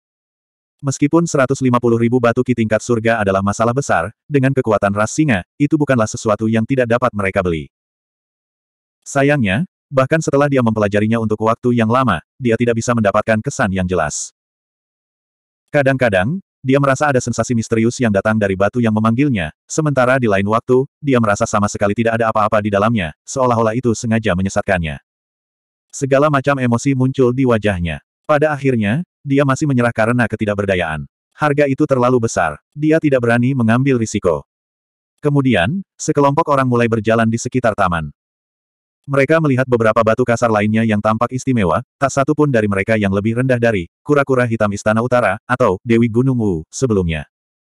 Meskipun 150 ribu batu ki tingkat surga adalah masalah besar, dengan kekuatan ras singa, itu bukanlah sesuatu yang tidak dapat mereka beli. Sayangnya, bahkan setelah dia mempelajarinya untuk waktu yang lama, dia tidak bisa mendapatkan kesan yang jelas. Kadang-kadang, dia merasa ada sensasi misterius yang datang dari batu yang memanggilnya, sementara di lain waktu, dia merasa sama sekali tidak ada apa-apa di dalamnya, seolah-olah itu sengaja menyesatkannya. Segala macam emosi muncul di wajahnya. Pada akhirnya, dia masih menyerah karena ketidakberdayaan. Harga itu terlalu besar. Dia tidak berani mengambil risiko. Kemudian, sekelompok orang mulai berjalan di sekitar taman. Mereka melihat beberapa batu kasar lainnya yang tampak istimewa, tak satu pun dari mereka yang lebih rendah dari kura-kura hitam Istana Utara, atau Dewi Gunung Wu, sebelumnya.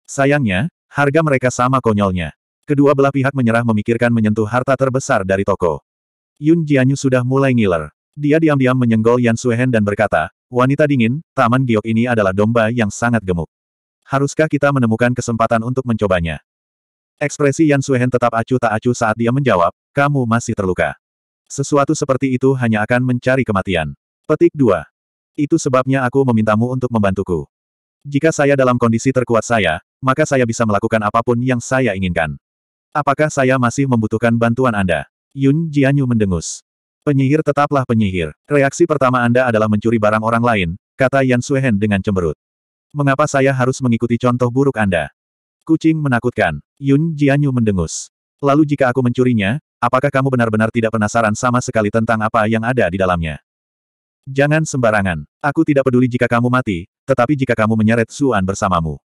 Sayangnya, harga mereka sama konyolnya. Kedua belah pihak menyerah memikirkan menyentuh harta terbesar dari toko. Yun Jianyu sudah mulai ngiler. Dia diam-diam menyenggol Yan Suehen dan berkata, Wanita dingin, Taman Giok ini adalah domba yang sangat gemuk. Haruskah kita menemukan kesempatan untuk mencobanya? Ekspresi Yan Suhen tetap acuh tak acuh saat dia menjawab, kamu masih terluka. Sesuatu seperti itu hanya akan mencari kematian. Petik 2. Itu sebabnya aku memintamu untuk membantuku. Jika saya dalam kondisi terkuat saya, maka saya bisa melakukan apapun yang saya inginkan. Apakah saya masih membutuhkan bantuan Anda? Yun Jianyu mendengus. Penyihir tetaplah penyihir. Reaksi pertama Anda adalah mencuri barang orang lain, kata Yan Suehen dengan cemberut. Mengapa saya harus mengikuti contoh buruk Anda? Kucing menakutkan. Yun Jianyu mendengus. Lalu jika aku mencurinya, apakah kamu benar-benar tidak penasaran sama sekali tentang apa yang ada di dalamnya? Jangan sembarangan. Aku tidak peduli jika kamu mati, tetapi jika kamu menyeret Suan bersamamu.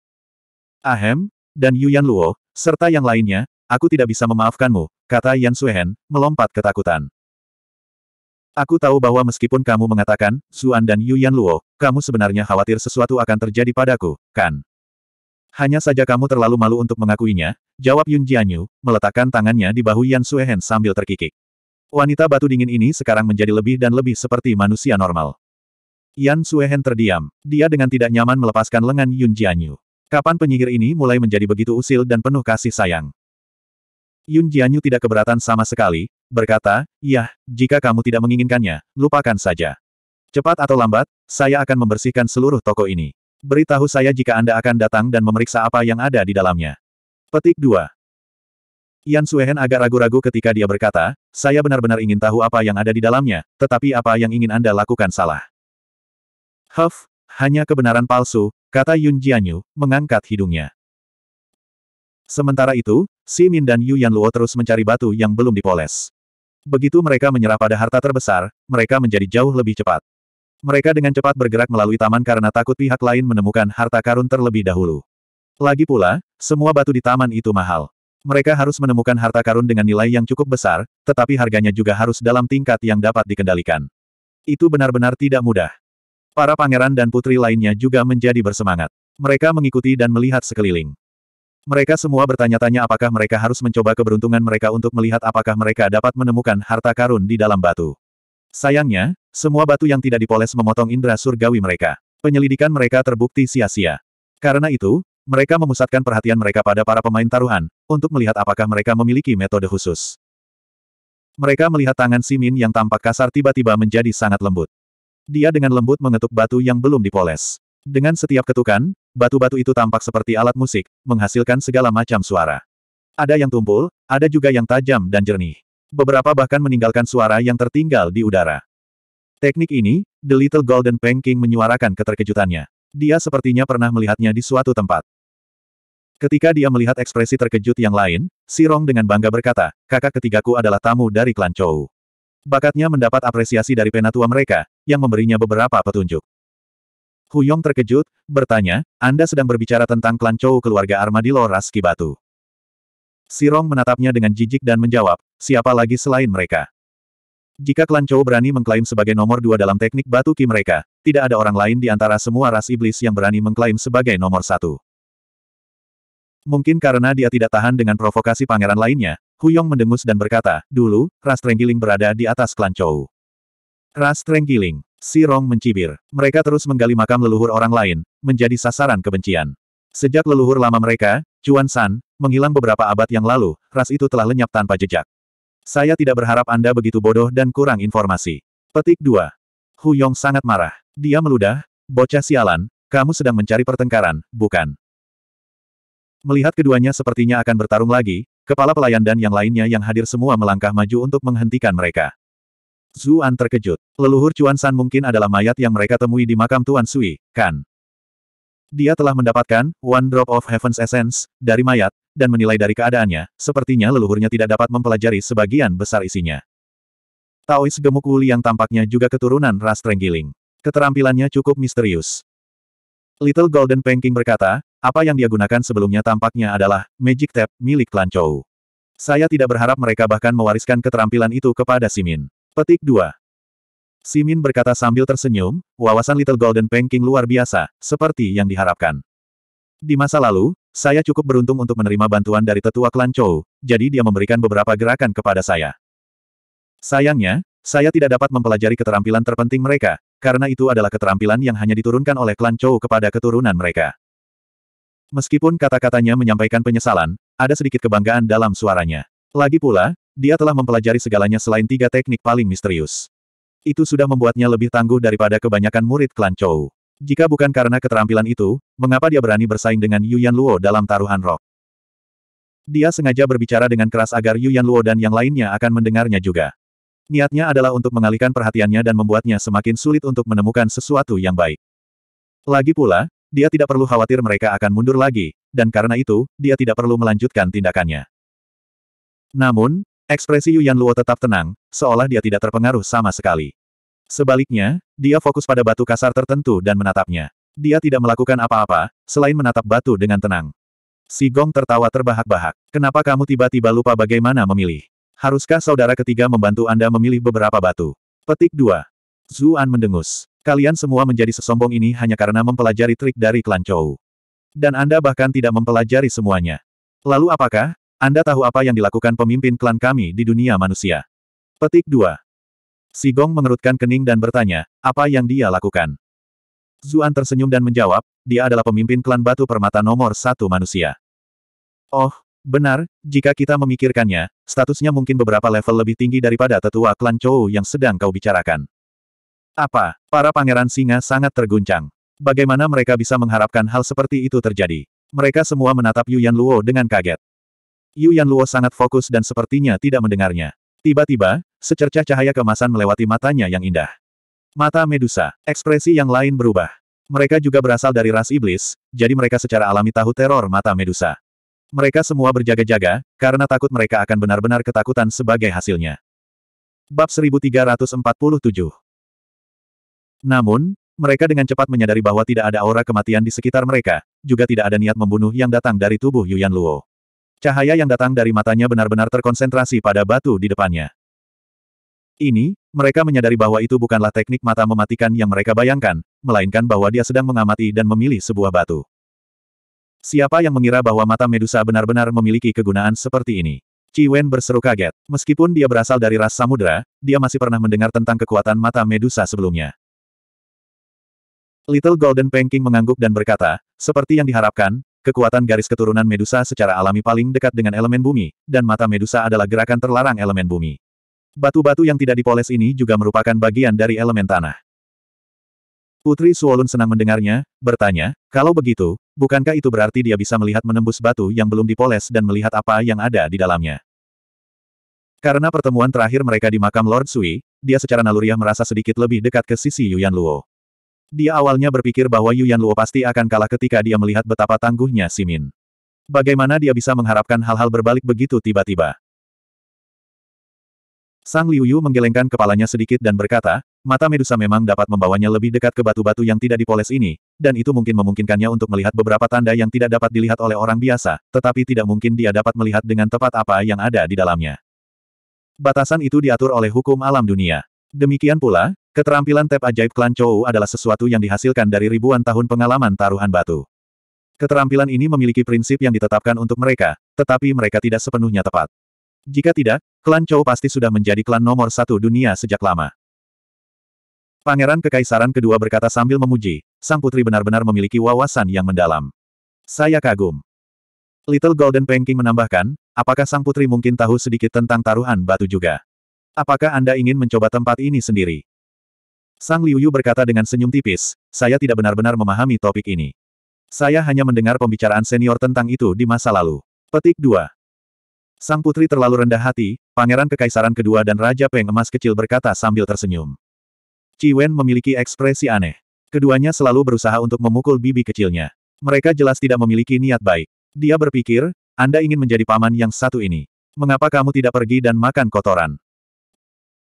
Ahem, dan Yuan Luo, serta yang lainnya, aku tidak bisa memaafkanmu, kata Yan Suehen, melompat ketakutan. Aku tahu bahwa meskipun kamu mengatakan, Zuan dan Yu Yan Luo, kamu sebenarnya khawatir sesuatu akan terjadi padaku, kan? Hanya saja kamu terlalu malu untuk mengakuinya, jawab Yun Jianyu, meletakkan tangannya di bahu Yan Suehen sambil terkikik. Wanita batu dingin ini sekarang menjadi lebih dan lebih seperti manusia normal. Yan Suehen terdiam. Dia dengan tidak nyaman melepaskan lengan Yun Jianyu. Kapan penyihir ini mulai menjadi begitu usil dan penuh kasih sayang? Yun Jianyu tidak keberatan sama sekali, berkata, Yah, jika kamu tidak menginginkannya, lupakan saja. Cepat atau lambat, saya akan membersihkan seluruh toko ini. Beritahu saya jika Anda akan datang dan memeriksa apa yang ada di dalamnya. Petik 2. Yan Suehen agak ragu-ragu ketika dia berkata, saya benar-benar ingin tahu apa yang ada di dalamnya, tetapi apa yang ingin Anda lakukan salah. Huff, hanya kebenaran palsu, kata Yun Jianyu, mengangkat hidungnya. Sementara itu, Si Min dan Yu Yan Luo terus mencari batu yang belum dipoles. Begitu mereka menyerah pada harta terbesar, mereka menjadi jauh lebih cepat. Mereka dengan cepat bergerak melalui taman karena takut pihak lain menemukan harta karun terlebih dahulu. Lagi pula, semua batu di taman itu mahal. Mereka harus menemukan harta karun dengan nilai yang cukup besar, tetapi harganya juga harus dalam tingkat yang dapat dikendalikan. Itu benar-benar tidak mudah. Para pangeran dan putri lainnya juga menjadi bersemangat. Mereka mengikuti dan melihat sekeliling. Mereka semua bertanya-tanya apakah mereka harus mencoba keberuntungan mereka untuk melihat apakah mereka dapat menemukan harta karun di dalam batu. Sayangnya, semua batu yang tidak dipoles memotong indera surgawi mereka. Penyelidikan mereka terbukti sia-sia. Karena itu, mereka memusatkan perhatian mereka pada para pemain taruhan, untuk melihat apakah mereka memiliki metode khusus. Mereka melihat tangan Simin yang tampak kasar tiba-tiba menjadi sangat lembut. Dia dengan lembut mengetuk batu yang belum dipoles. Dengan setiap ketukan, batu-batu itu tampak seperti alat musik, menghasilkan segala macam suara. Ada yang tumpul, ada juga yang tajam dan jernih. Beberapa bahkan meninggalkan suara yang tertinggal di udara. Teknik ini, The Little Golden Panking menyuarakan keterkejutannya. Dia sepertinya pernah melihatnya di suatu tempat. Ketika dia melihat ekspresi terkejut yang lain, Si Rong dengan bangga berkata, kakak ketigaku adalah tamu dari klan Chou. Bakatnya mendapat apresiasi dari penatua mereka, yang memberinya beberapa petunjuk. Huyong terkejut, bertanya, Anda sedang berbicara tentang klan Chou keluarga Armadillo Raski Batu. Rong menatapnya dengan jijik dan menjawab, siapa lagi selain mereka? Jika klan Chou berani mengklaim sebagai nomor dua dalam teknik batu ki mereka, tidak ada orang lain di antara semua ras iblis yang berani mengklaim sebagai nomor satu. Mungkin karena dia tidak tahan dengan provokasi pangeran lainnya, Huyong mendengus dan berkata, dulu, ras Trenggiling berada di atas klan Chou. Ras Trenggiling. Si Rong mencibir. Mereka terus menggali makam leluhur orang lain, menjadi sasaran kebencian. Sejak leluhur lama mereka, Chuan San, menghilang beberapa abad yang lalu, ras itu telah lenyap tanpa jejak. Saya tidak berharap Anda begitu bodoh dan kurang informasi. Petik 2. Hu Yong sangat marah. Dia meludah, bocah sialan, kamu sedang mencari pertengkaran, bukan? Melihat keduanya sepertinya akan bertarung lagi, kepala pelayan dan yang lainnya yang hadir semua melangkah maju untuk menghentikan mereka. Zuan terkejut. Leluhur Cuan San mungkin adalah mayat yang mereka temui di makam Tuan Sui, kan? Dia telah mendapatkan One Drop of Heaven's Essence dari mayat, dan menilai dari keadaannya, sepertinya leluhurnya tidak dapat mempelajari sebagian besar isinya. Taois gemuk Wuli yang tampaknya juga keturunan ras Trenggiling. Keterampilannya cukup misterius. Little Golden Panking berkata, apa yang dia gunakan sebelumnya tampaknya adalah Magic Tap milik klan Chou. Saya tidak berharap mereka bahkan mewariskan keterampilan itu kepada Simin. Petik 2. Simin berkata sambil tersenyum, wawasan Little Golden Pengking luar biasa, seperti yang diharapkan. Di masa lalu, saya cukup beruntung untuk menerima bantuan dari tetua klan Chou, jadi dia memberikan beberapa gerakan kepada saya. Sayangnya, saya tidak dapat mempelajari keterampilan terpenting mereka, karena itu adalah keterampilan yang hanya diturunkan oleh klan Chou kepada keturunan mereka. Meskipun kata-katanya menyampaikan penyesalan, ada sedikit kebanggaan dalam suaranya. Lagi pula, dia telah mempelajari segalanya selain tiga teknik paling misterius. Itu sudah membuatnya lebih tangguh daripada kebanyakan murid klan Chou. Jika bukan karena keterampilan itu, mengapa dia berani bersaing dengan Yuan Luo dalam taruhan rok? Dia sengaja berbicara dengan keras agar Yuan Luo dan yang lainnya akan mendengarnya juga. Niatnya adalah untuk mengalihkan perhatiannya dan membuatnya semakin sulit untuk menemukan sesuatu yang baik. Lagi pula, dia tidak perlu khawatir mereka akan mundur lagi, dan karena itu, dia tidak perlu melanjutkan tindakannya. Namun, Ekspresi Yuan Luo tetap tenang, seolah dia tidak terpengaruh sama sekali. Sebaliknya, dia fokus pada batu kasar tertentu dan menatapnya. Dia tidak melakukan apa-apa, selain menatap batu dengan tenang. Si Gong tertawa terbahak-bahak. Kenapa kamu tiba-tiba lupa bagaimana memilih? Haruskah saudara ketiga membantu Anda memilih beberapa batu? Petik 2. Zuan mendengus. Kalian semua menjadi sesombong ini hanya karena mempelajari trik dari klan Chou. Dan Anda bahkan tidak mempelajari semuanya. Lalu apakah, anda tahu apa yang dilakukan pemimpin klan kami di dunia manusia. Petik 2. Gong mengerutkan kening dan bertanya, apa yang dia lakukan? Zuan tersenyum dan menjawab, dia adalah pemimpin klan batu permata nomor satu manusia. Oh, benar, jika kita memikirkannya, statusnya mungkin beberapa level lebih tinggi daripada tetua klan Chou yang sedang kau bicarakan. Apa? Para pangeran singa sangat terguncang. Bagaimana mereka bisa mengharapkan hal seperti itu terjadi? Mereka semua menatap Yuan Luo dengan kaget. Yu Luo sangat fokus dan sepertinya tidak mendengarnya. Tiba-tiba, secercah cahaya kemasan melewati matanya yang indah. Mata Medusa, ekspresi yang lain berubah. Mereka juga berasal dari ras iblis, jadi mereka secara alami tahu teror mata Medusa. Mereka semua berjaga-jaga, karena takut mereka akan benar-benar ketakutan sebagai hasilnya. Bab 1347 Namun, mereka dengan cepat menyadari bahwa tidak ada aura kematian di sekitar mereka, juga tidak ada niat membunuh yang datang dari tubuh Yuan Luo. Cahaya yang datang dari matanya benar-benar terkonsentrasi pada batu di depannya. Ini, mereka menyadari bahwa itu bukanlah teknik mata mematikan yang mereka bayangkan, melainkan bahwa dia sedang mengamati dan memilih sebuah batu. Siapa yang mengira bahwa mata Medusa benar-benar memiliki kegunaan seperti ini? Qi Wen berseru kaget. Meskipun dia berasal dari ras samudera, dia masih pernah mendengar tentang kekuatan mata Medusa sebelumnya. Little Golden Pengking mengangguk dan berkata, seperti yang diharapkan, Kekuatan garis keturunan Medusa secara alami paling dekat dengan elemen bumi, dan mata Medusa adalah gerakan terlarang elemen bumi. Batu-batu yang tidak dipoles ini juga merupakan bagian dari elemen tanah. Putri Suolun senang mendengarnya, bertanya, kalau begitu, bukankah itu berarti dia bisa melihat menembus batu yang belum dipoles dan melihat apa yang ada di dalamnya? Karena pertemuan terakhir mereka di makam Lord Sui, dia secara naluriah merasa sedikit lebih dekat ke sisi Yuan Luo. Dia awalnya berpikir bahwa Yu Yan Luo pasti akan kalah ketika dia melihat betapa tangguhnya Simin. Bagaimana dia bisa mengharapkan hal-hal berbalik begitu tiba-tiba? Sang Liu Yu menggelengkan kepalanya sedikit dan berkata, mata Medusa memang dapat membawanya lebih dekat ke batu-batu yang tidak dipoles ini, dan itu mungkin memungkinkannya untuk melihat beberapa tanda yang tidak dapat dilihat oleh orang biasa, tetapi tidak mungkin dia dapat melihat dengan tepat apa yang ada di dalamnya. Batasan itu diatur oleh hukum alam dunia. Demikian pula, Keterampilan tap ajaib klan Chou adalah sesuatu yang dihasilkan dari ribuan tahun pengalaman taruhan batu. Keterampilan ini memiliki prinsip yang ditetapkan untuk mereka, tetapi mereka tidak sepenuhnya tepat. Jika tidak, klan Chou pasti sudah menjadi klan nomor satu dunia sejak lama. Pangeran Kekaisaran kedua berkata sambil memuji, sang putri benar-benar memiliki wawasan yang mendalam. Saya kagum. Little Golden Pengking menambahkan, apakah sang putri mungkin tahu sedikit tentang taruhan batu juga? Apakah Anda ingin mencoba tempat ini sendiri? Sang Liuyu berkata dengan senyum tipis, saya tidak benar-benar memahami topik ini. Saya hanya mendengar pembicaraan senior tentang itu di masa lalu. Petik 2. Sang putri terlalu rendah hati, pangeran kekaisaran kedua dan Raja Peng emas kecil berkata sambil tersenyum. Qi Wen memiliki ekspresi aneh. Keduanya selalu berusaha untuk memukul bibi kecilnya. Mereka jelas tidak memiliki niat baik. Dia berpikir, Anda ingin menjadi paman yang satu ini. Mengapa kamu tidak pergi dan makan kotoran?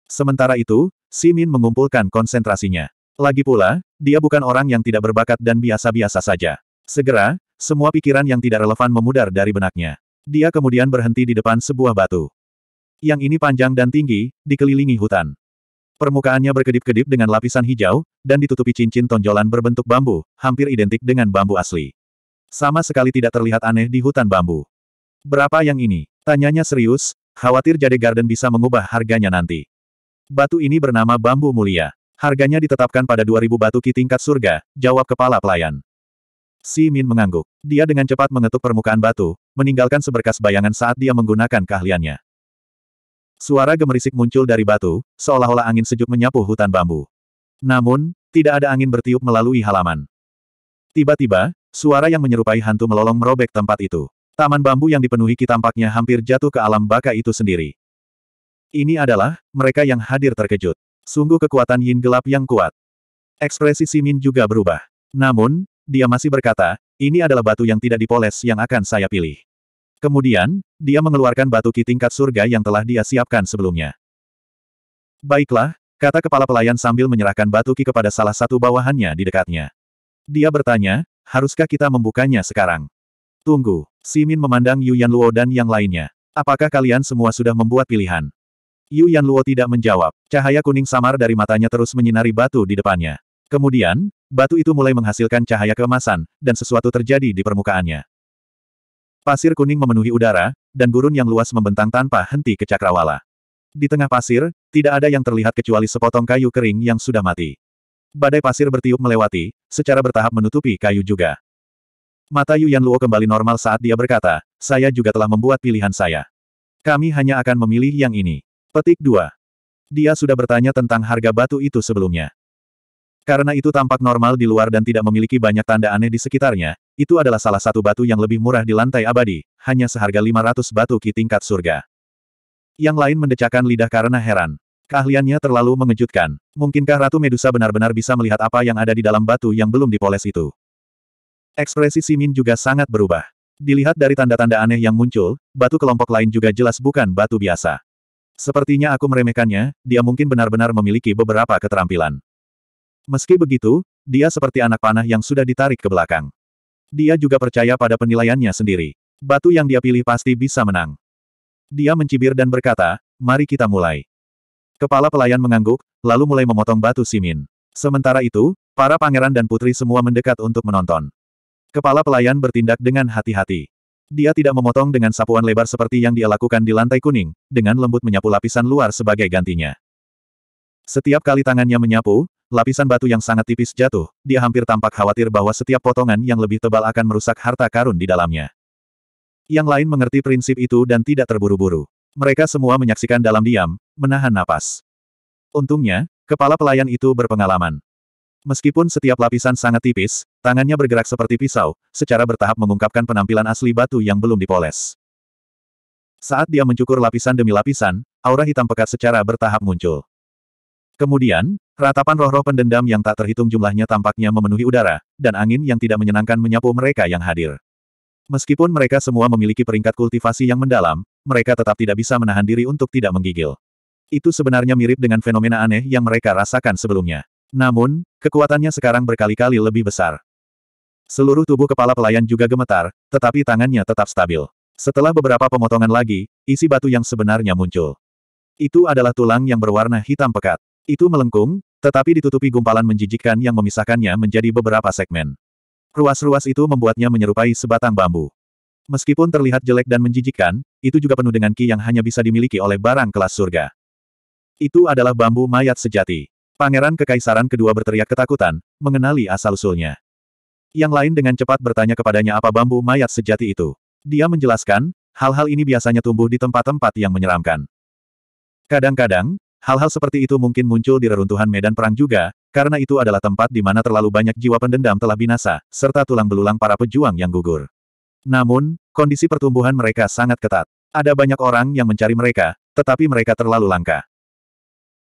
Sementara itu, Simin mengumpulkan konsentrasinya. Lagi pula, dia bukan orang yang tidak berbakat dan biasa-biasa saja. Segera, semua pikiran yang tidak relevan memudar dari benaknya. Dia kemudian berhenti di depan sebuah batu. Yang ini panjang dan tinggi, dikelilingi hutan. Permukaannya berkedip-kedip dengan lapisan hijau, dan ditutupi cincin tonjolan berbentuk bambu, hampir identik dengan bambu asli. Sama sekali tidak terlihat aneh di hutan bambu. Berapa yang ini? Tanyanya serius, khawatir Jade Garden bisa mengubah harganya nanti. Batu ini bernama bambu mulia. Harganya ditetapkan pada 2000 batu ki tingkat surga, jawab kepala pelayan. Si Min mengangguk. Dia dengan cepat mengetuk permukaan batu, meninggalkan seberkas bayangan saat dia menggunakan keahliannya. Suara gemerisik muncul dari batu, seolah-olah angin sejuk menyapu hutan bambu. Namun, tidak ada angin bertiup melalui halaman. Tiba-tiba, suara yang menyerupai hantu melolong merobek tempat itu. Taman bambu yang dipenuhi ki tampaknya hampir jatuh ke alam baka itu sendiri. Ini adalah, mereka yang hadir terkejut. Sungguh kekuatan yin gelap yang kuat. Ekspresi Simin juga berubah. Namun, dia masih berkata, ini adalah batu yang tidak dipoles yang akan saya pilih. Kemudian, dia mengeluarkan batu ki tingkat surga yang telah dia siapkan sebelumnya. Baiklah, kata kepala pelayan sambil menyerahkan batu ki kepada salah satu bawahannya di dekatnya. Dia bertanya, haruskah kita membukanya sekarang? Tunggu, Simin memandang Yan Luo dan yang lainnya. Apakah kalian semua sudah membuat pilihan? Yu Yan Luo tidak menjawab. Cahaya kuning samar dari matanya terus menyinari batu di depannya. Kemudian, batu itu mulai menghasilkan cahaya keemasan, dan sesuatu terjadi di permukaannya. Pasir kuning memenuhi udara, dan gurun yang luas membentang tanpa henti ke cakrawala. Di tengah pasir, tidak ada yang terlihat kecuali sepotong kayu kering yang sudah mati. Badai pasir bertiup melewati, secara bertahap menutupi kayu juga. Mata Yu Yan Luo kembali normal saat dia berkata, saya juga telah membuat pilihan saya. Kami hanya akan memilih yang ini. Petik 2. Dia sudah bertanya tentang harga batu itu sebelumnya. Karena itu tampak normal di luar dan tidak memiliki banyak tanda aneh di sekitarnya, itu adalah salah satu batu yang lebih murah di lantai abadi, hanya seharga 500 batu ki tingkat surga. Yang lain mendecakkan lidah karena heran. Keahliannya terlalu mengejutkan. Mungkinkah Ratu Medusa benar-benar bisa melihat apa yang ada di dalam batu yang belum dipoles itu? Ekspresi Simin juga sangat berubah. Dilihat dari tanda-tanda aneh yang muncul, batu kelompok lain juga jelas bukan batu biasa. Sepertinya aku meremehkannya, dia mungkin benar-benar memiliki beberapa keterampilan. Meski begitu, dia seperti anak panah yang sudah ditarik ke belakang. Dia juga percaya pada penilaiannya sendiri. Batu yang dia pilih pasti bisa menang. Dia mencibir dan berkata, mari kita mulai. Kepala pelayan mengangguk, lalu mulai memotong batu simin. Sementara itu, para pangeran dan putri semua mendekat untuk menonton. Kepala pelayan bertindak dengan hati-hati. Dia tidak memotong dengan sapuan lebar seperti yang dia lakukan di lantai kuning, dengan lembut menyapu lapisan luar sebagai gantinya. Setiap kali tangannya menyapu, lapisan batu yang sangat tipis jatuh, dia hampir tampak khawatir bahwa setiap potongan yang lebih tebal akan merusak harta karun di dalamnya. Yang lain mengerti prinsip itu dan tidak terburu-buru. Mereka semua menyaksikan dalam diam, menahan napas. Untungnya, kepala pelayan itu berpengalaman. Meskipun setiap lapisan sangat tipis, tangannya bergerak seperti pisau, secara bertahap mengungkapkan penampilan asli batu yang belum dipoles. Saat dia mencukur lapisan demi lapisan, aura hitam pekat secara bertahap muncul. Kemudian, ratapan roh-roh pendendam yang tak terhitung jumlahnya tampaknya memenuhi udara, dan angin yang tidak menyenangkan menyapu mereka yang hadir. Meskipun mereka semua memiliki peringkat kultivasi yang mendalam, mereka tetap tidak bisa menahan diri untuk tidak menggigil. Itu sebenarnya mirip dengan fenomena aneh yang mereka rasakan sebelumnya. Namun, kekuatannya sekarang berkali-kali lebih besar. Seluruh tubuh kepala pelayan juga gemetar, tetapi tangannya tetap stabil. Setelah beberapa pemotongan lagi, isi batu yang sebenarnya muncul. Itu adalah tulang yang berwarna hitam pekat. Itu melengkung, tetapi ditutupi gumpalan menjijikkan yang memisahkannya menjadi beberapa segmen. Ruas-ruas itu membuatnya menyerupai sebatang bambu. Meskipun terlihat jelek dan menjijikkan, itu juga penuh dengan ki yang hanya bisa dimiliki oleh barang kelas surga. Itu adalah bambu mayat sejati. Pangeran Kekaisaran kedua berteriak ketakutan, mengenali asal-usulnya. Yang lain dengan cepat bertanya kepadanya apa bambu mayat sejati itu. Dia menjelaskan, hal-hal ini biasanya tumbuh di tempat-tempat yang menyeramkan. Kadang-kadang, hal-hal seperti itu mungkin muncul di reruntuhan medan perang juga, karena itu adalah tempat di mana terlalu banyak jiwa pendendam telah binasa, serta tulang belulang para pejuang yang gugur. Namun, kondisi pertumbuhan mereka sangat ketat. Ada banyak orang yang mencari mereka, tetapi mereka terlalu langka.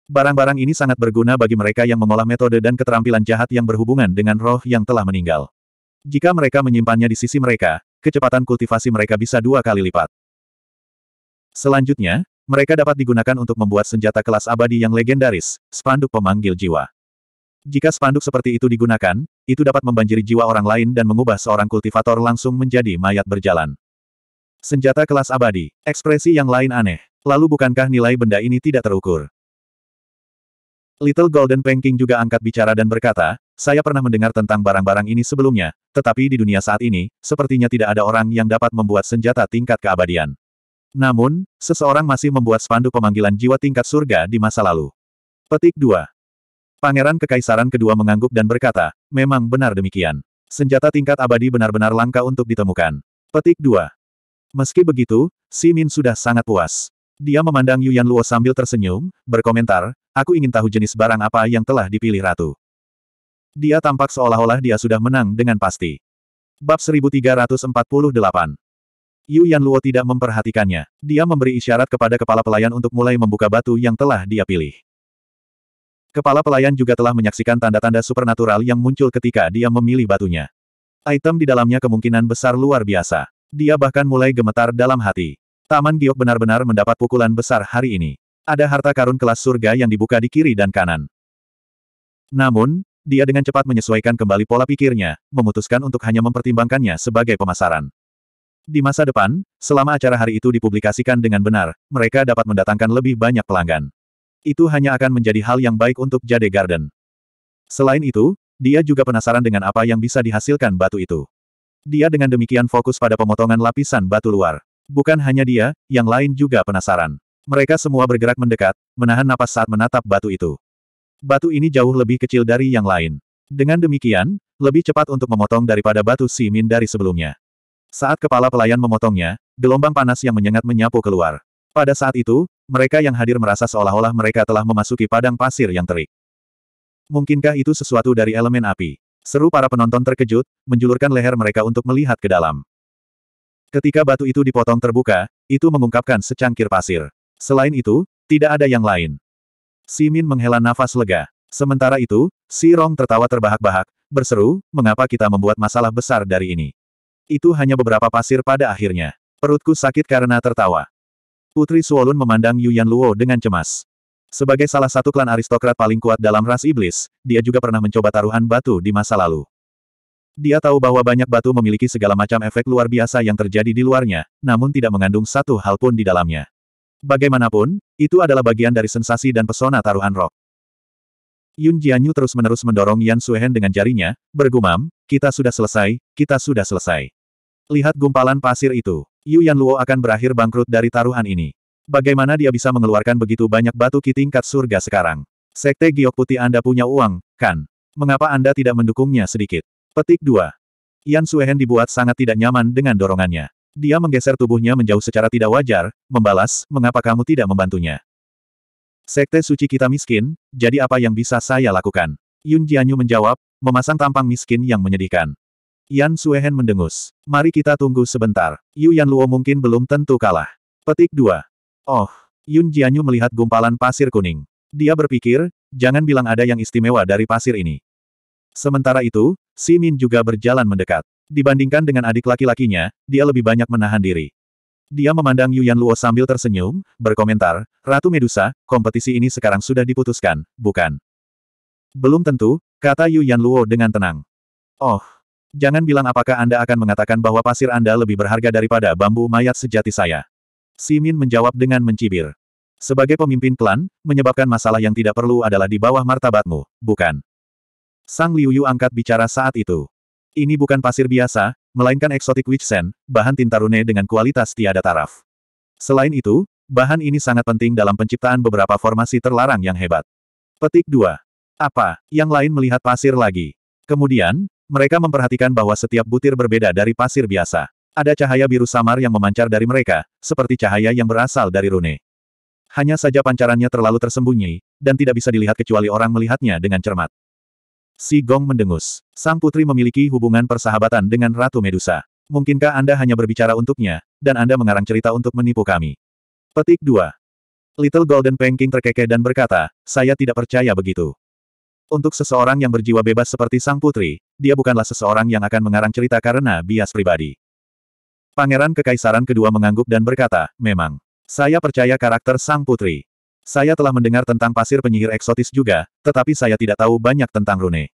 Barang-barang ini sangat berguna bagi mereka yang mengolah metode dan keterampilan jahat yang berhubungan dengan roh yang telah meninggal. Jika mereka menyimpannya di sisi mereka, kecepatan kultivasi mereka bisa dua kali lipat. Selanjutnya, mereka dapat digunakan untuk membuat senjata kelas abadi yang legendaris, spanduk pemanggil jiwa. Jika spanduk seperti itu digunakan, itu dapat membanjiri jiwa orang lain dan mengubah seorang kultivator langsung menjadi mayat berjalan. Senjata kelas abadi, ekspresi yang lain aneh. Lalu bukankah nilai benda ini tidak terukur? Little Golden Pengking juga angkat bicara dan berkata, saya pernah mendengar tentang barang-barang ini sebelumnya, tetapi di dunia saat ini, sepertinya tidak ada orang yang dapat membuat senjata tingkat keabadian. Namun, seseorang masih membuat spanduk pemanggilan jiwa tingkat surga di masa lalu. Petik 2. Pangeran Kekaisaran kedua mengangguk dan berkata, memang benar demikian. Senjata tingkat abadi benar-benar langka untuk ditemukan. Petik 2. Meski begitu, Simin sudah sangat puas. Dia memandang Yuan Luo sambil tersenyum, berkomentar, aku ingin tahu jenis barang apa yang telah dipilih ratu. Dia tampak seolah-olah dia sudah menang dengan pasti. Bab 1348 Yuan Luo tidak memperhatikannya. Dia memberi isyarat kepada kepala pelayan untuk mulai membuka batu yang telah dia pilih. Kepala pelayan juga telah menyaksikan tanda-tanda supernatural yang muncul ketika dia memilih batunya. Item di dalamnya kemungkinan besar luar biasa. Dia bahkan mulai gemetar dalam hati. Taman Giok benar-benar mendapat pukulan besar hari ini. Ada harta karun kelas surga yang dibuka di kiri dan kanan. Namun, dia dengan cepat menyesuaikan kembali pola pikirnya, memutuskan untuk hanya mempertimbangkannya sebagai pemasaran. Di masa depan, selama acara hari itu dipublikasikan dengan benar, mereka dapat mendatangkan lebih banyak pelanggan. Itu hanya akan menjadi hal yang baik untuk Jade Garden. Selain itu, dia juga penasaran dengan apa yang bisa dihasilkan batu itu. Dia dengan demikian fokus pada pemotongan lapisan batu luar. Bukan hanya dia, yang lain juga penasaran. Mereka semua bergerak mendekat, menahan napas saat menatap batu itu. Batu ini jauh lebih kecil dari yang lain. Dengan demikian, lebih cepat untuk memotong daripada batu Simin dari sebelumnya. Saat kepala pelayan memotongnya, gelombang panas yang menyengat menyapu keluar. Pada saat itu, mereka yang hadir merasa seolah-olah mereka telah memasuki padang pasir yang terik. Mungkinkah itu sesuatu dari elemen api? Seru para penonton terkejut, menjulurkan leher mereka untuk melihat ke dalam. Ketika batu itu dipotong terbuka, itu mengungkapkan secangkir pasir. Selain itu, tidak ada yang lain. Simin menghela nafas lega. Sementara itu, Si Rong tertawa terbahak-bahak, berseru, mengapa kita membuat masalah besar dari ini? Itu hanya beberapa pasir pada akhirnya. Perutku sakit karena tertawa. Putri Suolun memandang Yuan Luo dengan cemas. Sebagai salah satu klan aristokrat paling kuat dalam ras iblis, dia juga pernah mencoba taruhan batu di masa lalu. Dia tahu bahwa banyak batu memiliki segala macam efek luar biasa yang terjadi di luarnya, namun tidak mengandung satu hal pun di dalamnya. Bagaimanapun, itu adalah bagian dari sensasi dan pesona taruhan rock. Yun Jianyu terus-menerus mendorong Yan Suhen dengan jarinya, bergumam, kita sudah selesai, kita sudah selesai. Lihat gumpalan pasir itu. Yu Yan Luo akan berakhir bangkrut dari taruhan ini. Bagaimana dia bisa mengeluarkan begitu banyak batu ki tingkat surga sekarang? Sekte giok putih Anda punya uang, kan? Mengapa Anda tidak mendukungnya sedikit? Petik 2. Yan Suehen dibuat sangat tidak nyaman dengan dorongannya. Dia menggeser tubuhnya menjauh secara tidak wajar, membalas, mengapa kamu tidak membantunya? Sekte suci kita miskin, jadi apa yang bisa saya lakukan? Yun Jianyu menjawab, memasang tampang miskin yang menyedihkan. Yan Suehen mendengus. Mari kita tunggu sebentar. Yu Yan Luo mungkin belum tentu kalah. Petik 2. Oh, Yun Jianyu melihat gumpalan pasir kuning. Dia berpikir, jangan bilang ada yang istimewa dari pasir ini. Sementara itu, Si Min juga berjalan mendekat. Dibandingkan dengan adik laki-lakinya, dia lebih banyak menahan diri. Dia memandang Yuan Luo sambil tersenyum, berkomentar, Ratu Medusa, kompetisi ini sekarang sudah diputuskan, bukan? Belum tentu, kata Yuan Luo dengan tenang. Oh, jangan bilang apakah Anda akan mengatakan bahwa pasir Anda lebih berharga daripada bambu mayat sejati saya. Simin menjawab dengan mencibir. Sebagai pemimpin klan, menyebabkan masalah yang tidak perlu adalah di bawah martabatmu, bukan? Sang Liuyu angkat bicara saat itu. Ini bukan pasir biasa, melainkan eksotik witch sand, bahan rune dengan kualitas tiada taraf. Selain itu, bahan ini sangat penting dalam penciptaan beberapa formasi terlarang yang hebat. Petik 2. Apa, yang lain melihat pasir lagi. Kemudian, mereka memperhatikan bahwa setiap butir berbeda dari pasir biasa. Ada cahaya biru samar yang memancar dari mereka, seperti cahaya yang berasal dari rune. Hanya saja pancarannya terlalu tersembunyi, dan tidak bisa dilihat kecuali orang melihatnya dengan cermat. Si Gong mendengus. Sang putri memiliki hubungan persahabatan dengan Ratu Medusa. Mungkinkah Anda hanya berbicara untuknya, dan Anda mengarang cerita untuk menipu kami? Petik 2. Little Golden Panking terkekeh dan berkata, saya tidak percaya begitu. Untuk seseorang yang berjiwa bebas seperti sang putri, dia bukanlah seseorang yang akan mengarang cerita karena bias pribadi. Pangeran Kekaisaran kedua mengangguk dan berkata, memang. Saya percaya karakter sang putri. Saya telah mendengar tentang pasir penyihir eksotis juga, tetapi saya tidak tahu banyak tentang rune.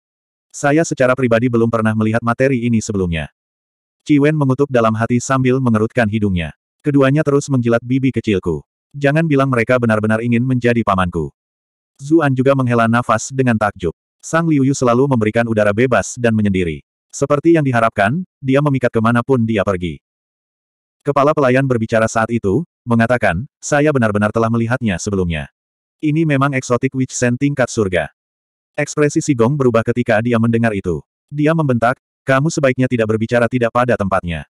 Saya secara pribadi belum pernah melihat materi ini sebelumnya. Ciwen mengutuk dalam hati sambil mengerutkan hidungnya. Keduanya terus menjilat bibi kecilku. Jangan bilang mereka benar-benar ingin menjadi pamanku. Zuan juga menghela nafas dengan takjub. Sang Liuyu selalu memberikan udara bebas dan menyendiri. Seperti yang diharapkan, dia memikat kemanapun dia pergi. Kepala pelayan berbicara saat itu, mengatakan, saya benar-benar telah melihatnya sebelumnya. Ini memang eksotik witch sen tingkat surga. Ekspresi si Gong berubah ketika dia mendengar itu. Dia membentak, kamu sebaiknya tidak berbicara tidak pada tempatnya.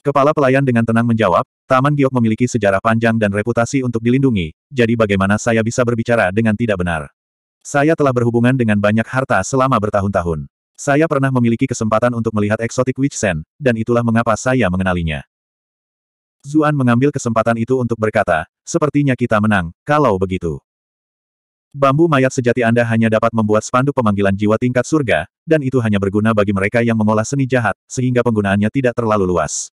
Kepala pelayan dengan tenang menjawab, Taman Giok memiliki sejarah panjang dan reputasi untuk dilindungi, jadi bagaimana saya bisa berbicara dengan tidak benar? Saya telah berhubungan dengan banyak harta selama bertahun-tahun. Saya pernah memiliki kesempatan untuk melihat eksotik witch sen, dan itulah mengapa saya mengenalinya. Zuan mengambil kesempatan itu untuk berkata, sepertinya kita menang, kalau begitu. Bambu mayat sejati Anda hanya dapat membuat spanduk pemanggilan jiwa tingkat surga, dan itu hanya berguna bagi mereka yang mengolah seni jahat, sehingga penggunaannya tidak terlalu luas.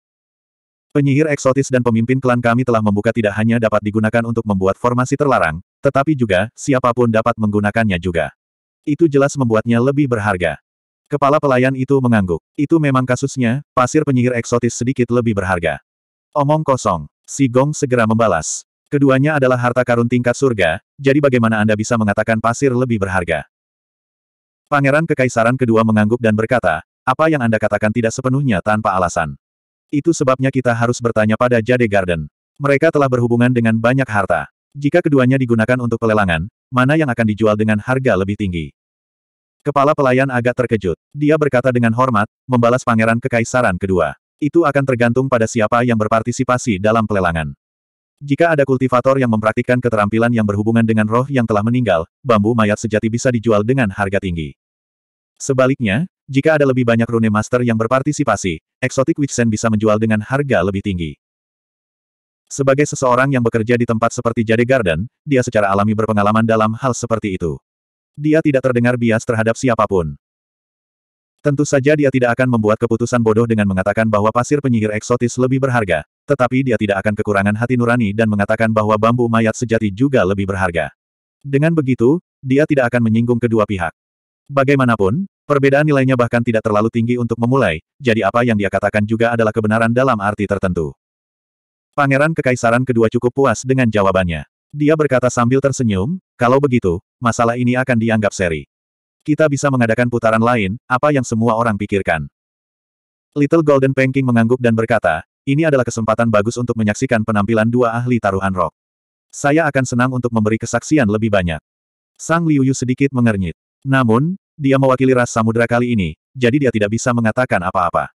Penyihir eksotis dan pemimpin klan kami telah membuka tidak hanya dapat digunakan untuk membuat formasi terlarang, tetapi juga, siapapun dapat menggunakannya juga. Itu jelas membuatnya lebih berharga. Kepala pelayan itu mengangguk. Itu memang kasusnya, pasir penyihir eksotis sedikit lebih berharga. Omong kosong. Si Gong segera membalas. Keduanya adalah harta karun tingkat surga, jadi bagaimana Anda bisa mengatakan pasir lebih berharga? Pangeran Kekaisaran kedua mengangguk dan berkata, apa yang Anda katakan tidak sepenuhnya tanpa alasan. Itu sebabnya kita harus bertanya pada Jade Garden. Mereka telah berhubungan dengan banyak harta. Jika keduanya digunakan untuk pelelangan, mana yang akan dijual dengan harga lebih tinggi? Kepala pelayan agak terkejut. Dia berkata dengan hormat, membalas pangeran kekaisaran kedua. Itu akan tergantung pada siapa yang berpartisipasi dalam pelelangan. Jika ada kultivator yang mempraktikkan keterampilan yang berhubungan dengan roh yang telah meninggal, bambu mayat sejati bisa dijual dengan harga tinggi. Sebaliknya, jika ada lebih banyak rune master yang berpartisipasi, eksotik Wixen bisa menjual dengan harga lebih tinggi. Sebagai seseorang yang bekerja di tempat seperti Jade Garden, dia secara alami berpengalaman dalam hal seperti itu. Dia tidak terdengar bias terhadap siapapun. Tentu saja dia tidak akan membuat keputusan bodoh dengan mengatakan bahwa pasir penyihir eksotis lebih berharga, tetapi dia tidak akan kekurangan hati nurani dan mengatakan bahwa bambu mayat sejati juga lebih berharga. Dengan begitu, dia tidak akan menyinggung kedua pihak. Bagaimanapun, perbedaan nilainya bahkan tidak terlalu tinggi untuk memulai, jadi apa yang dia katakan juga adalah kebenaran dalam arti tertentu. Pangeran Kekaisaran kedua cukup puas dengan jawabannya. Dia berkata sambil tersenyum, kalau begitu, masalah ini akan dianggap seri. Kita bisa mengadakan putaran lain, apa yang semua orang pikirkan. Little Golden Panking mengangguk dan berkata, ini adalah kesempatan bagus untuk menyaksikan penampilan dua ahli taruhan rock. Saya akan senang untuk memberi kesaksian lebih banyak. Sang Liuyu sedikit mengernyit. Namun, dia mewakili ras samudera kali ini, jadi dia tidak bisa mengatakan apa-apa.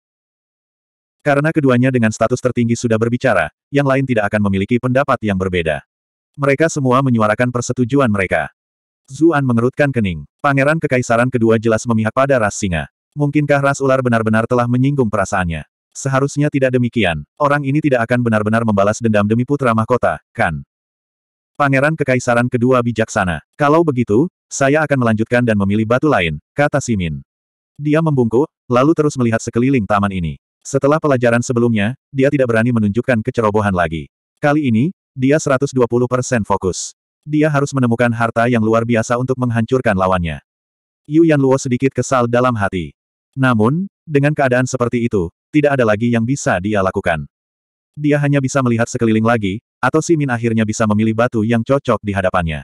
Karena keduanya dengan status tertinggi sudah berbicara, yang lain tidak akan memiliki pendapat yang berbeda. Mereka semua menyuarakan persetujuan mereka. Zuan mengerutkan kening. Pangeran kekaisaran kedua jelas memihak pada ras singa. Mungkinkah ras ular benar-benar telah menyinggung perasaannya? Seharusnya tidak demikian. Orang ini tidak akan benar-benar membalas dendam demi putra mahkota, kan? Pangeran kekaisaran kedua bijaksana. Kalau begitu, saya akan melanjutkan dan memilih batu lain, kata Simin. Dia membungkuk, lalu terus melihat sekeliling taman ini. Setelah pelajaran sebelumnya, dia tidak berani menunjukkan kecerobohan lagi. Kali ini, dia 120% fokus. Dia harus menemukan harta yang luar biasa untuk menghancurkan lawannya. Yu Luo sedikit kesal dalam hati. Namun, dengan keadaan seperti itu, tidak ada lagi yang bisa dia lakukan. Dia hanya bisa melihat sekeliling lagi, atau Si Min akhirnya bisa memilih batu yang cocok di hadapannya.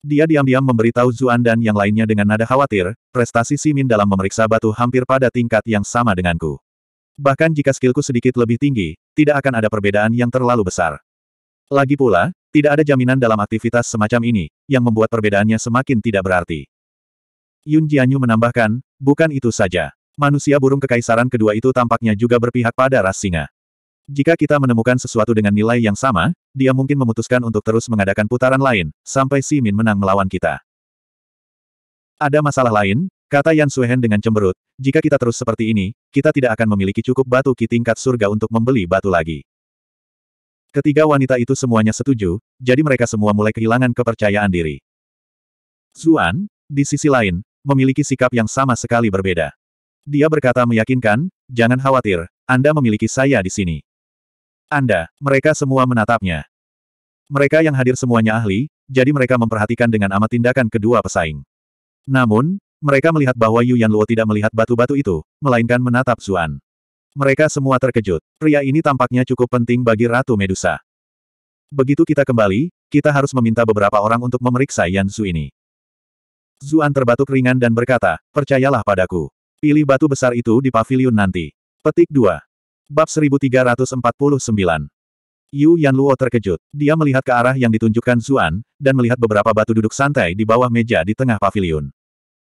Dia diam-diam memberitahu Zuan dan yang lainnya dengan nada khawatir, prestasi Si Min dalam memeriksa batu hampir pada tingkat yang sama denganku. Bahkan jika skillku sedikit lebih tinggi, tidak akan ada perbedaan yang terlalu besar. Lagi pula, tidak ada jaminan dalam aktivitas semacam ini, yang membuat perbedaannya semakin tidak berarti. Yun Jianyu menambahkan, bukan itu saja. Manusia burung kekaisaran kedua itu tampaknya juga berpihak pada ras singa. Jika kita menemukan sesuatu dengan nilai yang sama, dia mungkin memutuskan untuk terus mengadakan putaran lain, sampai Si Min menang melawan kita. Ada masalah lain, kata Yan Suhen dengan cemberut, jika kita terus seperti ini, kita tidak akan memiliki cukup batu ki tingkat surga untuk membeli batu lagi. Ketiga wanita itu semuanya setuju, jadi mereka semua mulai kehilangan kepercayaan diri. Zuan, di sisi lain, memiliki sikap yang sama sekali berbeda. Dia berkata meyakinkan, jangan khawatir, Anda memiliki saya di sini. Anda, mereka semua menatapnya. Mereka yang hadir semuanya ahli, jadi mereka memperhatikan dengan amat tindakan kedua pesaing. Namun, mereka melihat bahwa Yu Yan Luo tidak melihat batu-batu itu, melainkan menatap Zuan. Mereka semua terkejut. Pria ini tampaknya cukup penting bagi Ratu Medusa. Begitu kita kembali, kita harus meminta beberapa orang untuk memeriksa Yan ini. Zuan terbatuk ringan dan berkata, percayalah padaku. Pilih batu besar itu di pavilion nanti. Petik 2. Bab 1349. Yu Yan Luo terkejut. Dia melihat ke arah yang ditunjukkan Zuan, dan melihat beberapa batu duduk santai di bawah meja di tengah pavilion.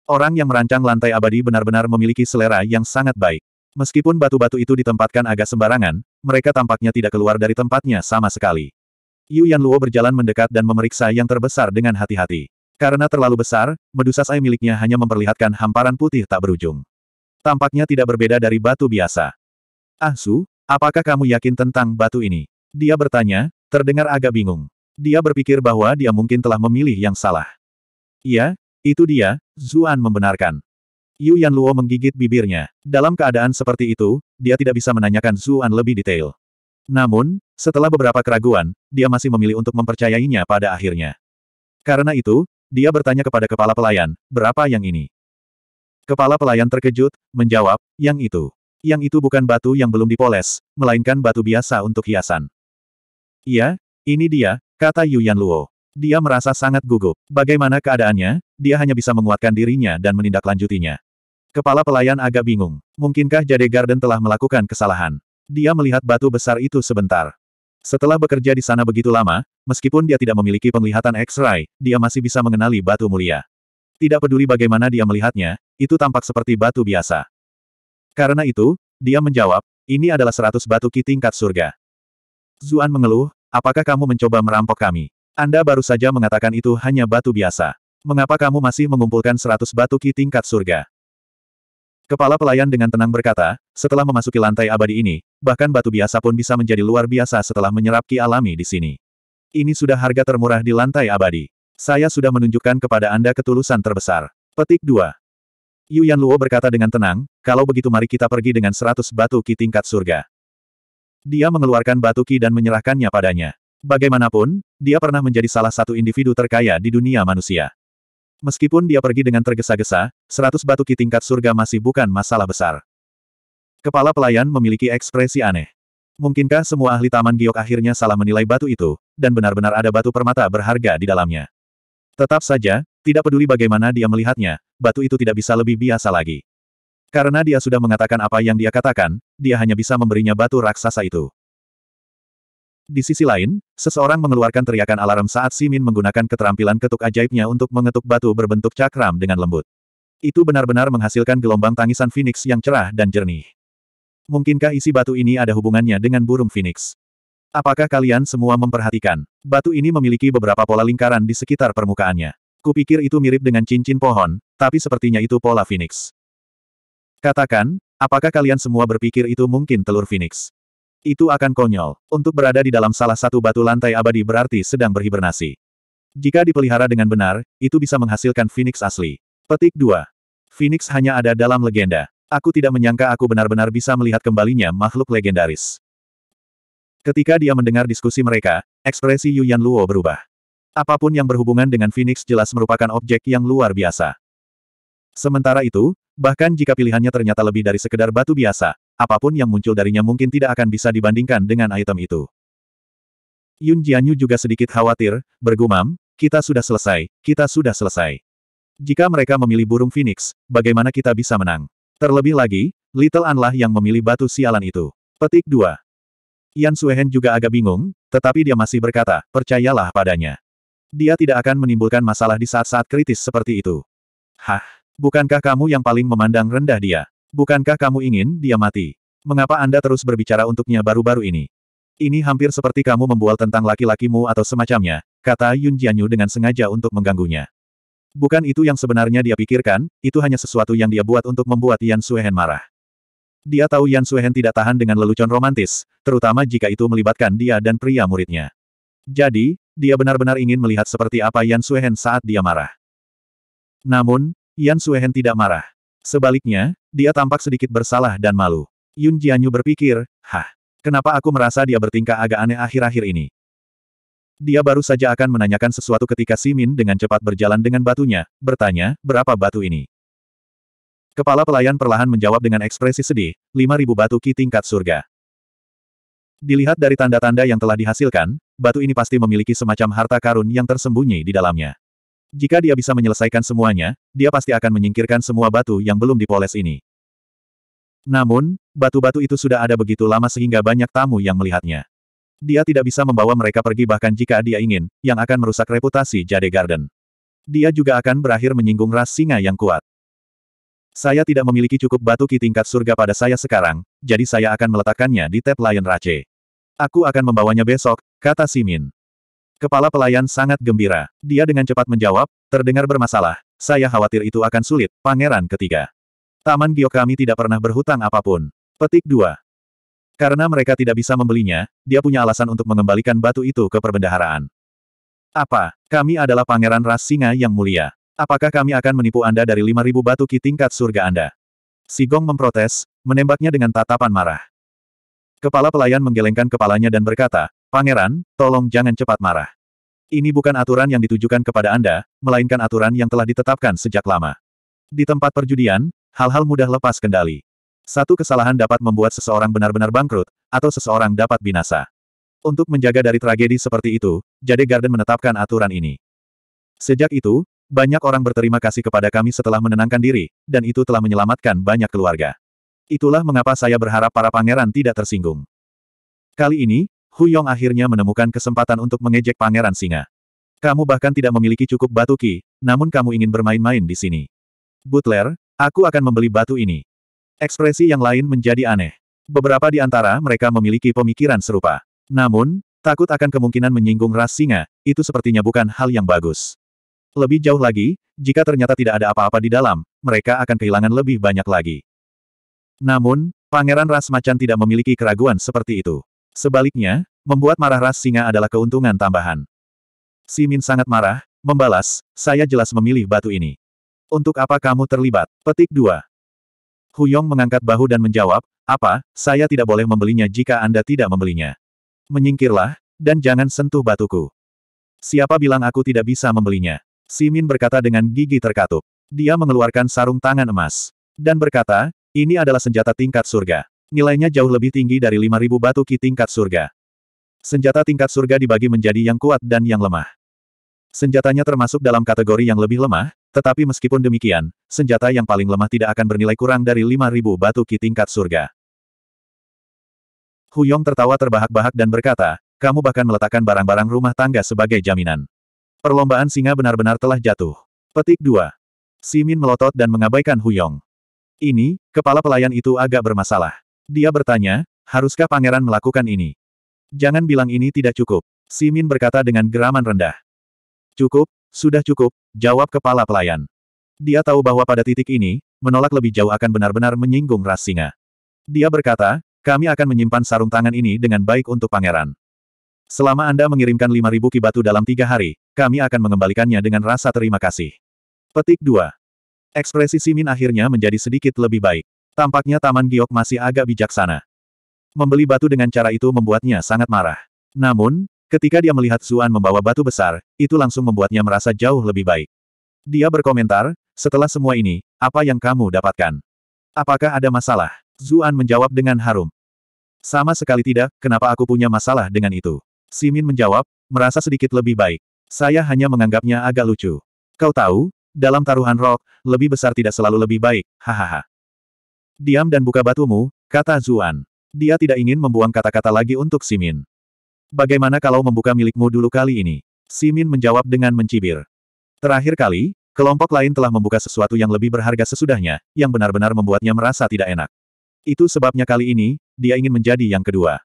Orang yang merancang lantai abadi benar-benar memiliki selera yang sangat baik. Meskipun batu-batu itu ditempatkan agak sembarangan, mereka tampaknya tidak keluar dari tempatnya sama sekali. Yu Yan Luo berjalan mendekat dan memeriksa yang terbesar dengan hati-hati. Karena terlalu besar, medusa sai miliknya hanya memperlihatkan hamparan putih tak berujung. Tampaknya tidak berbeda dari batu biasa. Ah Su, apakah kamu yakin tentang batu ini? Dia bertanya, terdengar agak bingung. Dia berpikir bahwa dia mungkin telah memilih yang salah. Iya, itu dia, Zuan membenarkan. Yu Luo menggigit bibirnya. Dalam keadaan seperti itu, dia tidak bisa menanyakan Zuan lebih detail. Namun, setelah beberapa keraguan, dia masih memilih untuk mempercayainya pada akhirnya. Karena itu, dia bertanya kepada kepala pelayan, berapa yang ini? Kepala pelayan terkejut, menjawab, yang itu. Yang itu bukan batu yang belum dipoles, melainkan batu biasa untuk hiasan. Iya, ini dia, kata Yu Luo. Dia merasa sangat gugup. Bagaimana keadaannya, dia hanya bisa menguatkan dirinya dan menindaklanjutinya. Kepala pelayan agak bingung. Mungkinkah Jade Garden telah melakukan kesalahan? Dia melihat batu besar itu sebentar. Setelah bekerja di sana begitu lama, meskipun dia tidak memiliki penglihatan X-ray, dia masih bisa mengenali batu mulia. Tidak peduli bagaimana dia melihatnya, itu tampak seperti batu biasa. Karena itu, dia menjawab, ini adalah seratus batu ki tingkat surga. Zuan mengeluh, apakah kamu mencoba merampok kami? Anda baru saja mengatakan itu hanya batu biasa. Mengapa kamu masih mengumpulkan seratus batu ki tingkat surga? Kepala pelayan dengan tenang berkata, setelah memasuki lantai abadi ini, bahkan batu biasa pun bisa menjadi luar biasa setelah menyerap ki alami di sini. Ini sudah harga termurah di lantai abadi. Saya sudah menunjukkan kepada Anda ketulusan terbesar. Petik 2. Yu Yan Luo berkata dengan tenang, kalau begitu mari kita pergi dengan seratus batu ki tingkat surga. Dia mengeluarkan batu ki dan menyerahkannya padanya. Bagaimanapun, dia pernah menjadi salah satu individu terkaya di dunia manusia. Meskipun dia pergi dengan tergesa-gesa, seratus batu ki tingkat surga masih bukan masalah besar. Kepala pelayan memiliki ekspresi aneh. Mungkinkah semua ahli Taman Giok akhirnya salah menilai batu itu, dan benar-benar ada batu permata berharga di dalamnya? Tetap saja, tidak peduli bagaimana dia melihatnya, batu itu tidak bisa lebih biasa lagi. Karena dia sudah mengatakan apa yang dia katakan, dia hanya bisa memberinya batu raksasa itu. Di sisi lain, seseorang mengeluarkan teriakan alarm saat Simin menggunakan keterampilan ketuk ajaibnya untuk mengetuk batu berbentuk cakram dengan lembut. Itu benar-benar menghasilkan gelombang tangisan Phoenix yang cerah dan jernih. Mungkinkah isi batu ini ada hubungannya dengan burung Phoenix? Apakah kalian semua memperhatikan? Batu ini memiliki beberapa pola lingkaran di sekitar permukaannya. Kupikir itu mirip dengan cincin pohon, tapi sepertinya itu pola Phoenix. Katakan, apakah kalian semua berpikir itu mungkin telur Phoenix? Itu akan konyol. Untuk berada di dalam salah satu batu lantai abadi berarti sedang berhibernasi. Jika dipelihara dengan benar, itu bisa menghasilkan Phoenix asli. Petik 2. Phoenix hanya ada dalam legenda. Aku tidak menyangka aku benar-benar bisa melihat kembalinya makhluk legendaris. Ketika dia mendengar diskusi mereka, ekspresi Yuan Luo berubah. Apapun yang berhubungan dengan Phoenix jelas merupakan objek yang luar biasa. Sementara itu, bahkan jika pilihannya ternyata lebih dari sekedar batu biasa, apapun yang muncul darinya mungkin tidak akan bisa dibandingkan dengan item itu. Yun Jianyu juga sedikit khawatir, bergumam, kita sudah selesai, kita sudah selesai. Jika mereka memilih burung phoenix, bagaimana kita bisa menang? Terlebih lagi, Little Anlah yang memilih batu sialan itu. Petik 2. Yan Suehen juga agak bingung, tetapi dia masih berkata, percayalah padanya. Dia tidak akan menimbulkan masalah di saat-saat kritis seperti itu. Hah, bukankah kamu yang paling memandang rendah dia? Bukankah kamu ingin dia mati? Mengapa Anda terus berbicara untuknya baru-baru ini? Ini hampir seperti kamu membual tentang laki-lakimu atau semacamnya, kata Yun Jianyu dengan sengaja untuk mengganggunya. Bukan itu yang sebenarnya dia pikirkan, itu hanya sesuatu yang dia buat untuk membuat Yan Suehen marah. Dia tahu Yan Suehen tidak tahan dengan lelucon romantis, terutama jika itu melibatkan dia dan pria muridnya. Jadi, dia benar-benar ingin melihat seperti apa Yan Suehen saat dia marah. Namun, Yan Suehen tidak marah. Sebaliknya, dia tampak sedikit bersalah dan malu. Yun Jianyu berpikir, hah, kenapa aku merasa dia bertingkah agak aneh akhir-akhir ini? Dia baru saja akan menanyakan sesuatu ketika Simin dengan cepat berjalan dengan batunya, bertanya, berapa batu ini? Kepala pelayan perlahan menjawab dengan ekspresi sedih, 5.000 batu ki tingkat surga. Dilihat dari tanda-tanda yang telah dihasilkan, batu ini pasti memiliki semacam harta karun yang tersembunyi di dalamnya. Jika dia bisa menyelesaikan semuanya, dia pasti akan menyingkirkan semua batu yang belum dipoles ini. Namun, batu-batu itu sudah ada begitu lama sehingga banyak tamu yang melihatnya. Dia tidak bisa membawa mereka pergi bahkan jika dia ingin, yang akan merusak reputasi Jade Garden. Dia juga akan berakhir menyinggung ras singa yang kuat. Saya tidak memiliki cukup batu ki tingkat surga pada saya sekarang, jadi saya akan meletakkannya di Tab Lion Rache. Aku akan membawanya besok, kata Simin. Kepala pelayan sangat gembira. Dia dengan cepat menjawab, terdengar bermasalah. Saya khawatir itu akan sulit, pangeran ketiga. Taman giok kami tidak pernah berhutang apapun. Petik 2. Karena mereka tidak bisa membelinya, dia punya alasan untuk mengembalikan batu itu ke perbendaharaan. Apa? Kami adalah pangeran ras singa yang mulia. Apakah kami akan menipu Anda dari 5000 batu ki tingkat surga Anda? Sigong memprotes, menembaknya dengan tatapan marah. Kepala pelayan menggelengkan kepalanya dan berkata, Pangeran, tolong jangan cepat marah. Ini bukan aturan yang ditujukan kepada Anda, melainkan aturan yang telah ditetapkan sejak lama. Di tempat perjudian, hal-hal mudah lepas kendali. Satu kesalahan dapat membuat seseorang benar-benar bangkrut, atau seseorang dapat binasa. Untuk menjaga dari tragedi seperti itu, Jade Garden menetapkan aturan ini. Sejak itu, banyak orang berterima kasih kepada kami setelah menenangkan diri, dan itu telah menyelamatkan banyak keluarga. Itulah mengapa saya berharap para pangeran tidak tersinggung. Kali ini, Huyong akhirnya menemukan kesempatan untuk mengejek Pangeran Singa. Kamu bahkan tidak memiliki cukup batu ki, namun kamu ingin bermain-main di sini. Butler, aku akan membeli batu ini. Ekspresi yang lain menjadi aneh. Beberapa di antara mereka memiliki pemikiran serupa. Namun, takut akan kemungkinan menyinggung ras singa, itu sepertinya bukan hal yang bagus. Lebih jauh lagi, jika ternyata tidak ada apa-apa di dalam, mereka akan kehilangan lebih banyak lagi. Namun, Pangeran Ras Macan tidak memiliki keraguan seperti itu. Sebaliknya, membuat marah ras singa adalah keuntungan tambahan. Simin sangat marah, membalas, saya jelas memilih batu ini. Untuk apa kamu terlibat? Petik 2. Huyong mengangkat bahu dan menjawab, apa, saya tidak boleh membelinya jika Anda tidak membelinya. Menyingkirlah, dan jangan sentuh batuku. Siapa bilang aku tidak bisa membelinya? Simin berkata dengan gigi terkatup. Dia mengeluarkan sarung tangan emas. Dan berkata, ini adalah senjata tingkat surga. Nilainya jauh lebih tinggi dari 5.000 batu ki tingkat surga. Senjata tingkat surga dibagi menjadi yang kuat dan yang lemah. Senjatanya termasuk dalam kategori yang lebih lemah, tetapi meskipun demikian, senjata yang paling lemah tidak akan bernilai kurang dari 5.000 batu ki tingkat surga. Huyong tertawa terbahak-bahak dan berkata, kamu bahkan meletakkan barang-barang rumah tangga sebagai jaminan. Perlombaan singa benar-benar telah jatuh. Petik 2. Simin melotot dan mengabaikan Huyong. Ini, kepala pelayan itu agak bermasalah. Dia bertanya, haruskah pangeran melakukan ini? Jangan bilang ini tidak cukup. Simin berkata dengan geraman rendah. Cukup, sudah cukup, jawab kepala pelayan. Dia tahu bahwa pada titik ini, menolak lebih jauh akan benar-benar menyinggung ras singa. Dia berkata, kami akan menyimpan sarung tangan ini dengan baik untuk pangeran. Selama Anda mengirimkan 5.000 ki batu dalam tiga hari, kami akan mengembalikannya dengan rasa terima kasih. Petik 2. Ekspresi Simin akhirnya menjadi sedikit lebih baik. Tampaknya Taman Giok masih agak bijaksana. Membeli batu dengan cara itu membuatnya sangat marah. Namun, ketika dia melihat Zuan membawa batu besar, itu langsung membuatnya merasa jauh lebih baik. Dia berkomentar, setelah semua ini, apa yang kamu dapatkan? Apakah ada masalah? Zuan menjawab dengan harum. Sama sekali tidak, kenapa aku punya masalah dengan itu? Simin menjawab, merasa sedikit lebih baik. Saya hanya menganggapnya agak lucu. Kau tahu, dalam taruhan rok, lebih besar tidak selalu lebih baik, hahaha. Diam dan buka batumu, kata Zuan. Dia tidak ingin membuang kata-kata lagi untuk Simin. Bagaimana kalau membuka milikmu dulu kali ini? Simin menjawab dengan mencibir. Terakhir kali, kelompok lain telah membuka sesuatu yang lebih berharga sesudahnya, yang benar-benar membuatnya merasa tidak enak. Itu sebabnya kali ini, dia ingin menjadi yang kedua.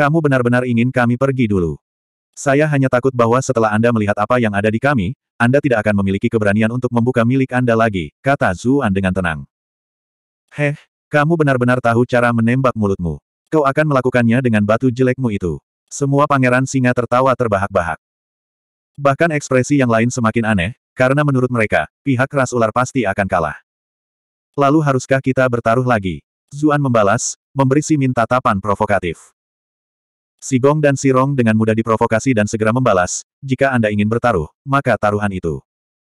Kamu benar-benar ingin kami pergi dulu. Saya hanya takut bahwa setelah Anda melihat apa yang ada di kami, Anda tidak akan memiliki keberanian untuk membuka milik Anda lagi, kata Zuan dengan tenang. Heh, kamu benar-benar tahu cara menembak mulutmu. Kau akan melakukannya dengan batu jelekmu itu. Semua pangeran singa tertawa terbahak-bahak. Bahkan ekspresi yang lain semakin aneh, karena menurut mereka, pihak ras ular pasti akan kalah. Lalu haruskah kita bertaruh lagi? Zuan membalas, memberi si minta tapan provokatif. Si Gong dan si Rong dengan mudah diprovokasi dan segera membalas, jika Anda ingin bertaruh, maka taruhan itu.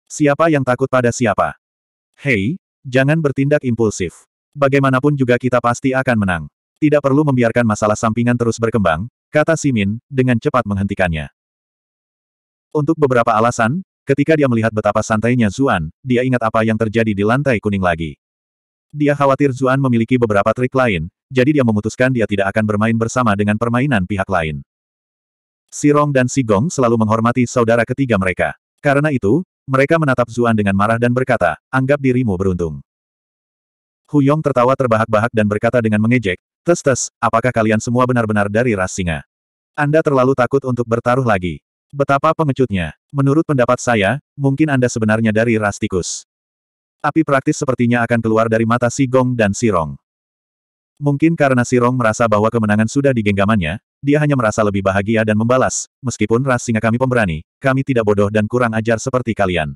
Siapa yang takut pada siapa? Hei, Jangan bertindak impulsif. Bagaimanapun juga kita pasti akan menang. Tidak perlu membiarkan masalah sampingan terus berkembang, kata Simin, dengan cepat menghentikannya. Untuk beberapa alasan, ketika dia melihat betapa santainya Zuan, dia ingat apa yang terjadi di lantai kuning lagi. Dia khawatir Zuan memiliki beberapa trik lain, jadi dia memutuskan dia tidak akan bermain bersama dengan permainan pihak lain. Si Rong dan Si Gong selalu menghormati saudara ketiga mereka. Karena itu, mereka menatap Zuan dengan marah dan berkata, anggap dirimu beruntung. Hu Yong tertawa terbahak-bahak dan berkata dengan mengejek, tes-tes, apakah kalian semua benar-benar dari ras singa? Anda terlalu takut untuk bertaruh lagi. Betapa pengecutnya. Menurut pendapat saya, mungkin Anda sebenarnya dari ras tikus. Api praktis sepertinya akan keluar dari mata si Gong dan si Rong. Mungkin karena si Rong merasa bahwa kemenangan sudah digenggamannya, dia hanya merasa lebih bahagia dan membalas, meskipun ras singa kami pemberani, kami tidak bodoh dan kurang ajar seperti kalian.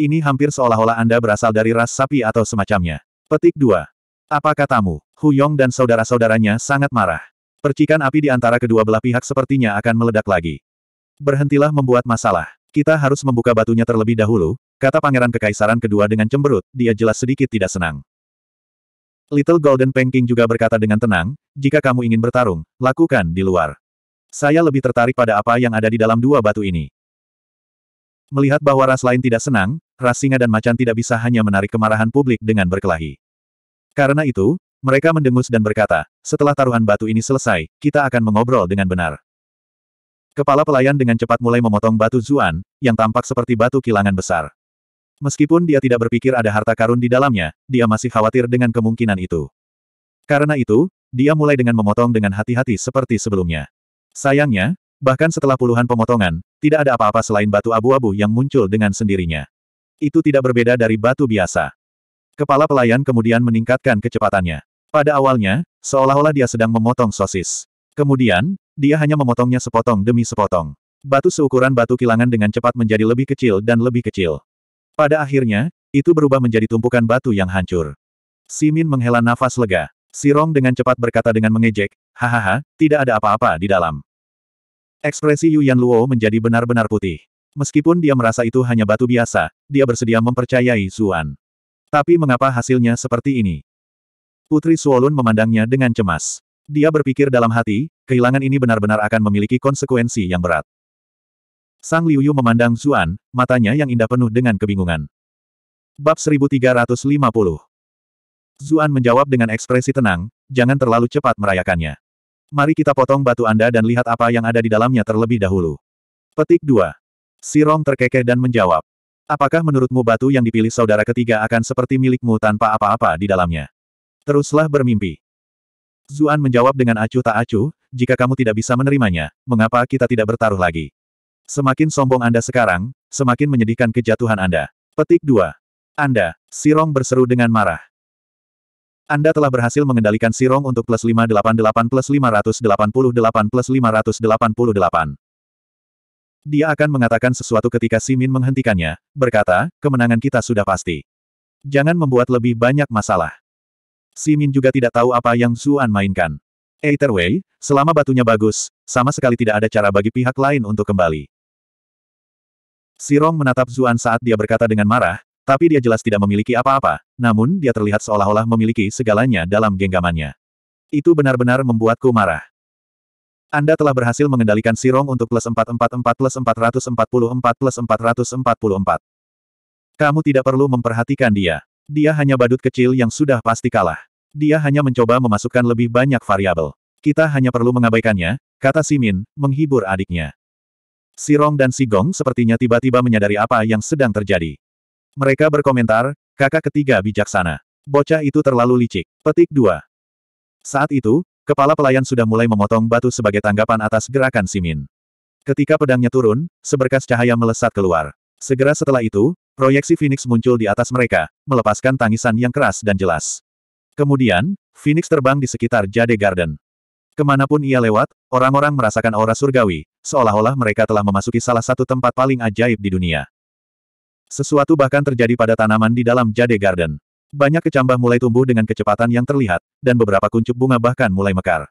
Ini hampir seolah-olah Anda berasal dari ras sapi atau semacamnya. Petik 2. Apa katamu? Yong dan saudara-saudaranya sangat marah. Percikan api di antara kedua belah pihak sepertinya akan meledak lagi. Berhentilah membuat masalah. Kita harus membuka batunya terlebih dahulu, kata pangeran kekaisaran kedua dengan cemberut, dia jelas sedikit tidak senang. Little Golden Pengking juga berkata dengan tenang, jika kamu ingin bertarung, lakukan di luar. Saya lebih tertarik pada apa yang ada di dalam dua batu ini. Melihat bahwa ras lain tidak senang, ras singa dan macan tidak bisa hanya menarik kemarahan publik dengan berkelahi. Karena itu, mereka mendengus dan berkata, setelah taruhan batu ini selesai, kita akan mengobrol dengan benar. Kepala pelayan dengan cepat mulai memotong batu Zuan, yang tampak seperti batu kilangan besar. Meskipun dia tidak berpikir ada harta karun di dalamnya, dia masih khawatir dengan kemungkinan itu. Karena itu, dia mulai dengan memotong dengan hati-hati seperti sebelumnya. Sayangnya, bahkan setelah puluhan pemotongan, tidak ada apa-apa selain batu abu-abu yang muncul dengan sendirinya. Itu tidak berbeda dari batu biasa. Kepala pelayan kemudian meningkatkan kecepatannya. Pada awalnya, seolah-olah dia sedang memotong sosis. Kemudian, dia hanya memotongnya sepotong demi sepotong. Batu seukuran batu kilangan dengan cepat menjadi lebih kecil dan lebih kecil. Pada akhirnya, itu berubah menjadi tumpukan batu yang hancur. Simin menghela nafas lega. Sirong dengan cepat berkata dengan mengejek, hahaha, tidak ada apa-apa di dalam. Ekspresi Yuan Luo menjadi benar-benar putih. Meskipun dia merasa itu hanya batu biasa, dia bersedia mempercayai Zuan. Tapi mengapa hasilnya seperti ini? Putri Suolun memandangnya dengan cemas. Dia berpikir dalam hati, kehilangan ini benar-benar akan memiliki konsekuensi yang berat. Sang Liuyu memandang Zuan, matanya yang indah penuh dengan kebingungan. Bab 1350 Zuan menjawab dengan ekspresi tenang, jangan terlalu cepat merayakannya. Mari kita potong batu Anda dan lihat apa yang ada di dalamnya terlebih dahulu. Petik 2. Sirong terkekeh dan menjawab. Apakah menurutmu batu yang dipilih saudara ketiga akan seperti milikmu tanpa apa-apa di dalamnya? Teruslah bermimpi. Zuan menjawab dengan acuh tak acuh, jika kamu tidak bisa menerimanya, mengapa kita tidak bertaruh lagi? Semakin sombong Anda sekarang, semakin menyedihkan kejatuhan Anda. Petik 2. Anda, Sirong berseru dengan marah. Anda telah berhasil mengendalikan Sirong untuk plus 588 plus 588 plus 588. Dia akan mengatakan sesuatu ketika Simin menghentikannya, berkata, kemenangan kita sudah pasti. Jangan membuat lebih banyak masalah. Simin juga tidak tahu apa yang Zuan mainkan. Either way, selama batunya bagus, sama sekali tidak ada cara bagi pihak lain untuk kembali. Sirong menatap Zuan saat dia berkata dengan marah, tapi dia jelas tidak memiliki apa-apa, namun dia terlihat seolah-olah memiliki segalanya dalam genggamannya. Itu benar-benar membuatku marah. Anda telah berhasil mengendalikan Sirong untuk plus 444 plus 444 plus 444. Kamu tidak perlu memperhatikan dia. Dia hanya badut kecil yang sudah pasti kalah. Dia hanya mencoba memasukkan lebih banyak variabel. Kita hanya perlu mengabaikannya, kata Simin, menghibur adiknya. Sirong dan Sigong sepertinya tiba-tiba menyadari apa yang sedang terjadi. Mereka berkomentar, kakak ketiga bijaksana. Bocah itu terlalu licik. Petik 2. Saat itu, kepala pelayan sudah mulai memotong batu sebagai tanggapan atas gerakan Simin. Ketika pedangnya turun, seberkas cahaya melesat keluar. Segera setelah itu, proyeksi Phoenix muncul di atas mereka, melepaskan tangisan yang keras dan jelas. Kemudian, Phoenix terbang di sekitar Jade Garden. Kemanapun ia lewat, orang-orang merasakan aura surgawi, seolah-olah mereka telah memasuki salah satu tempat paling ajaib di dunia. Sesuatu bahkan terjadi pada tanaman di dalam Jade Garden. Banyak kecambah mulai tumbuh dengan kecepatan yang terlihat, dan beberapa kuncup bunga bahkan mulai mekar.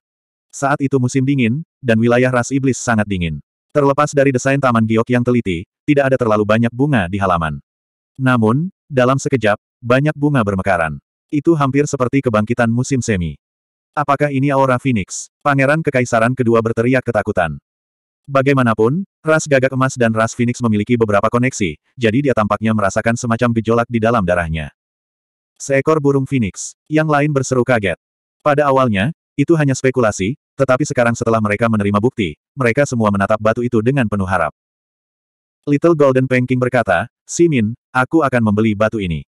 Saat itu musim dingin, dan wilayah ras iblis sangat dingin. Terlepas dari desain taman giok yang teliti, tidak ada terlalu banyak bunga di halaman. Namun, dalam sekejap, banyak bunga bermekaran. Itu hampir seperti kebangkitan musim semi. Apakah ini aura Phoenix? Pangeran Kekaisaran kedua berteriak ketakutan. Bagaimanapun, ras gagak emas dan ras Phoenix memiliki beberapa koneksi, jadi dia tampaknya merasakan semacam gejolak di dalam darahnya. Seekor burung Phoenix, yang lain berseru kaget. Pada awalnya, itu hanya spekulasi, tetapi sekarang setelah mereka menerima bukti, mereka semua menatap batu itu dengan penuh harap. Little Golden Panking berkata, Simin, aku akan membeli batu ini.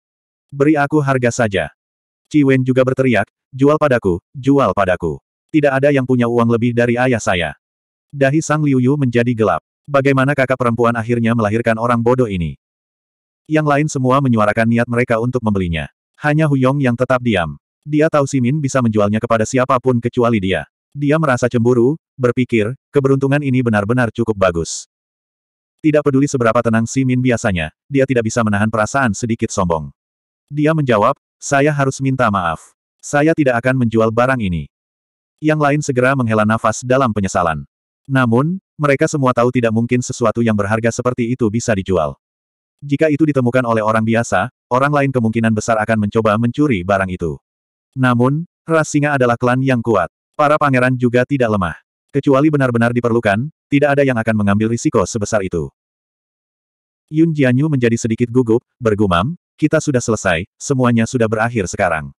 Beri aku harga saja. Wen juga berteriak, jual padaku, jual padaku. Tidak ada yang punya uang lebih dari ayah saya. Dahi Sang Liu Yu menjadi gelap. Bagaimana kakak perempuan akhirnya melahirkan orang bodoh ini? Yang lain semua menyuarakan niat mereka untuk membelinya. Hanya Huyong yang tetap diam. Dia tahu Simin bisa menjualnya kepada siapapun kecuali dia. Dia merasa cemburu, berpikir, keberuntungan ini benar-benar cukup bagus. Tidak peduli seberapa tenang Simin biasanya, dia tidak bisa menahan perasaan sedikit sombong. Dia menjawab, saya harus minta maaf. Saya tidak akan menjual barang ini. Yang lain segera menghela nafas dalam penyesalan. Namun, mereka semua tahu tidak mungkin sesuatu yang berharga seperti itu bisa dijual. Jika itu ditemukan oleh orang biasa, orang lain kemungkinan besar akan mencoba mencuri barang itu. Namun, ras singa adalah klan yang kuat. Para pangeran juga tidak lemah. Kecuali benar-benar diperlukan, tidak ada yang akan mengambil risiko sebesar itu. Yun Jianyu menjadi sedikit gugup, bergumam, kita sudah selesai, semuanya sudah berakhir sekarang.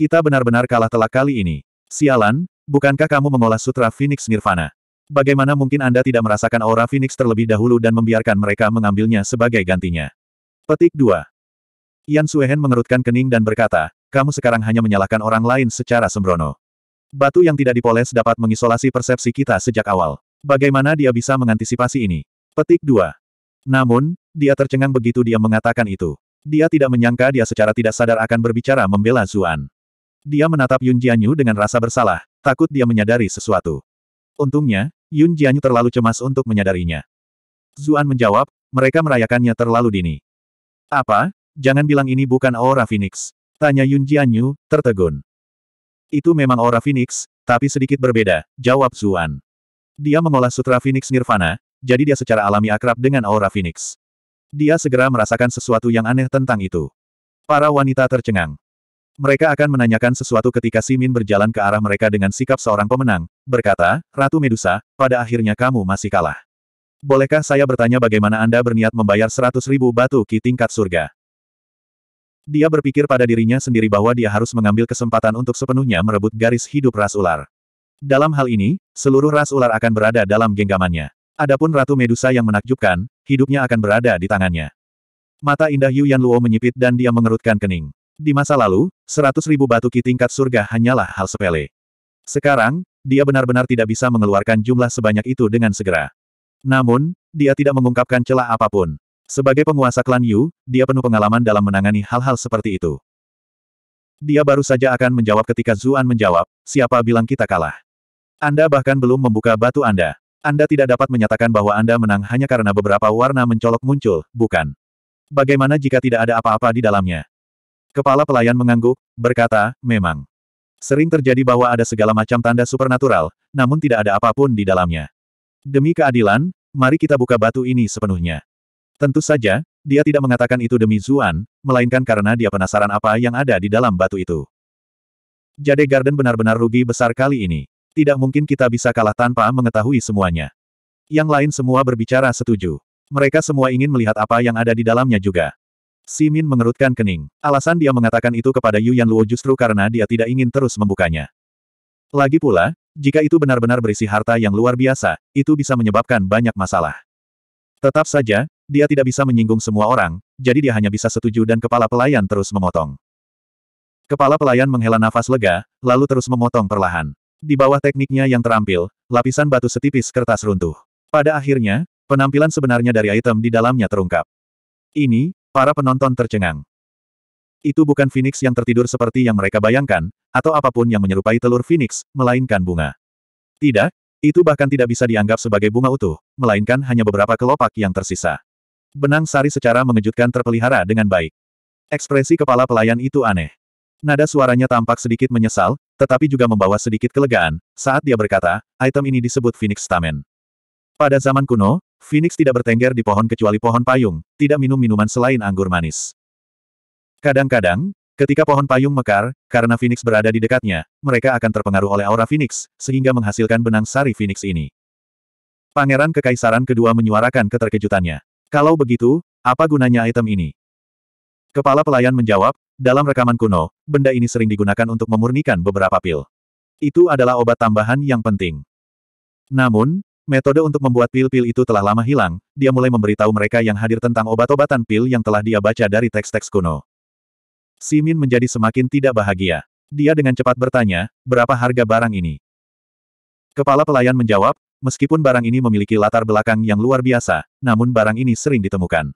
Kita benar-benar kalah telak kali ini. Sialan, bukankah kamu mengolah Sutra Phoenix Nirvana? Bagaimana mungkin Anda tidak merasakan aura Phoenix terlebih dahulu dan membiarkan mereka mengambilnya sebagai gantinya? Petik 2. Yan Suehen mengerutkan kening dan berkata, kamu sekarang hanya menyalahkan orang lain secara sembrono. Batu yang tidak dipoles dapat mengisolasi persepsi kita sejak awal. Bagaimana dia bisa mengantisipasi ini? Petik 2. Namun, dia tercengang begitu dia mengatakan itu. Dia tidak menyangka dia secara tidak sadar akan berbicara membela Zuan. Dia menatap Yun Jianyu dengan rasa bersalah, takut dia menyadari sesuatu. Untungnya, Yun Jianyu terlalu cemas untuk menyadarinya. Zuan menjawab, mereka merayakannya terlalu dini. Apa? Jangan bilang ini bukan aura Phoenix. Tanya Yun Jianyu, tertegun. Itu memang aura Phoenix, tapi sedikit berbeda, jawab Zuan. Dia mengolah sutra Phoenix Nirvana, jadi dia secara alami akrab dengan aura Phoenix. Dia segera merasakan sesuatu yang aneh tentang itu. Para wanita tercengang. Mereka akan menanyakan sesuatu ketika Simin berjalan ke arah mereka dengan sikap seorang pemenang, berkata, Ratu Medusa, pada akhirnya kamu masih kalah. Bolehkah saya bertanya bagaimana Anda berniat membayar seratus ribu batu ki tingkat surga? Dia berpikir pada dirinya sendiri bahwa dia harus mengambil kesempatan untuk sepenuhnya merebut garis hidup ras ular. Dalam hal ini, seluruh ras ular akan berada dalam genggamannya. Adapun Ratu Medusa yang menakjubkan, hidupnya akan berada di tangannya. Mata indah Yu Yan Luo menyipit dan dia mengerutkan kening. Di masa lalu, seratus ribu ki tingkat surga hanyalah hal sepele. Sekarang, dia benar-benar tidak bisa mengeluarkan jumlah sebanyak itu dengan segera. Namun, dia tidak mengungkapkan celah apapun. Sebagai penguasa klan Yu, dia penuh pengalaman dalam menangani hal-hal seperti itu. Dia baru saja akan menjawab ketika Zuan menjawab, siapa bilang kita kalah? Anda bahkan belum membuka batu Anda. Anda tidak dapat menyatakan bahwa Anda menang hanya karena beberapa warna mencolok muncul, bukan? Bagaimana jika tidak ada apa-apa di dalamnya? Kepala pelayan mengangguk, berkata, memang. Sering terjadi bahwa ada segala macam tanda supernatural, namun tidak ada apapun di dalamnya. Demi keadilan, mari kita buka batu ini sepenuhnya. Tentu saja, dia tidak mengatakan itu demi Zuan, melainkan karena dia penasaran apa yang ada di dalam batu itu. Jade Garden benar-benar rugi besar kali ini. Tidak mungkin kita bisa kalah tanpa mengetahui semuanya. Yang lain semua berbicara setuju. Mereka semua ingin melihat apa yang ada di dalamnya juga. Simin mengerutkan kening. Alasan dia mengatakan itu kepada Yu Yan Luo justru karena dia tidak ingin terus membukanya. Lagi pula, jika itu benar-benar berisi harta yang luar biasa, itu bisa menyebabkan banyak masalah. Tetap saja, dia tidak bisa menyinggung semua orang, jadi dia hanya bisa setuju dan kepala pelayan terus memotong. Kepala pelayan menghela nafas lega, lalu terus memotong perlahan. Di bawah tekniknya yang terampil, lapisan batu setipis kertas runtuh. Pada akhirnya, penampilan sebenarnya dari item di dalamnya terungkap. Ini, Para penonton tercengang. Itu bukan Phoenix yang tertidur seperti yang mereka bayangkan, atau apapun yang menyerupai telur Phoenix, melainkan bunga. Tidak, itu bahkan tidak bisa dianggap sebagai bunga utuh, melainkan hanya beberapa kelopak yang tersisa. Benang sari secara mengejutkan terpelihara dengan baik. Ekspresi kepala pelayan itu aneh. Nada suaranya tampak sedikit menyesal, tetapi juga membawa sedikit kelegaan, saat dia berkata, item ini disebut Phoenix Stamen. Pada zaman kuno, Phoenix tidak bertengger di pohon kecuali pohon payung, tidak minum minuman selain anggur manis. Kadang-kadang, ketika pohon payung mekar, karena Phoenix berada di dekatnya, mereka akan terpengaruh oleh aura Phoenix, sehingga menghasilkan benang sari Phoenix ini. Pangeran Kekaisaran kedua menyuarakan keterkejutannya. Kalau begitu, apa gunanya item ini? Kepala pelayan menjawab, dalam rekaman kuno, benda ini sering digunakan untuk memurnikan beberapa pil. Itu adalah obat tambahan yang penting. Namun, Metode untuk membuat pil-pil itu telah lama hilang, dia mulai memberitahu mereka yang hadir tentang obat-obatan pil yang telah dia baca dari teks-teks kuno. Simin menjadi semakin tidak bahagia. Dia dengan cepat bertanya, berapa harga barang ini? Kepala pelayan menjawab, meskipun barang ini memiliki latar belakang yang luar biasa, namun barang ini sering ditemukan.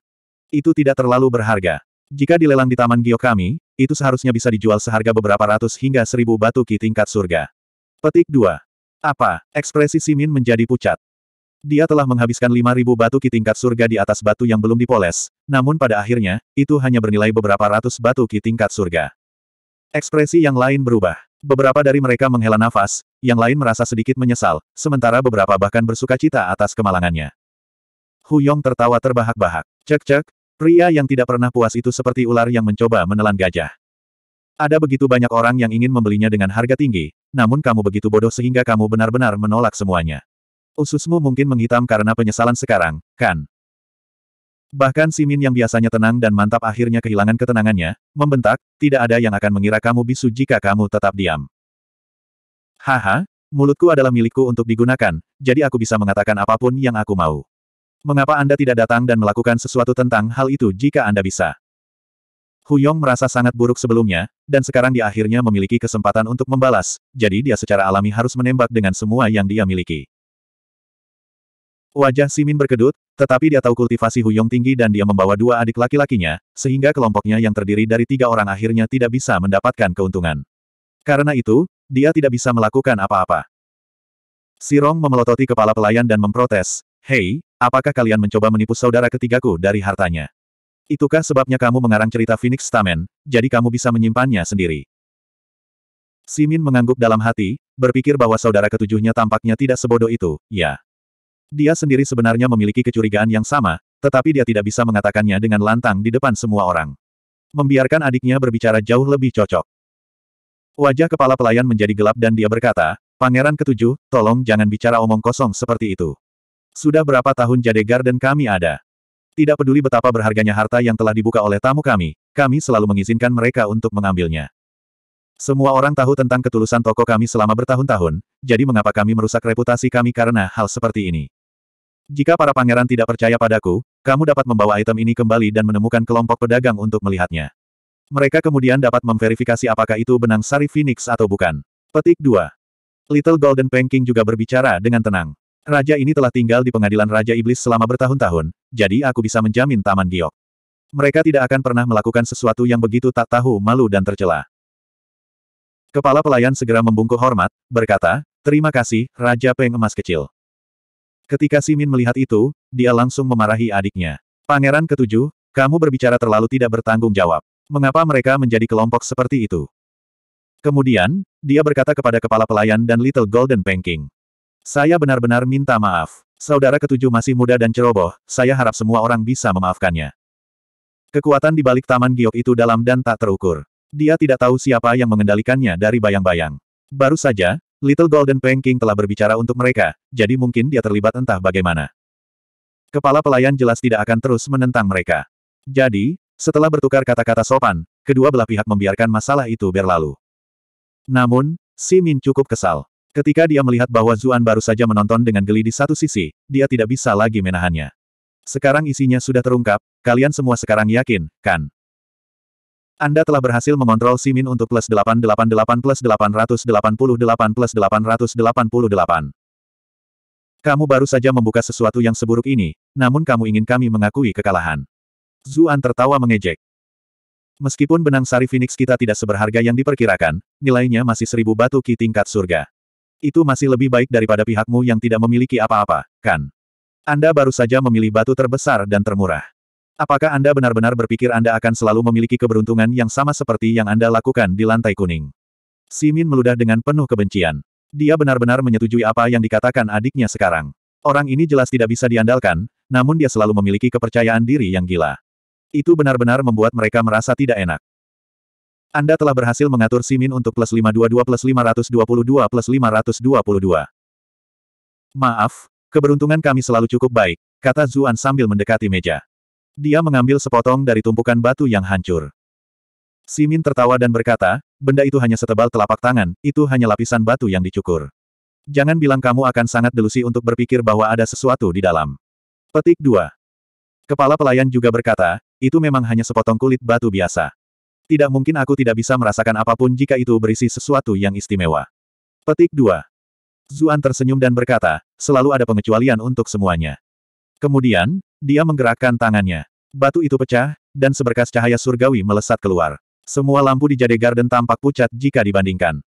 Itu tidak terlalu berharga. Jika dilelang di Taman Giokami, itu seharusnya bisa dijual seharga beberapa ratus hingga seribu batu ki tingkat surga. Petik 2. Apa? Ekspresi Simin menjadi pucat. Dia telah menghabiskan 5.000 batu ki tingkat surga di atas batu yang belum dipoles, namun pada akhirnya, itu hanya bernilai beberapa ratus batu ki tingkat surga. Ekspresi yang lain berubah. Beberapa dari mereka menghela nafas, yang lain merasa sedikit menyesal, sementara beberapa bahkan bersuka cita atas kemalangannya. Huyong tertawa terbahak-bahak. Cek-cek, pria yang tidak pernah puas itu seperti ular yang mencoba menelan gajah. Ada begitu banyak orang yang ingin membelinya dengan harga tinggi, namun kamu begitu bodoh sehingga kamu benar-benar menolak semuanya. Ususmu mungkin menghitam karena penyesalan sekarang, kan? Bahkan Simin yang biasanya tenang dan mantap akhirnya kehilangan ketenangannya, membentak, tidak ada yang akan mengira kamu bisu jika kamu tetap diam. Haha, mulutku adalah milikku untuk digunakan, jadi aku bisa mengatakan apapun yang aku mau. Mengapa Anda tidak datang dan melakukan sesuatu tentang hal itu jika Anda bisa? Huyong merasa sangat buruk sebelumnya, dan sekarang dia akhirnya memiliki kesempatan untuk membalas, jadi dia secara alami harus menembak dengan semua yang dia miliki. Wajah Simin berkedut, tetapi dia tahu kultivasi Huyong tinggi dan dia membawa dua adik laki-lakinya, sehingga kelompoknya yang terdiri dari tiga orang akhirnya tidak bisa mendapatkan keuntungan. Karena itu, dia tidak bisa melakukan apa-apa. Sirong memelototi kepala pelayan dan memprotes, Hei, apakah kalian mencoba menipu saudara ketigaku dari hartanya? Itukah sebabnya kamu mengarang cerita Phoenix Stamen, jadi kamu bisa menyimpannya sendiri? Simin mengangguk dalam hati, berpikir bahwa saudara ketujuhnya tampaknya tidak sebodoh itu, ya. Dia sendiri sebenarnya memiliki kecurigaan yang sama, tetapi dia tidak bisa mengatakannya dengan lantang di depan semua orang. Membiarkan adiknya berbicara jauh lebih cocok. Wajah kepala pelayan menjadi gelap dan dia berkata, Pangeran ketujuh, tolong jangan bicara omong kosong seperti itu. Sudah berapa tahun Jade Garden kami ada? Tidak peduli betapa berharganya harta yang telah dibuka oleh tamu kami, kami selalu mengizinkan mereka untuk mengambilnya. Semua orang tahu tentang ketulusan toko kami selama bertahun-tahun, jadi mengapa kami merusak reputasi kami karena hal seperti ini? Jika para pangeran tidak percaya padaku, kamu dapat membawa item ini kembali dan menemukan kelompok pedagang untuk melihatnya. Mereka kemudian dapat memverifikasi apakah itu benang sari phoenix atau bukan. Petik 2. Little Golden Panking juga berbicara dengan tenang. Raja ini telah tinggal di pengadilan Raja Iblis selama bertahun-tahun, jadi aku bisa menjamin Taman Giok. Mereka tidak akan pernah melakukan sesuatu yang begitu tak tahu malu dan tercela. Kepala pelayan segera membungkuk hormat, berkata, Terima kasih, Raja Peng Emas Kecil. Ketika Simin melihat itu, dia langsung memarahi adiknya. Pangeran ketujuh, kamu berbicara terlalu tidak bertanggung jawab. Mengapa mereka menjadi kelompok seperti itu? Kemudian, dia berkata kepada kepala pelayan dan Little Golden Banking. Saya benar-benar minta maaf. Saudara ketujuh masih muda dan ceroboh, saya harap semua orang bisa memaafkannya. Kekuatan di balik Taman Giok itu dalam dan tak terukur. Dia tidak tahu siapa yang mengendalikannya dari bayang-bayang. Baru saja, Little Golden Pengking telah berbicara untuk mereka, jadi mungkin dia terlibat entah bagaimana. Kepala pelayan jelas tidak akan terus menentang mereka. Jadi, setelah bertukar kata-kata sopan, kedua belah pihak membiarkan masalah itu berlalu. Namun, Si Min cukup kesal. Ketika dia melihat bahwa Zuan baru saja menonton dengan geli di satu sisi, dia tidak bisa lagi menahannya. Sekarang isinya sudah terungkap, kalian semua sekarang yakin, kan? Anda telah berhasil mengontrol Simin untuk plus 888 plus 888 plus 888. Kamu baru saja membuka sesuatu yang seburuk ini, namun kamu ingin kami mengakui kekalahan. Zuan tertawa mengejek. Meskipun benang sari Phoenix kita tidak seberharga yang diperkirakan, nilainya masih seribu batu ki tingkat surga. Itu masih lebih baik daripada pihakmu yang tidak memiliki apa-apa, kan? Anda baru saja memilih batu terbesar dan termurah. Apakah Anda benar-benar berpikir Anda akan selalu memiliki keberuntungan yang sama seperti yang Anda lakukan di lantai kuning? Simin meludah dengan penuh kebencian. Dia benar-benar menyetujui apa yang dikatakan adiknya sekarang. Orang ini jelas tidak bisa diandalkan, namun dia selalu memiliki kepercayaan diri yang gila. Itu benar-benar membuat mereka merasa tidak enak. Anda telah berhasil mengatur Simin untuk plus 522 plus 522 plus 522. Maaf, keberuntungan kami selalu cukup baik, kata Zuan sambil mendekati meja. Dia mengambil sepotong dari tumpukan batu yang hancur. Simin tertawa dan berkata, benda itu hanya setebal telapak tangan, itu hanya lapisan batu yang dicukur. Jangan bilang kamu akan sangat delusi untuk berpikir bahwa ada sesuatu di dalam. Petik 2. Kepala pelayan juga berkata, itu memang hanya sepotong kulit batu biasa. Tidak mungkin aku tidak bisa merasakan apapun jika itu berisi sesuatu yang istimewa. Petik 2. Zuan tersenyum dan berkata, selalu ada pengecualian untuk semuanya. Kemudian, dia menggerakkan tangannya. Batu itu pecah, dan seberkas cahaya surgawi melesat keluar. Semua lampu di Jade Garden tampak pucat jika dibandingkan.